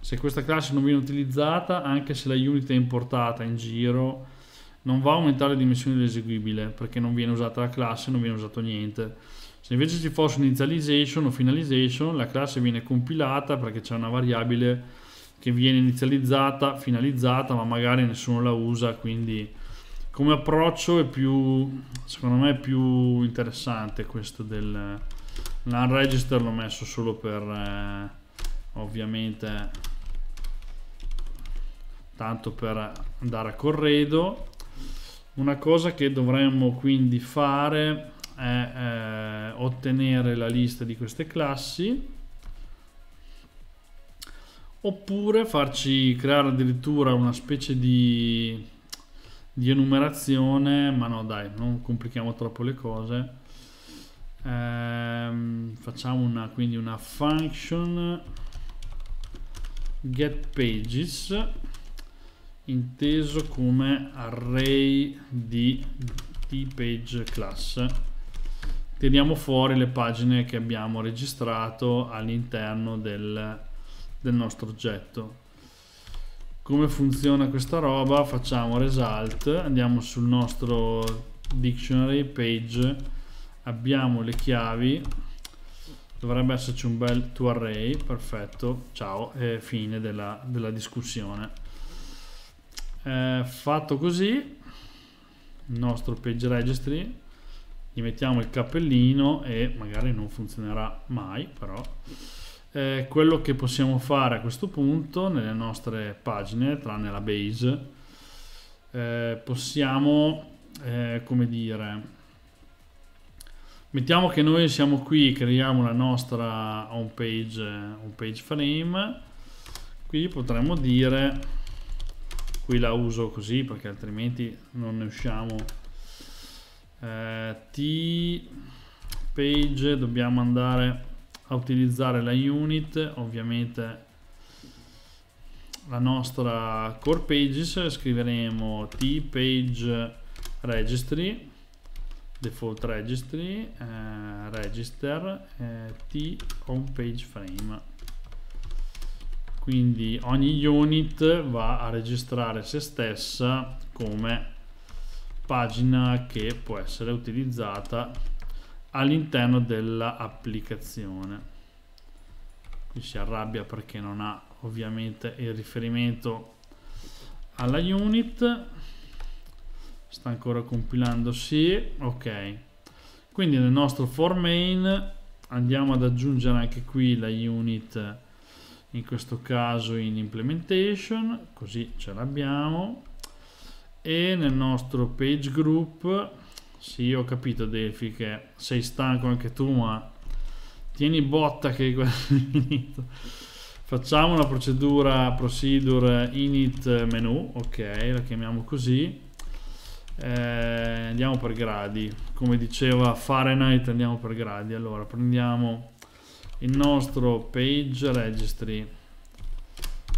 se questa classe non viene utilizzata anche se la unit è importata in giro non va a aumentare le dimensioni dell'eseguibile perché non viene usata la classe non viene usato niente se invece ci fosse un initialization o finalization la classe viene compilata perché c'è una variabile che viene inizializzata, finalizzata, ma magari nessuno la usa, quindi come approccio è più, secondo me è più interessante questo del l'un register l'ho messo solo per eh, ovviamente tanto per andare a corredo una cosa che dovremmo quindi fare è eh, ottenere la lista di queste classi oppure farci creare addirittura una specie di, di enumerazione, ma no dai, non complichiamo troppo le cose. Ehm, facciamo una, quindi una function getPages inteso come array di, di class tiriamo fuori le pagine che abbiamo registrato all'interno del del nostro oggetto come funziona questa roba facciamo result andiamo sul nostro dictionary page abbiamo le chiavi dovrebbe esserci un bel to array perfetto ciao e fine della, della discussione eh, fatto così il nostro page registry gli mettiamo il cappellino e magari non funzionerà mai però eh, quello che possiamo fare a questo punto nelle nostre pagine, tranne la base, eh, possiamo, eh, come dire, mettiamo che noi siamo qui, creiamo la nostra home page, eh, home page frame, qui potremmo dire, qui la uso così perché altrimenti non ne usciamo, eh, t page dobbiamo andare a utilizzare la unit ovviamente la nostra core pages scriveremo t page registry default registry eh, register eh, t home page frame quindi ogni unit va a registrare se stessa come pagina che può essere utilizzata all'interno dell'applicazione qui si arrabbia perché non ha ovviamente il riferimento alla unit sta ancora compilando sì ok quindi nel nostro for main andiamo ad aggiungere anche qui la unit in questo caso in implementation così ce l'abbiamo e nel nostro page group sì, ho capito Delphi, che sei stanco anche tu, ma tieni botta che è finito. Facciamo la procedura procedure init menu, ok, la chiamiamo così. Eh, andiamo per gradi, come diceva Fahrenheit andiamo per gradi. Allora, prendiamo il nostro page registry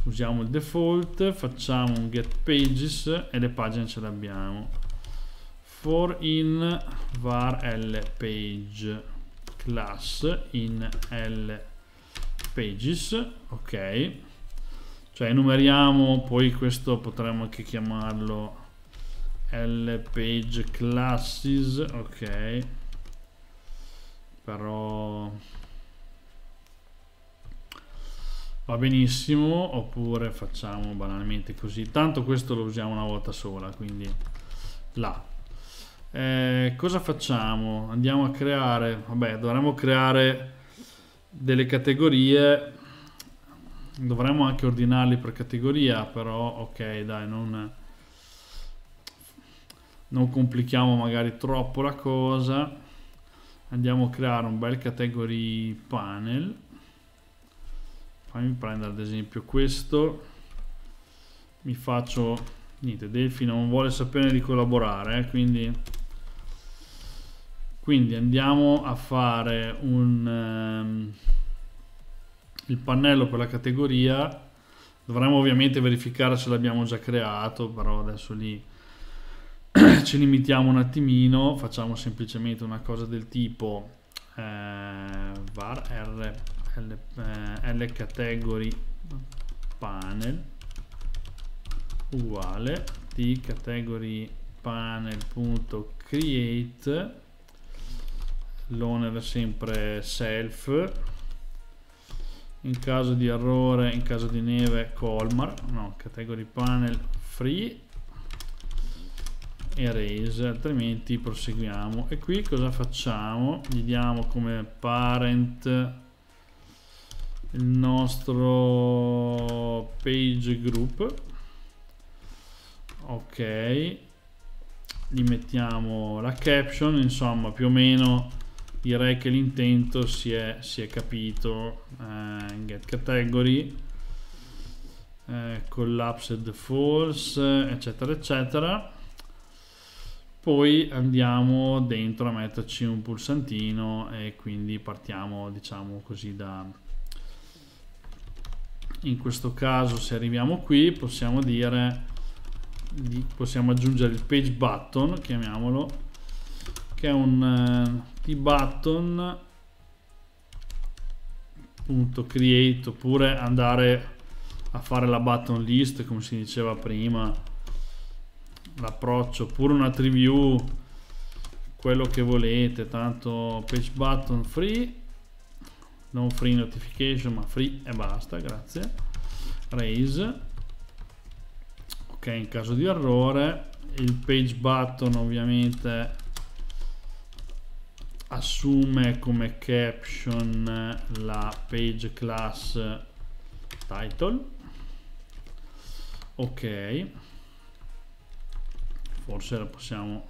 usiamo il default facciamo un get pages e le pagine ce le abbiamo for in var lpage class in lpages ok cioè enumeriamo poi questo potremmo anche chiamarlo lpage classes ok però va benissimo oppure facciamo banalmente così tanto questo lo usiamo una volta sola quindi là eh, cosa facciamo? Andiamo a creare, vabbè, dovremmo creare delle categorie, dovremmo anche ordinarli per categoria, però ok, dai, non, non complichiamo magari troppo la cosa. Andiamo a creare un bel category panel. Fammi prendere ad esempio questo. Mi faccio niente, Delphi non vuole sapere di collaborare, eh, quindi quindi andiamo a fare un, um, il pannello per la categoria dovremmo ovviamente verificare se l'abbiamo già creato però adesso lì ci limitiamo un attimino facciamo semplicemente una cosa del tipo eh, var r, l, eh, l category panel uguale di category panel.create l'owner sempre self in caso di errore in caso di neve colmar no category panel free e raise altrimenti proseguiamo e qui cosa facciamo gli diamo come parent il nostro page group ok gli mettiamo la caption insomma più o meno direi che l'intento si è, si è capito eh, get category eh, collapsed false eccetera eccetera poi andiamo dentro a metterci un pulsantino e quindi partiamo diciamo così da in questo caso se arriviamo qui possiamo dire possiamo aggiungere il page button chiamiamolo che è un eh, button.create oppure andare a fare la button list come si diceva prima l'approccio oppure una preview quello che volete tanto page button free non free notification ma free e basta grazie raise ok in caso di errore il page button ovviamente assume come caption la page class title ok forse la possiamo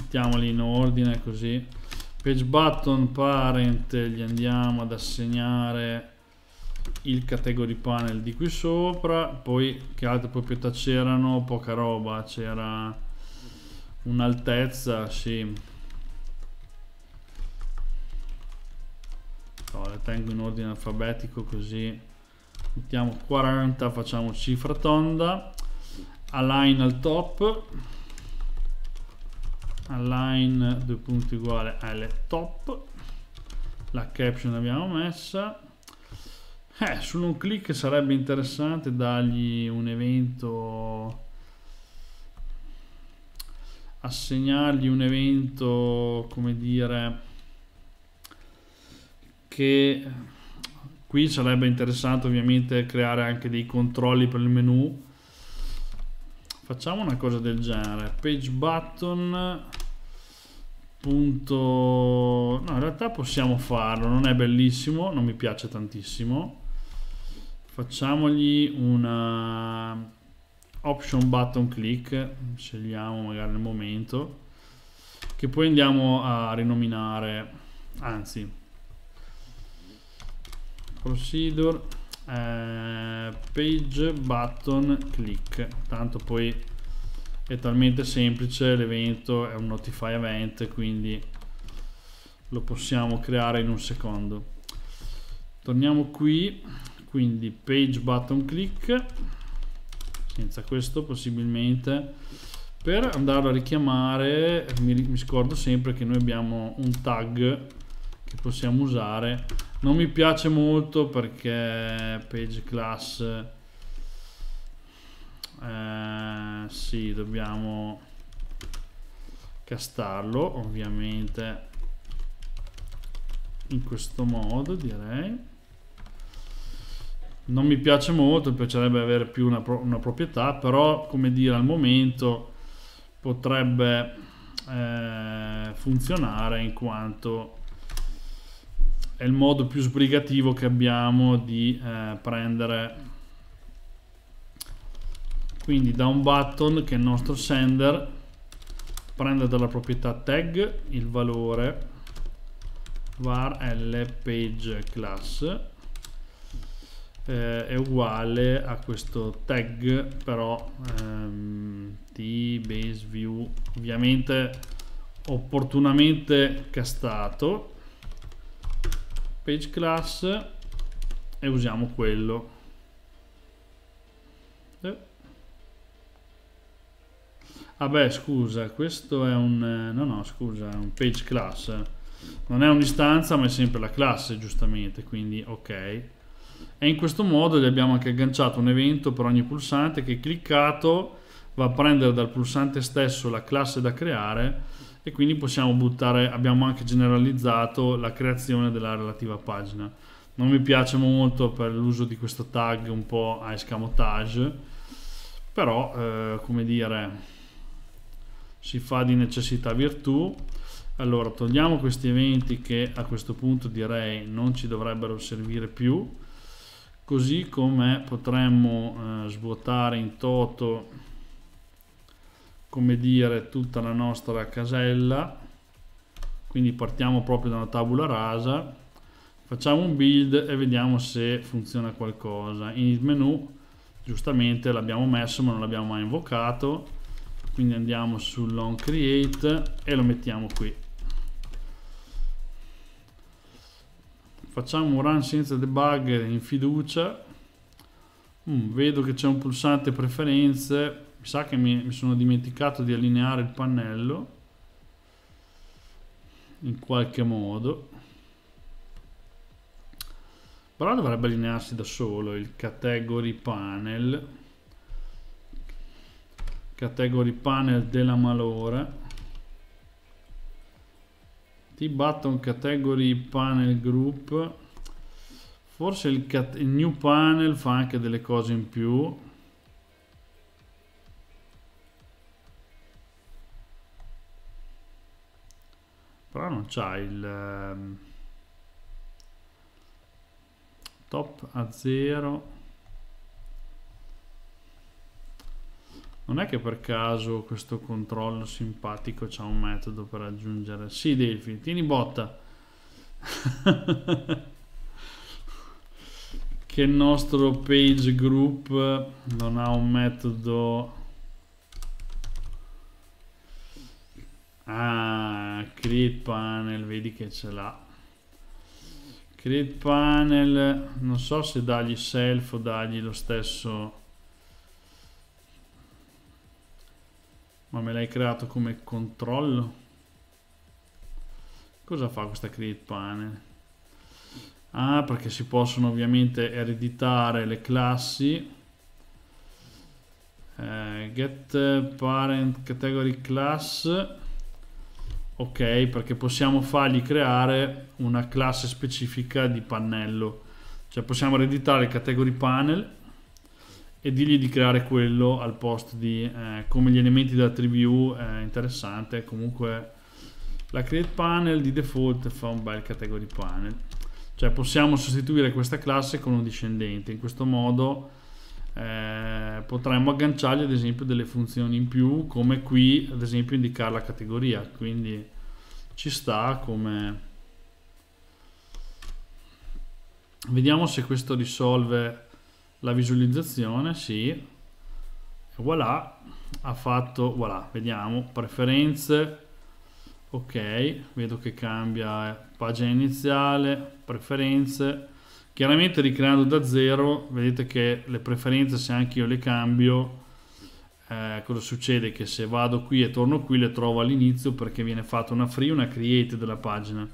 mettiamola in ordine così page button parent gli andiamo ad assegnare il category panel di qui sopra poi che altre proprietà c'erano poca roba c'era un'altezza sì no, le tengo in ordine alfabetico così mettiamo 40 facciamo cifra tonda align al top align due punti uguale al top la caption l'abbiamo messa eh, su un click sarebbe interessante dargli un evento assegnargli un evento come dire che qui sarebbe interessante ovviamente creare anche dei controlli per il menu facciamo una cosa del genere page button punto no in realtà possiamo farlo non è bellissimo non mi piace tantissimo facciamogli una option button click scegliamo magari il momento che poi andiamo a rinominare anzi procedure eh, page button click tanto poi è talmente semplice l'evento è un notify event quindi lo possiamo creare in un secondo torniamo qui quindi page button click senza questo possibilmente per andarlo a richiamare mi, mi scordo sempre che noi abbiamo un tag che possiamo usare non mi piace molto perché page class eh, sì dobbiamo castarlo ovviamente in questo modo direi non mi piace molto, mi piacerebbe avere più una, pro una proprietà, però come dire al momento potrebbe eh, funzionare in quanto è il modo più sbrigativo che abbiamo di eh, prendere quindi da un button che il nostro sender prende dalla proprietà tag il valore var l page class eh, è uguale a questo tag però ehm, t base view ovviamente opportunamente castato page class e usiamo quello vabbè eh. ah scusa questo è un eh, no no scusa è un page class non è un'istanza ma è sempre la classe giustamente quindi ok e in questo modo gli abbiamo anche agganciato un evento per ogni pulsante che cliccato va a prendere dal pulsante stesso la classe da creare e quindi possiamo buttare, abbiamo anche generalizzato la creazione della relativa pagina. Non mi piace molto per l'uso di questo tag un po' a escamotage, però eh, come dire si fa di necessità virtù. Allora togliamo questi eventi che a questo punto direi non ci dovrebbero servire più, così come potremmo eh, svuotare in toto come dire tutta la nostra casella quindi partiamo proprio da una tabula rasa facciamo un build e vediamo se funziona qualcosa in menu giustamente l'abbiamo messo ma non l'abbiamo mai invocato quindi andiamo sull'on create e lo mettiamo qui facciamo un run senza debugger in fiducia mm, vedo che c'è un pulsante preferenze mi sa che mi, mi sono dimenticato di allineare il pannello in qualche modo però dovrebbe allinearsi da solo il category panel category panel della malora t-button category panel group forse il, il new panel fa anche delle cose in più però non c'ha il um, top a 0 non è che per caso questo controllo simpatico c'ha un metodo per aggiungere sì Delphi tieni botta che il nostro page group non ha un metodo Ah, create panel, vedi che ce l'ha. Create panel, non so se dagli self o dagli lo stesso... Ma me l'hai creato come controllo? Cosa fa questa create panel? Ah, perché si possono ovviamente ereditare le classi. Eh, get parent category class ok perché possiamo fargli creare una classe specifica di pannello cioè possiamo ereditare il category panel e dirgli di creare quello al posto di eh, come gli elementi della tribù eh, interessante comunque la create panel di default fa un bel category panel cioè possiamo sostituire questa classe con un discendente in questo modo eh, potremmo agganciargli ad esempio delle funzioni in più come qui ad esempio indicare la categoria quindi ci sta come vediamo se questo risolve la visualizzazione sì voilà ha fatto voilà vediamo preferenze ok vedo che cambia pagina iniziale preferenze chiaramente ricreando da zero vedete che le preferenze se anche io le cambio eh, cosa succede che se vado qui e torno qui le trovo all'inizio perché viene fatta una free una create della pagina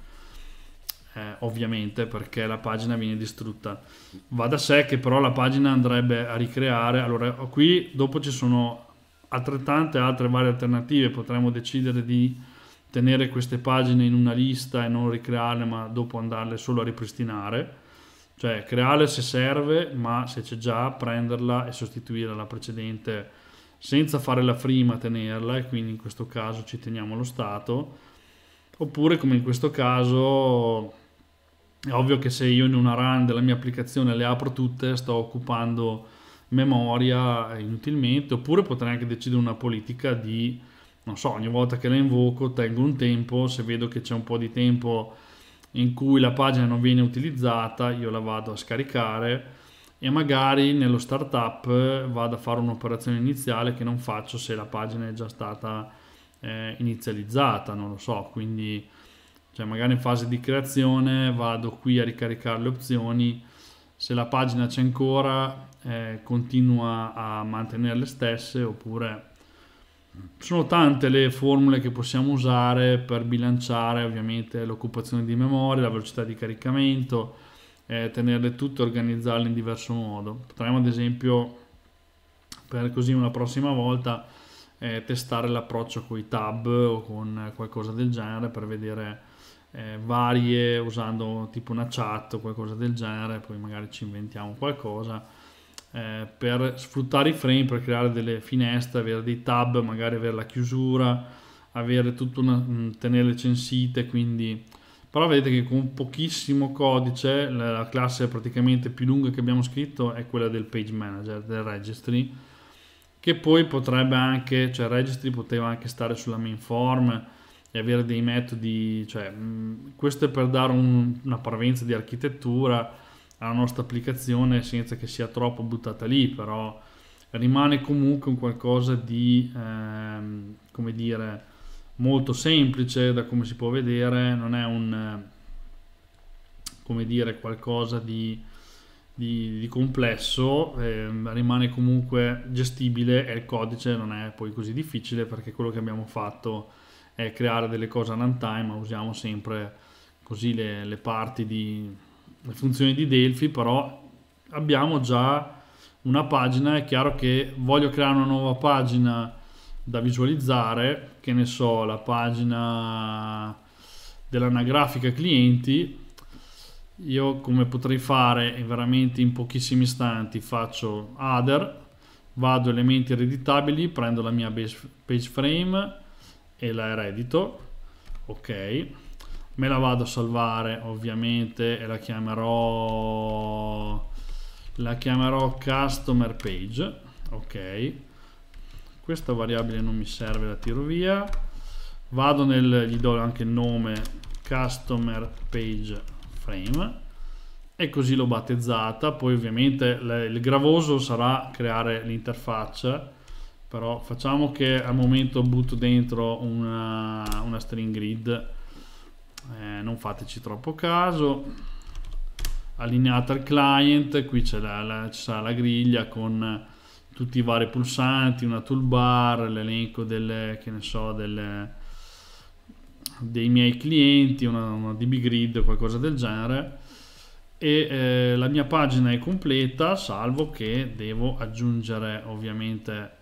eh, ovviamente perché la pagina viene distrutta va da sé che però la pagina andrebbe a ricreare allora qui dopo ci sono altrettante altre varie alternative potremmo decidere di tenere queste pagine in una lista e non ricrearle ma dopo andarle solo a ripristinare cioè creare se serve, ma se c'è già prenderla e sostituire la precedente senza fare la prima tenerla e quindi in questo caso ci teniamo lo stato. Oppure come in questo caso è ovvio che se io in una run della mia applicazione le apro tutte sto occupando memoria inutilmente oppure potrei anche decidere una politica di non so ogni volta che la invoco tengo un tempo se vedo che c'è un po' di tempo in cui la pagina non viene utilizzata, io la vado a scaricare e magari nello startup vado a fare un'operazione iniziale che non faccio se la pagina è già stata eh, inizializzata, non lo so, quindi cioè magari in fase di creazione vado qui a ricaricare le opzioni, se la pagina c'è ancora eh, continua a mantenere le stesse oppure sono tante le formule che possiamo usare per bilanciare ovviamente l'occupazione di memoria, la velocità di caricamento, eh, tenerle tutte organizzarle in diverso modo. Potremmo ad esempio per così una prossima volta eh, testare l'approccio con i tab o con qualcosa del genere per vedere eh, varie usando tipo una chat o qualcosa del genere, poi magari ci inventiamo qualcosa eh, per sfruttare i frame, per creare delle finestre, avere dei tab, magari avere la chiusura, avere tutto una, mm, tenere censite, quindi però vedete che con pochissimo codice la classe praticamente più lunga che abbiamo scritto è quella del page manager del registry che poi potrebbe anche cioè registry poteva anche stare sulla main form e avere dei metodi cioè mm, questo è per dare un, una parvenza di architettura alla nostra applicazione senza che sia troppo buttata lì, però rimane comunque un qualcosa di, ehm, come dire, molto semplice da come si può vedere, non è un, come dire, qualcosa di, di, di complesso, ehm, rimane comunque gestibile e il codice non è poi così difficile perché quello che abbiamo fatto è creare delle cose a runtime, ma usiamo sempre così le, le parti di le funzioni di Delphi, però abbiamo già una pagina, è chiaro che voglio creare una nuova pagina da visualizzare, che ne so, la pagina dell'anagrafica clienti, io come potrei fare veramente in pochissimi istanti faccio other, vado elementi ereditabili, prendo la mia base, page frame e la eredito, ok, me la vado a salvare ovviamente e la chiamerò la chiamerò customer page ok questa variabile non mi serve la tiro via vado nel gli do anche il nome customer page frame e così l'ho battezzata poi ovviamente le, il gravoso sarà creare l'interfaccia però facciamo che al momento butto dentro una, una string grid eh, non fateci troppo caso allineata al client qui c'è la, la, la, griglia con tutti i vari pulsanti una toolbar l'elenco delle che ne so delle, dei miei clienti una, una db grid qualcosa del genere e eh, la mia pagina è completa salvo che devo aggiungere ovviamente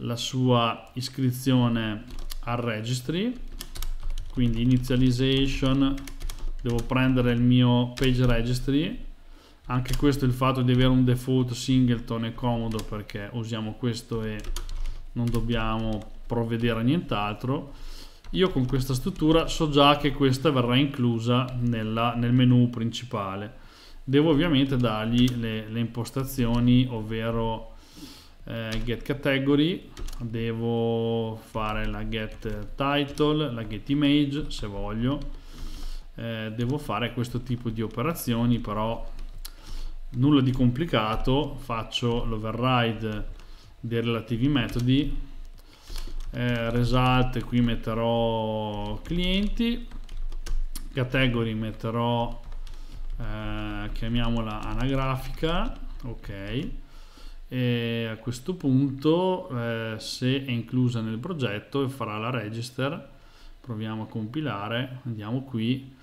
la sua iscrizione al registry quindi initialization devo prendere il mio page registry anche questo il fatto di avere un default singleton è comodo perché usiamo questo e non dobbiamo provvedere a nient'altro io con questa struttura so già che questa verrà inclusa nella, nel menu principale devo ovviamente dargli le, le impostazioni ovvero eh, get category devo fare la get title la get image se voglio eh, devo fare questo tipo di operazioni però nulla di complicato faccio l'override dei relativi metodi eh, result qui metterò clienti category metterò eh, chiamiamola anagrafica ok e a questo punto eh, se è inclusa nel progetto e farà la register proviamo a compilare andiamo qui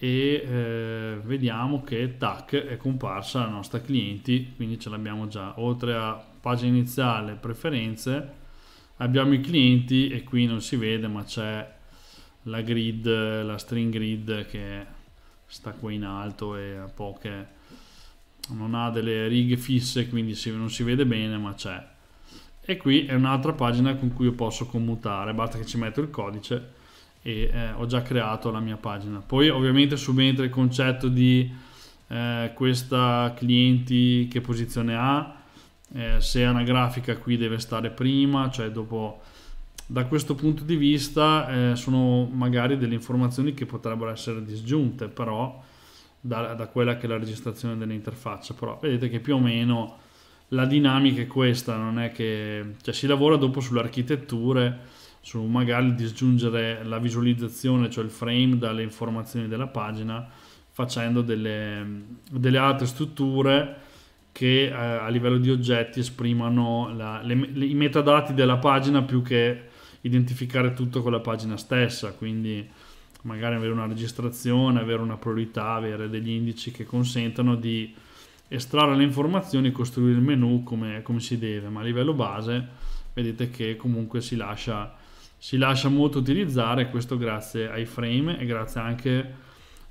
e eh, vediamo che tac è comparsa la nostra clienti quindi ce l'abbiamo già oltre a pagina iniziale preferenze abbiamo i clienti e qui non si vede ma c'è la grid la string grid che sta qui in alto e a poche non ha delle righe fisse quindi si, non si vede bene ma c'è e qui è un'altra pagina con cui io posso commutare basta che ci metto il codice e eh, ho già creato la mia pagina poi ovviamente subentra il concetto di eh, questa clienti che posizione ha eh, se è una grafica qui deve stare prima cioè dopo da questo punto di vista eh, sono magari delle informazioni che potrebbero essere disgiunte però da, da quella che è la registrazione dell'interfaccia, però vedete che più o meno la dinamica è questa, non è che cioè, si lavora dopo sulle architetture, su magari disgiungere la visualizzazione, cioè il frame dalle informazioni della pagina, facendo delle, delle altre strutture che eh, a livello di oggetti esprimano la, le, le, i metadati della pagina più che identificare tutto con la pagina stessa, quindi magari avere una registrazione, avere una priorità, avere degli indici che consentano di estrarre le informazioni e costruire il menu come, come si deve, ma a livello base vedete che comunque si lascia, si lascia molto utilizzare, questo grazie ai frame e grazie anche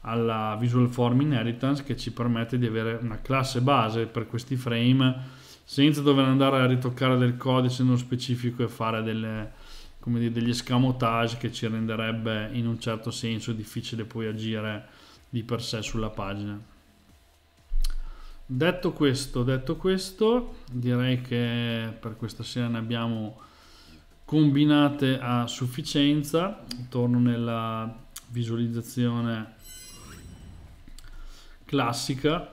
alla Visual Form Inheritance che ci permette di avere una classe base per questi frame senza dover andare a ritoccare del codice nello specifico e fare delle, come dire, degli escamotage che ci renderebbe in un certo senso difficile poi agire di per sé sulla pagina. Detto questo, detto questo, direi che per questa sera ne abbiamo combinate a sufficienza. Torno nella visualizzazione classica,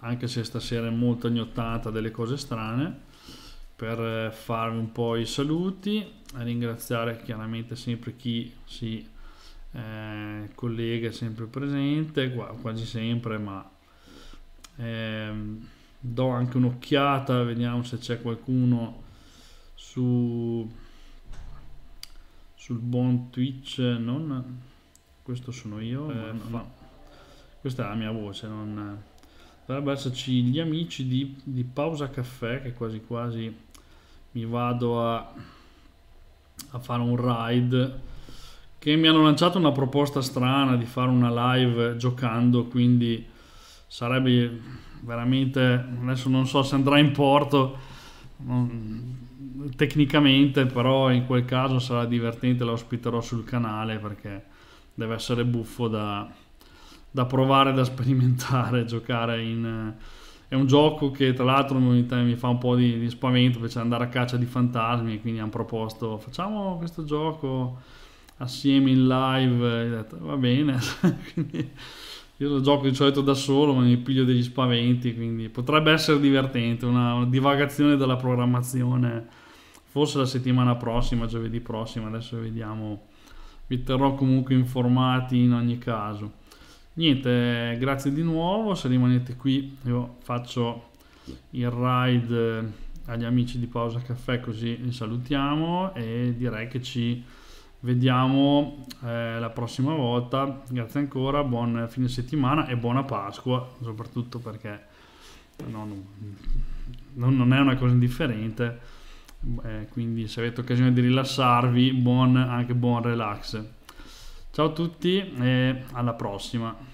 anche se stasera è molto agnottata delle cose strane, per farvi un po' i saluti ringraziare chiaramente sempre chi si eh, collega, sempre presente, qua, quasi sempre, ma ehm, do anche un'occhiata, vediamo se c'è qualcuno su, sul buon Twitch, non questo sono io, eh, no. questa è la mia voce, non, dovrebbe esserci gli amici di, di Pausa Caffè che quasi quasi mi vado a a fare un ride che mi hanno lanciato una proposta strana di fare una live giocando, quindi sarebbe veramente, adesso non so se andrà in porto non, tecnicamente, però in quel caso sarà divertente, la ospiterò sul canale perché deve essere buffo da, da provare, da sperimentare, giocare in è un gioco che tra l'altro mi fa un po' di, di spavento perché andare a caccia di fantasmi, quindi hanno proposto facciamo questo gioco assieme in live, e ho detto va bene, io lo gioco di solito da solo, ma mi piglio degli spaventi, quindi potrebbe essere divertente, una, una divagazione della programmazione, forse la settimana prossima, giovedì prossimo, adesso vediamo, vi terrò comunque informati in ogni caso niente grazie di nuovo se rimanete qui io faccio il ride eh, agli amici di pausa caffè così li salutiamo e direi che ci vediamo eh, la prossima volta grazie ancora buon fine settimana e buona Pasqua soprattutto perché no, no, non è una cosa indifferente eh, quindi se avete occasione di rilassarvi buon, anche buon relax Ciao a tutti e alla prossima.